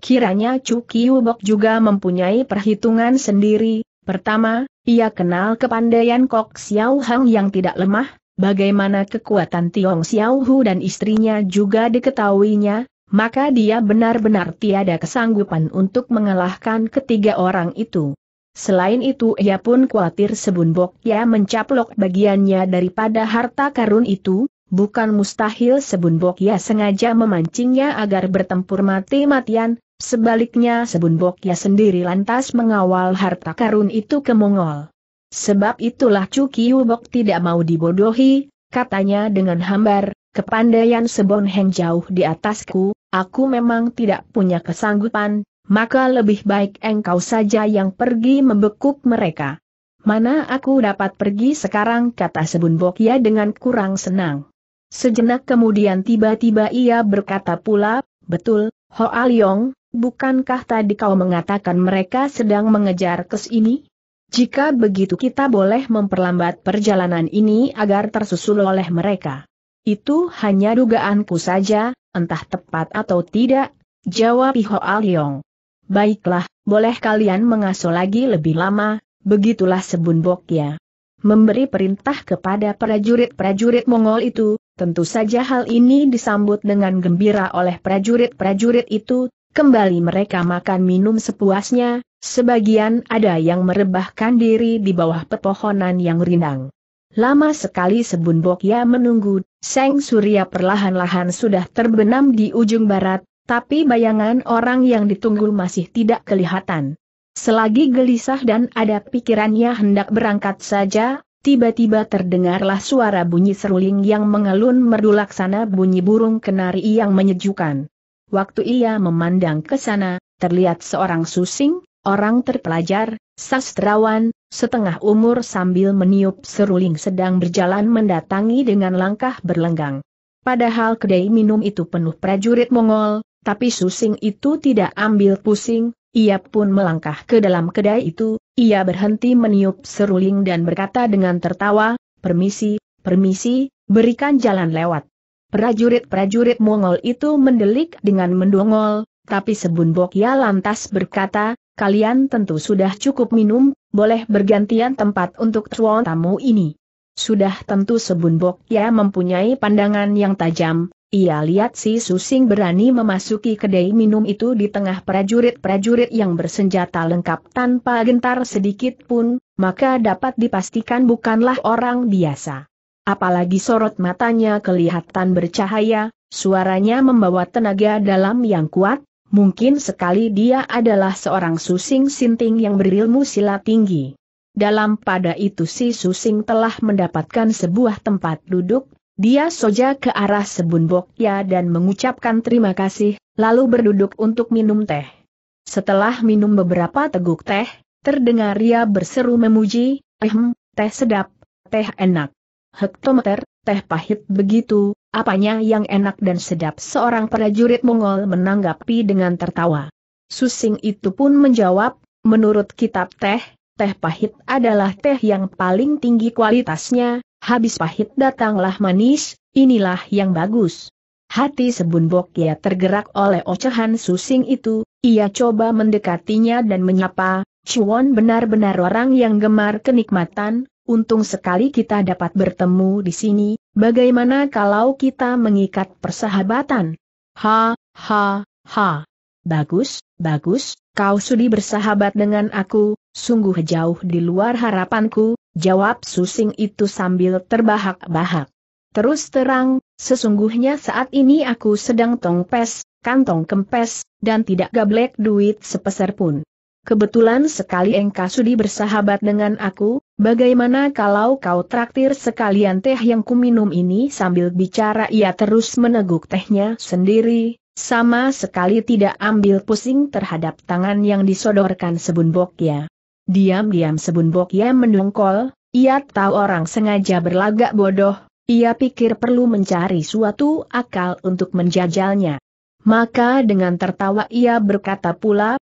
Kiranya Chu Bok juga mempunyai perhitungan sendiri, Pertama, ia kenal kepandaian Kok Xiao Hang yang tidak lemah, bagaimana kekuatan Tiong Xiao Hu dan istrinya juga diketahuinya, maka dia benar-benar tiada kesanggupan untuk mengalahkan ketiga orang itu. Selain itu ia pun khawatir sebunbok ya mencaplok bagiannya daripada harta karun itu, bukan mustahil sebunbok ia sengaja memancingnya agar bertempur mati-matian, Sebaliknya Sebun Bokya sendiri lantas mengawal harta karun itu ke Mongol. Sebab itulah Cuki Ubok tidak mau dibodohi, katanya dengan hambar, kepandaian Sebon Heng jauh di atasku, aku memang tidak punya kesanggupan, maka lebih baik engkau saja yang pergi membekuk mereka. Mana aku dapat pergi sekarang kata Sebun Bokya dengan kurang senang. Sejenak kemudian tiba-tiba ia berkata pula, betul, Hoa Liong, Bukankah tadi kau mengatakan mereka sedang mengejar kes ini? Jika begitu kita boleh memperlambat perjalanan ini agar tersusul oleh mereka. Itu hanya dugaanku saja, entah tepat atau tidak, jawab Iho Aliong. Baiklah, boleh kalian mengasuh lagi lebih lama, begitulah Sebun ya. Memberi perintah kepada prajurit-prajurit Mongol itu, tentu saja hal ini disambut dengan gembira oleh prajurit-prajurit itu, Kembali mereka makan minum sepuasnya, sebagian ada yang merebahkan diri di bawah pepohonan yang rindang. Lama sekali sebun Bokya menunggu, Seng Surya perlahan-lahan sudah terbenam di ujung barat, tapi bayangan orang yang ditunggu masih tidak kelihatan. Selagi gelisah dan ada pikirannya hendak berangkat saja, tiba-tiba terdengarlah suara bunyi seruling yang mengelun merdu laksana bunyi burung kenari yang menyejukkan. Waktu ia memandang ke sana, terlihat seorang susing, orang terpelajar, sastrawan, setengah umur sambil meniup seruling sedang berjalan mendatangi dengan langkah berlenggang. Padahal kedai minum itu penuh prajurit Mongol, tapi susing itu tidak ambil pusing, ia pun melangkah ke dalam kedai itu, ia berhenti meniup seruling dan berkata dengan tertawa, permisi, permisi, berikan jalan lewat. Prajurit-prajurit Mongol itu mendelik dengan mendongol, tapi Sebun Bokya lantas berkata, kalian tentu sudah cukup minum, boleh bergantian tempat untuk tuan tamu ini. Sudah tentu Sebun Bokya mempunyai pandangan yang tajam, ia lihat si Susing berani memasuki kedai minum itu di tengah prajurit-prajurit yang bersenjata lengkap tanpa gentar sedikit pun, maka dapat dipastikan bukanlah orang biasa. Apalagi sorot matanya kelihatan bercahaya, suaranya membawa tenaga dalam yang kuat, mungkin sekali dia adalah seorang susing sinting yang berilmu silat tinggi. Dalam pada itu si susing telah mendapatkan sebuah tempat duduk, dia soja ke arah Sebun Bokya dan mengucapkan terima kasih, lalu berduduk untuk minum teh. Setelah minum beberapa teguk teh, terdengar ia berseru memuji, ehm, teh sedap, teh enak hektometer, teh pahit begitu, apanya yang enak dan sedap seorang prajurit Mongol menanggapi dengan tertawa. Susing itu pun menjawab, menurut kitab teh, teh pahit adalah teh yang paling tinggi kualitasnya, habis pahit datanglah manis, inilah yang bagus. Hati Sebun Bokya tergerak oleh ocehan susing itu, ia coba mendekatinya dan menyapa, Chuan benar-benar orang yang gemar kenikmatan, untung sekali kita dapat bertemu di sini, bagaimana kalau kita mengikat persahabatan? Ha, ha, ha. Bagus, bagus, kau sudi bersahabat dengan aku, sungguh jauh di luar harapanku, jawab Susing itu sambil terbahak-bahak. Terus terang, sesungguhnya saat ini aku sedang tongpes, kantong kempes, dan tidak gablek duit sepeser pun. Kebetulan sekali engkau sudi bersahabat dengan aku, bagaimana kalau kau traktir sekalian teh yang kuminum ini sambil bicara ia terus meneguk tehnya sendiri, sama sekali tidak ambil pusing terhadap tangan yang disodorkan Sebun Bokya. Diam-diam Sebun Bokya mendongkol, ia tahu orang sengaja berlagak bodoh, ia pikir perlu mencari suatu akal untuk menjajalnya. Maka dengan tertawa ia berkata pula,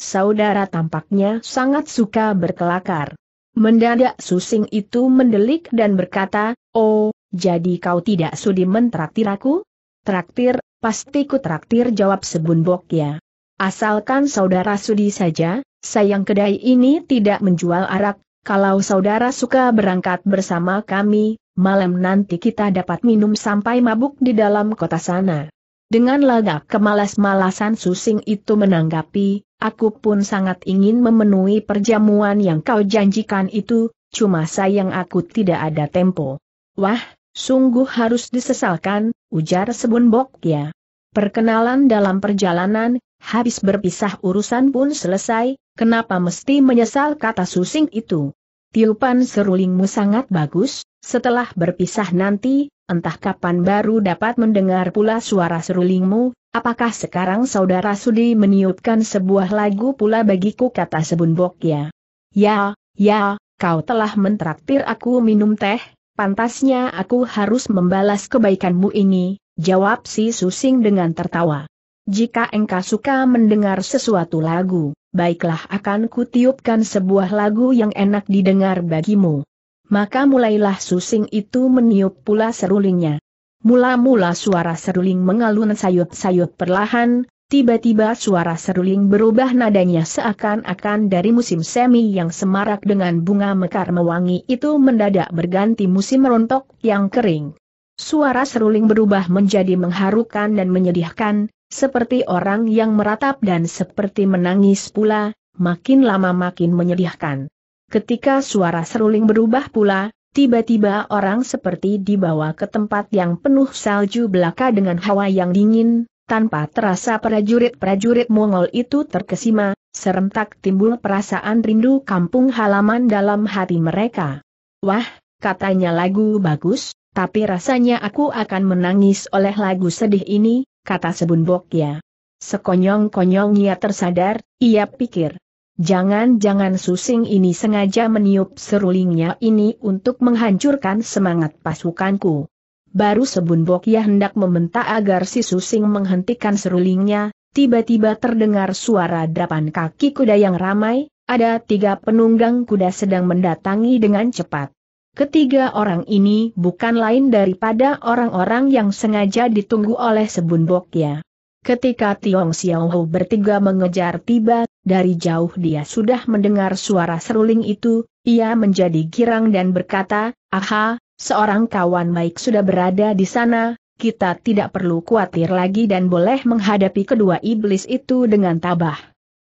saudara tampaknya sangat suka berkelakar. Mendadak Susing itu mendelik dan berkata, Oh, jadi kau tidak sudi mentraktir aku? Traktir, pasti ku traktir jawab sebunbok ya. Asalkan saudara sudi saja, sayang kedai ini tidak menjual arak, kalau saudara suka berangkat bersama kami, malam nanti kita dapat minum sampai mabuk di dalam kota sana. Dengan lagak kemalas-malasan Susing itu menanggapi, aku pun sangat ingin memenuhi perjamuan yang kau janjikan itu, cuma sayang aku tidak ada tempo. Wah, sungguh harus disesalkan, ujar Sebunbok ya. Perkenalan dalam perjalanan, habis berpisah urusan pun selesai, kenapa mesti menyesal kata Susing itu? Tiupan serulingmu sangat bagus, setelah berpisah nanti, entah kapan baru dapat mendengar pula suara serulingmu, apakah sekarang saudara Sudi meniupkan sebuah lagu pula bagiku kata Sebunbok ya. Ya, ya, kau telah mentraktir aku minum teh, pantasnya aku harus membalas kebaikanmu ini, jawab si Susing dengan tertawa. Jika engkau suka mendengar sesuatu lagu, baiklah akan kutiupkan sebuah lagu yang enak didengar bagimu maka mulailah susing itu meniup pula serulingnya. Mula-mula suara seruling mengalun sayut-sayut perlahan, tiba-tiba suara seruling berubah nadanya seakan-akan dari musim semi yang semarak dengan bunga mekar mewangi itu mendadak berganti musim rontok yang kering. Suara seruling berubah menjadi mengharukan dan menyedihkan, seperti orang yang meratap dan seperti menangis pula, makin lama makin menyedihkan. Ketika suara seruling berubah pula, tiba-tiba orang seperti dibawa ke tempat yang penuh salju belaka dengan hawa yang dingin, tanpa terasa prajurit-prajurit Mongol itu terkesima, serentak timbul perasaan rindu kampung halaman dalam hati mereka. Wah, katanya lagu bagus, tapi rasanya aku akan menangis oleh lagu sedih ini, kata Sebunbok ya. Sekonyong-konyong ia tersadar, ia pikir, Jangan-jangan Susing ini sengaja meniup serulingnya ini untuk menghancurkan semangat pasukanku. Baru Sebunbokia hendak membentak agar si Susing menghentikan serulingnya, tiba-tiba terdengar suara dapan kaki kuda yang ramai, ada tiga penunggang kuda sedang mendatangi dengan cepat. Ketiga orang ini bukan lain daripada orang-orang yang sengaja ditunggu oleh Sebunbokia. Ketika Tiong Xiaohu bertiga mengejar tiba dari jauh dia sudah mendengar suara seruling itu, ia menjadi girang dan berkata, Aha, seorang kawan baik sudah berada di sana, kita tidak perlu khawatir lagi dan boleh menghadapi kedua iblis itu dengan tabah.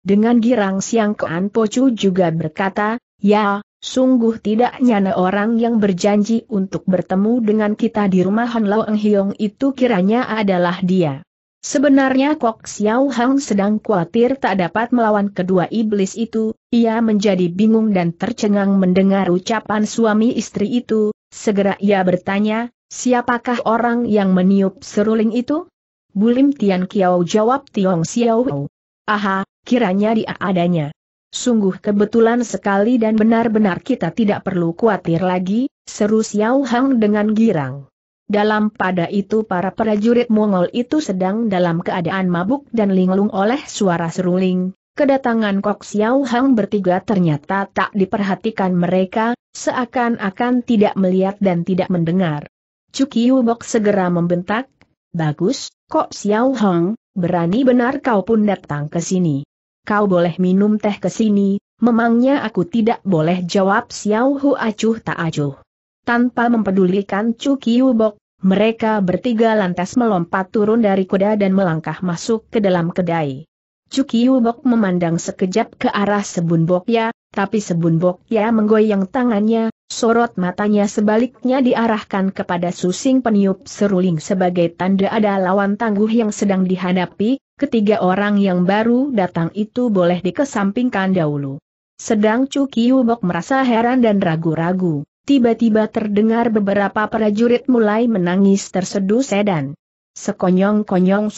Dengan girang siang Kean Pocu juga berkata, Ya, sungguh tidak nyana orang yang berjanji untuk bertemu dengan kita di rumah Han Lao Eng Hiong itu kiranya adalah dia. Sebenarnya Kok Xiao Hang sedang khawatir tak dapat melawan kedua iblis itu, ia menjadi bingung dan tercengang mendengar ucapan suami istri itu, segera ia bertanya, siapakah orang yang meniup seruling itu? Bulim Tian Kiao jawab Tiong Xiao. Aha, kiranya dia adanya. Sungguh kebetulan sekali dan benar-benar kita tidak perlu khawatir lagi, seru Xiao Hang dengan girang. Dalam pada itu para prajurit Mongol itu sedang dalam keadaan mabuk dan linglung oleh suara seruling. Kedatangan Kok Xiao Hang bertiga ternyata tak diperhatikan mereka, seakan-akan tidak melihat dan tidak mendengar. Cuk Bok segera membentak, Bagus, Kok Xiao Hang, berani benar kau pun datang ke sini. Kau boleh minum teh ke sini, memangnya aku tidak boleh jawab Xiao Hu acuh tak acuh. Tanpa mempedulikan Chu Kiyubok, mereka bertiga lantas melompat turun dari kuda dan melangkah masuk ke dalam kedai. Kiyubok memandang sekejap ke arah Sebun Bokya, tapi Sebun Bokya menggoyang tangannya, sorot matanya sebaliknya diarahkan kepada Susing Peniup Seruling sebagai tanda ada lawan tangguh yang sedang dihadapi, ketiga orang yang baru datang itu boleh dikesampingkan dahulu. Sedang Kiyubok merasa heran dan ragu-ragu tiba-tiba terdengar beberapa prajurit mulai menangis terseduh sedan. Sekonyong-konyong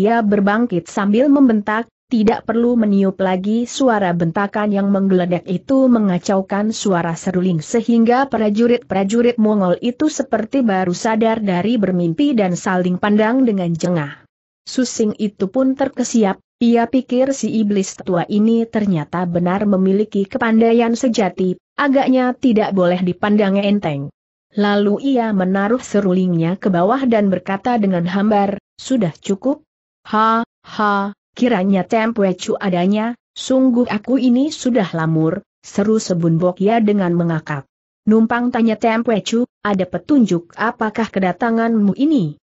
ia berbangkit sambil membentak, tidak perlu meniup lagi suara bentakan yang menggeledak itu mengacaukan suara seruling sehingga prajurit-prajurit Mongol itu seperti baru sadar dari bermimpi dan saling pandang dengan jengah. Susing itu pun terkesiap, ia pikir si iblis tua ini ternyata benar memiliki kepandaian sejati, Agaknya tidak boleh dipandang enteng. Lalu ia menaruh serulingnya ke bawah dan berkata dengan hambar, sudah cukup? Ha, ha, kiranya tempe cu adanya, sungguh aku ini sudah lamur, seru sebun ya dengan mengakak. Numpang tanya tempe cu, ada petunjuk apakah kedatanganmu ini?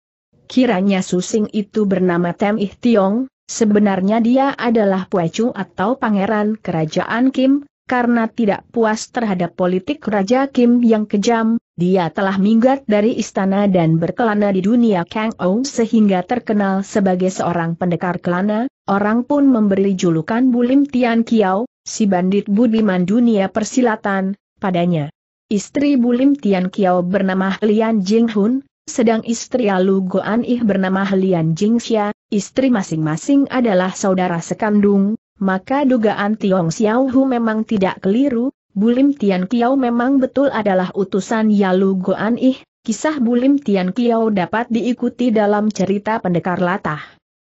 Kiranya susing itu bernama Tem Ih Tiong, sebenarnya dia adalah Puecu atau pangeran kerajaan Kim, karena tidak puas terhadap politik Raja Kim yang kejam, dia telah minggat dari istana dan berkelana di dunia Kang Ou sehingga terkenal sebagai seorang pendekar kelana, orang pun memberi julukan Bulim Tian Kiao, si bandit budiman dunia persilatan, padanya. Istri Bulim Tian Kiao bernama Lian Jing Hun, sedang istri Alu Goan Ih bernama Lian Jing Xia, istri masing-masing adalah saudara sekandung, maka dugaan Tiong Xiao memang tidak keliru, Bulim Tian Kiao memang betul adalah utusan Yalu Goan Ih, kisah Bulim Tian Kiao dapat diikuti dalam cerita pendekar latah.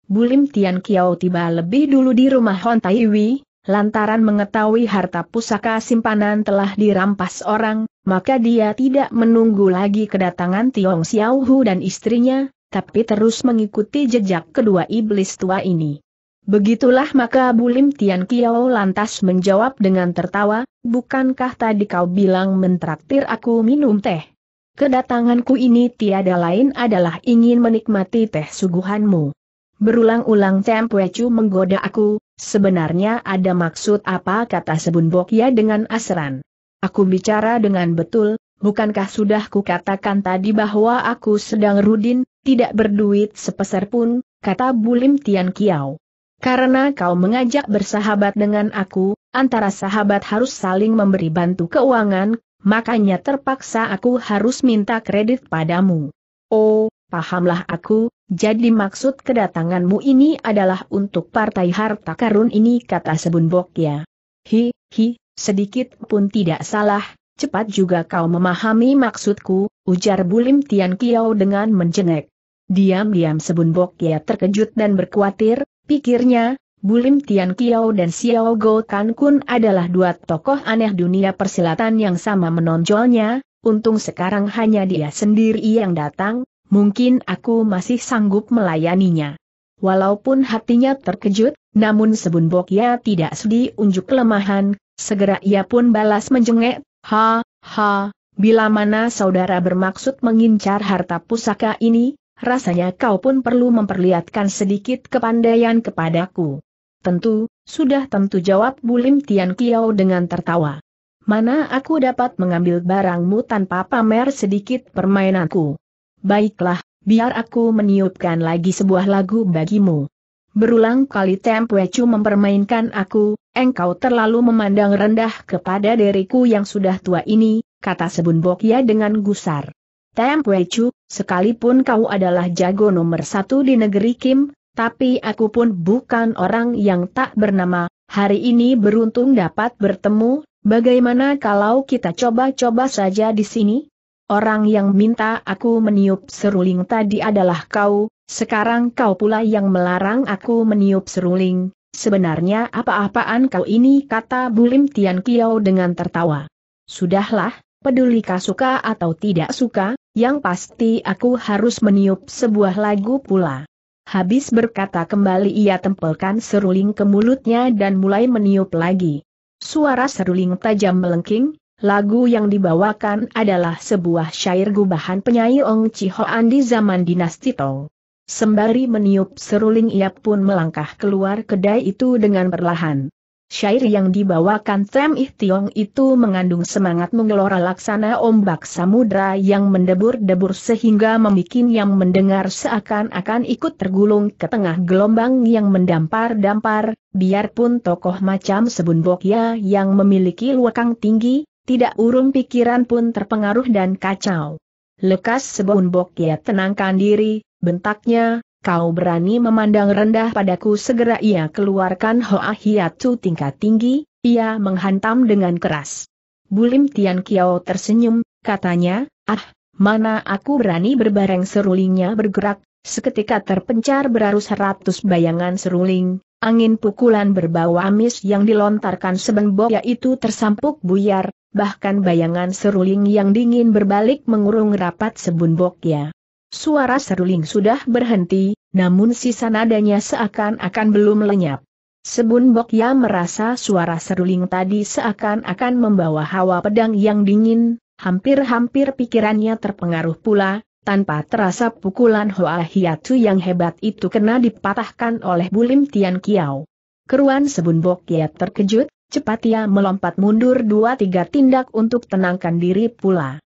Bulim Tian Kiao tiba lebih dulu di rumah Hon Taiwi, lantaran mengetahui harta pusaka simpanan telah dirampas orang, maka dia tidak menunggu lagi kedatangan Tiong Xiaohu dan istrinya, tapi terus mengikuti jejak kedua iblis tua ini. Begitulah maka Bulim Tian Kiao lantas menjawab dengan tertawa, bukankah tadi kau bilang mentraktir aku minum teh? Kedatanganku ini tiada lain adalah ingin menikmati teh suguhanmu. Berulang-ulang Tempuecu menggoda aku, sebenarnya ada maksud apa kata Sebun Bokia ya dengan asran. Aku bicara dengan betul, bukankah sudah kukatakan tadi bahwa aku sedang rudin, tidak berduit sepeser pun, kata Bulim Tian Kiao. Karena kau mengajak bersahabat dengan aku, antara sahabat harus saling memberi bantu keuangan, makanya terpaksa aku harus minta kredit padamu. Oh, pahamlah aku, jadi maksud kedatanganmu ini adalah untuk partai harta karun ini kata Sebunbok ya. Hi, hi, sedikit pun tidak salah, cepat juga kau memahami maksudku, ujar Bulim Tian Kiao dengan menjengek. Diam-diam Sebunbok ya terkejut dan berkhawatir, Pikirnya, Bulim Tian Kiao dan Xiao Go Kankun Kun adalah dua tokoh aneh dunia persilatan yang sama menonjolnya, untung sekarang hanya dia sendiri yang datang, mungkin aku masih sanggup melayaninya. Walaupun hatinya terkejut, namun Sebunbok ya tidak sedih unjuk kelemahan, segera ia pun balas menjengek, ha, ha, bila mana saudara bermaksud mengincar harta pusaka ini, rasanya kau pun perlu memperlihatkan sedikit kepandaian kepadaku. Tentu, sudah tentu jawab Bulim Tian Kiao dengan tertawa. Mana aku dapat mengambil barangmu tanpa pamer sedikit permainanku. Baiklah, biar aku meniupkan lagi sebuah lagu bagimu. Berulang kali Tempuecu mempermainkan aku, engkau terlalu memandang rendah kepada diriku yang sudah tua ini, kata Sebun Bokya dengan gusar. Temprechu, sekalipun kau adalah jago nomor satu di negeri Kim, tapi aku pun bukan orang yang tak bernama, hari ini beruntung dapat bertemu, bagaimana kalau kita coba-coba saja di sini? Orang yang minta aku meniup seruling tadi adalah kau, sekarang kau pula yang melarang aku meniup seruling, sebenarnya apa-apaan kau ini kata Bulim Tian Kiao dengan tertawa. Sudahlah, pedulikah suka atau tidak suka, yang pasti aku harus meniup sebuah lagu pula. Habis berkata kembali ia tempelkan seruling ke mulutnya dan mulai meniup lagi. Suara seruling tajam melengking, lagu yang dibawakan adalah sebuah syair gubahan penyair Ong Chihoan di zaman dinasti Tong. Sembari meniup seruling ia pun melangkah keluar kedai itu dengan perlahan. Syair yang dibawakan Ih Tiong itu mengandung semangat mengelora laksana ombak samudra yang mendebur-debur sehingga membuat yang mendengar seakan-akan ikut tergulung ke tengah gelombang yang mendampar-dampar, biarpun tokoh macam Sebun Bokya yang memiliki luakang tinggi, tidak urung pikiran pun terpengaruh dan kacau. Lekas Sebun Bokya tenangkan diri, bentaknya, Kau berani memandang rendah padaku segera ia keluarkan Hoa Hiatu tingkat tinggi, ia menghantam dengan keras. Bulim Tian Kiao tersenyum, katanya, ah, mana aku berani berbareng serulingnya bergerak, seketika terpencar berarus ratus bayangan seruling, angin pukulan berbau amis yang dilontarkan sebengbok yaitu tersampuk buyar, bahkan bayangan seruling yang dingin berbalik mengurung rapat sebunbok ya. Suara seruling sudah berhenti, namun sisa nadanya seakan-akan belum lenyap. Sebun Bokya merasa suara seruling tadi seakan-akan membawa hawa pedang yang dingin, hampir-hampir pikirannya terpengaruh pula, tanpa terasa pukulan Hoa Hiatu yang hebat itu kena dipatahkan oleh Bulim Tian Kiao. Keruan Sebun Bokya terkejut, cepat ia melompat mundur dua tiga tindak untuk tenangkan diri pula.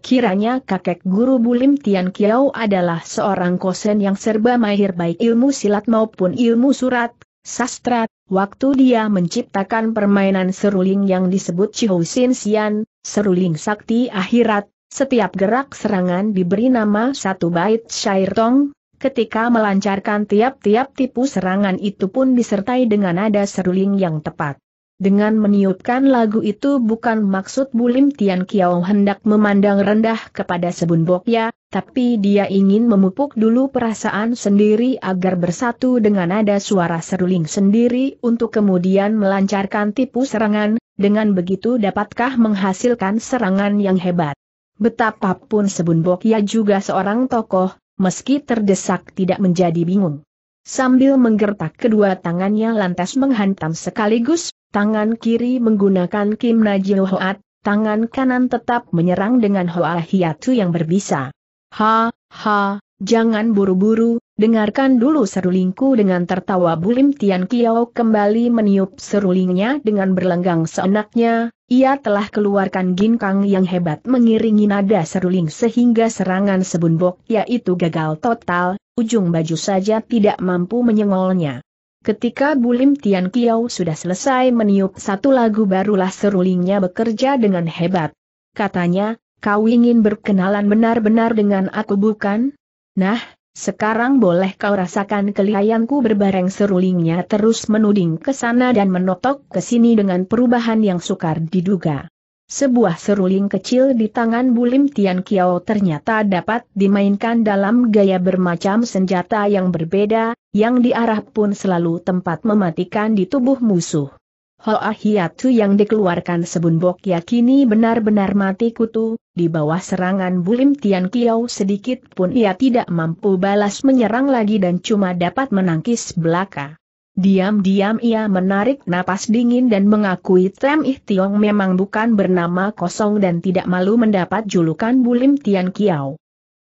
Kiranya kakek guru Bulim Tian Kiao adalah seorang kosen yang serba mahir baik ilmu silat maupun ilmu surat, sastra, waktu dia menciptakan permainan seruling yang disebut Chihou Sin Sian, seruling sakti akhirat, setiap gerak serangan diberi nama satu bait syair tong, ketika melancarkan tiap-tiap tipu serangan itu pun disertai dengan nada seruling yang tepat. Dengan meniupkan lagu itu bukan maksud Bulim Tian Kiao hendak memandang rendah kepada Sebun Bokya, tapi dia ingin memupuk dulu perasaan sendiri agar bersatu dengan nada suara seruling sendiri untuk kemudian melancarkan tipu serangan, dengan begitu dapatkah menghasilkan serangan yang hebat. Betapapun Sebun Bokya juga seorang tokoh, meski terdesak tidak menjadi bingung. Sambil menggertak kedua tangannya lantas menghantam sekaligus, tangan kiri menggunakan Kim Najil Hoat, tangan kanan tetap menyerang dengan Hoa Hiatu yang berbisa. Ha, ha, jangan buru-buru, dengarkan dulu serulingku dengan tertawa Bulim Tian Kiao kembali meniup serulingnya dengan berlenggang seenaknya, ia telah keluarkan ginkang yang hebat mengiringi nada seruling sehingga serangan sebunbok yaitu gagal total, ujung baju saja tidak mampu menyengolnya. Ketika Bulim Tian Kiao sudah selesai meniup satu lagu barulah serulingnya bekerja dengan hebat. Katanya, kau ingin berkenalan benar-benar dengan aku bukan? Nah, sekarang boleh kau rasakan kelihayanku berbareng serulingnya terus menuding ke sana dan menotok ke sini dengan perubahan yang sukar diduga. Sebuah seruling kecil di tangan Bulim Tian Kiao ternyata dapat dimainkan dalam gaya bermacam senjata yang berbeda, yang diarah pun selalu tempat mematikan di tubuh musuh. Hoa Hiatu yang dikeluarkan sebunbok yakini benar-benar mati kutu, di bawah serangan Bulim Tian Kiao sedikit pun ia tidak mampu balas menyerang lagi dan cuma dapat menangkis belaka. Diam-diam ia menarik napas dingin dan mengakui Tem Ih Tiong memang bukan bernama kosong dan tidak malu mendapat julukan Bulim Tian Kiao.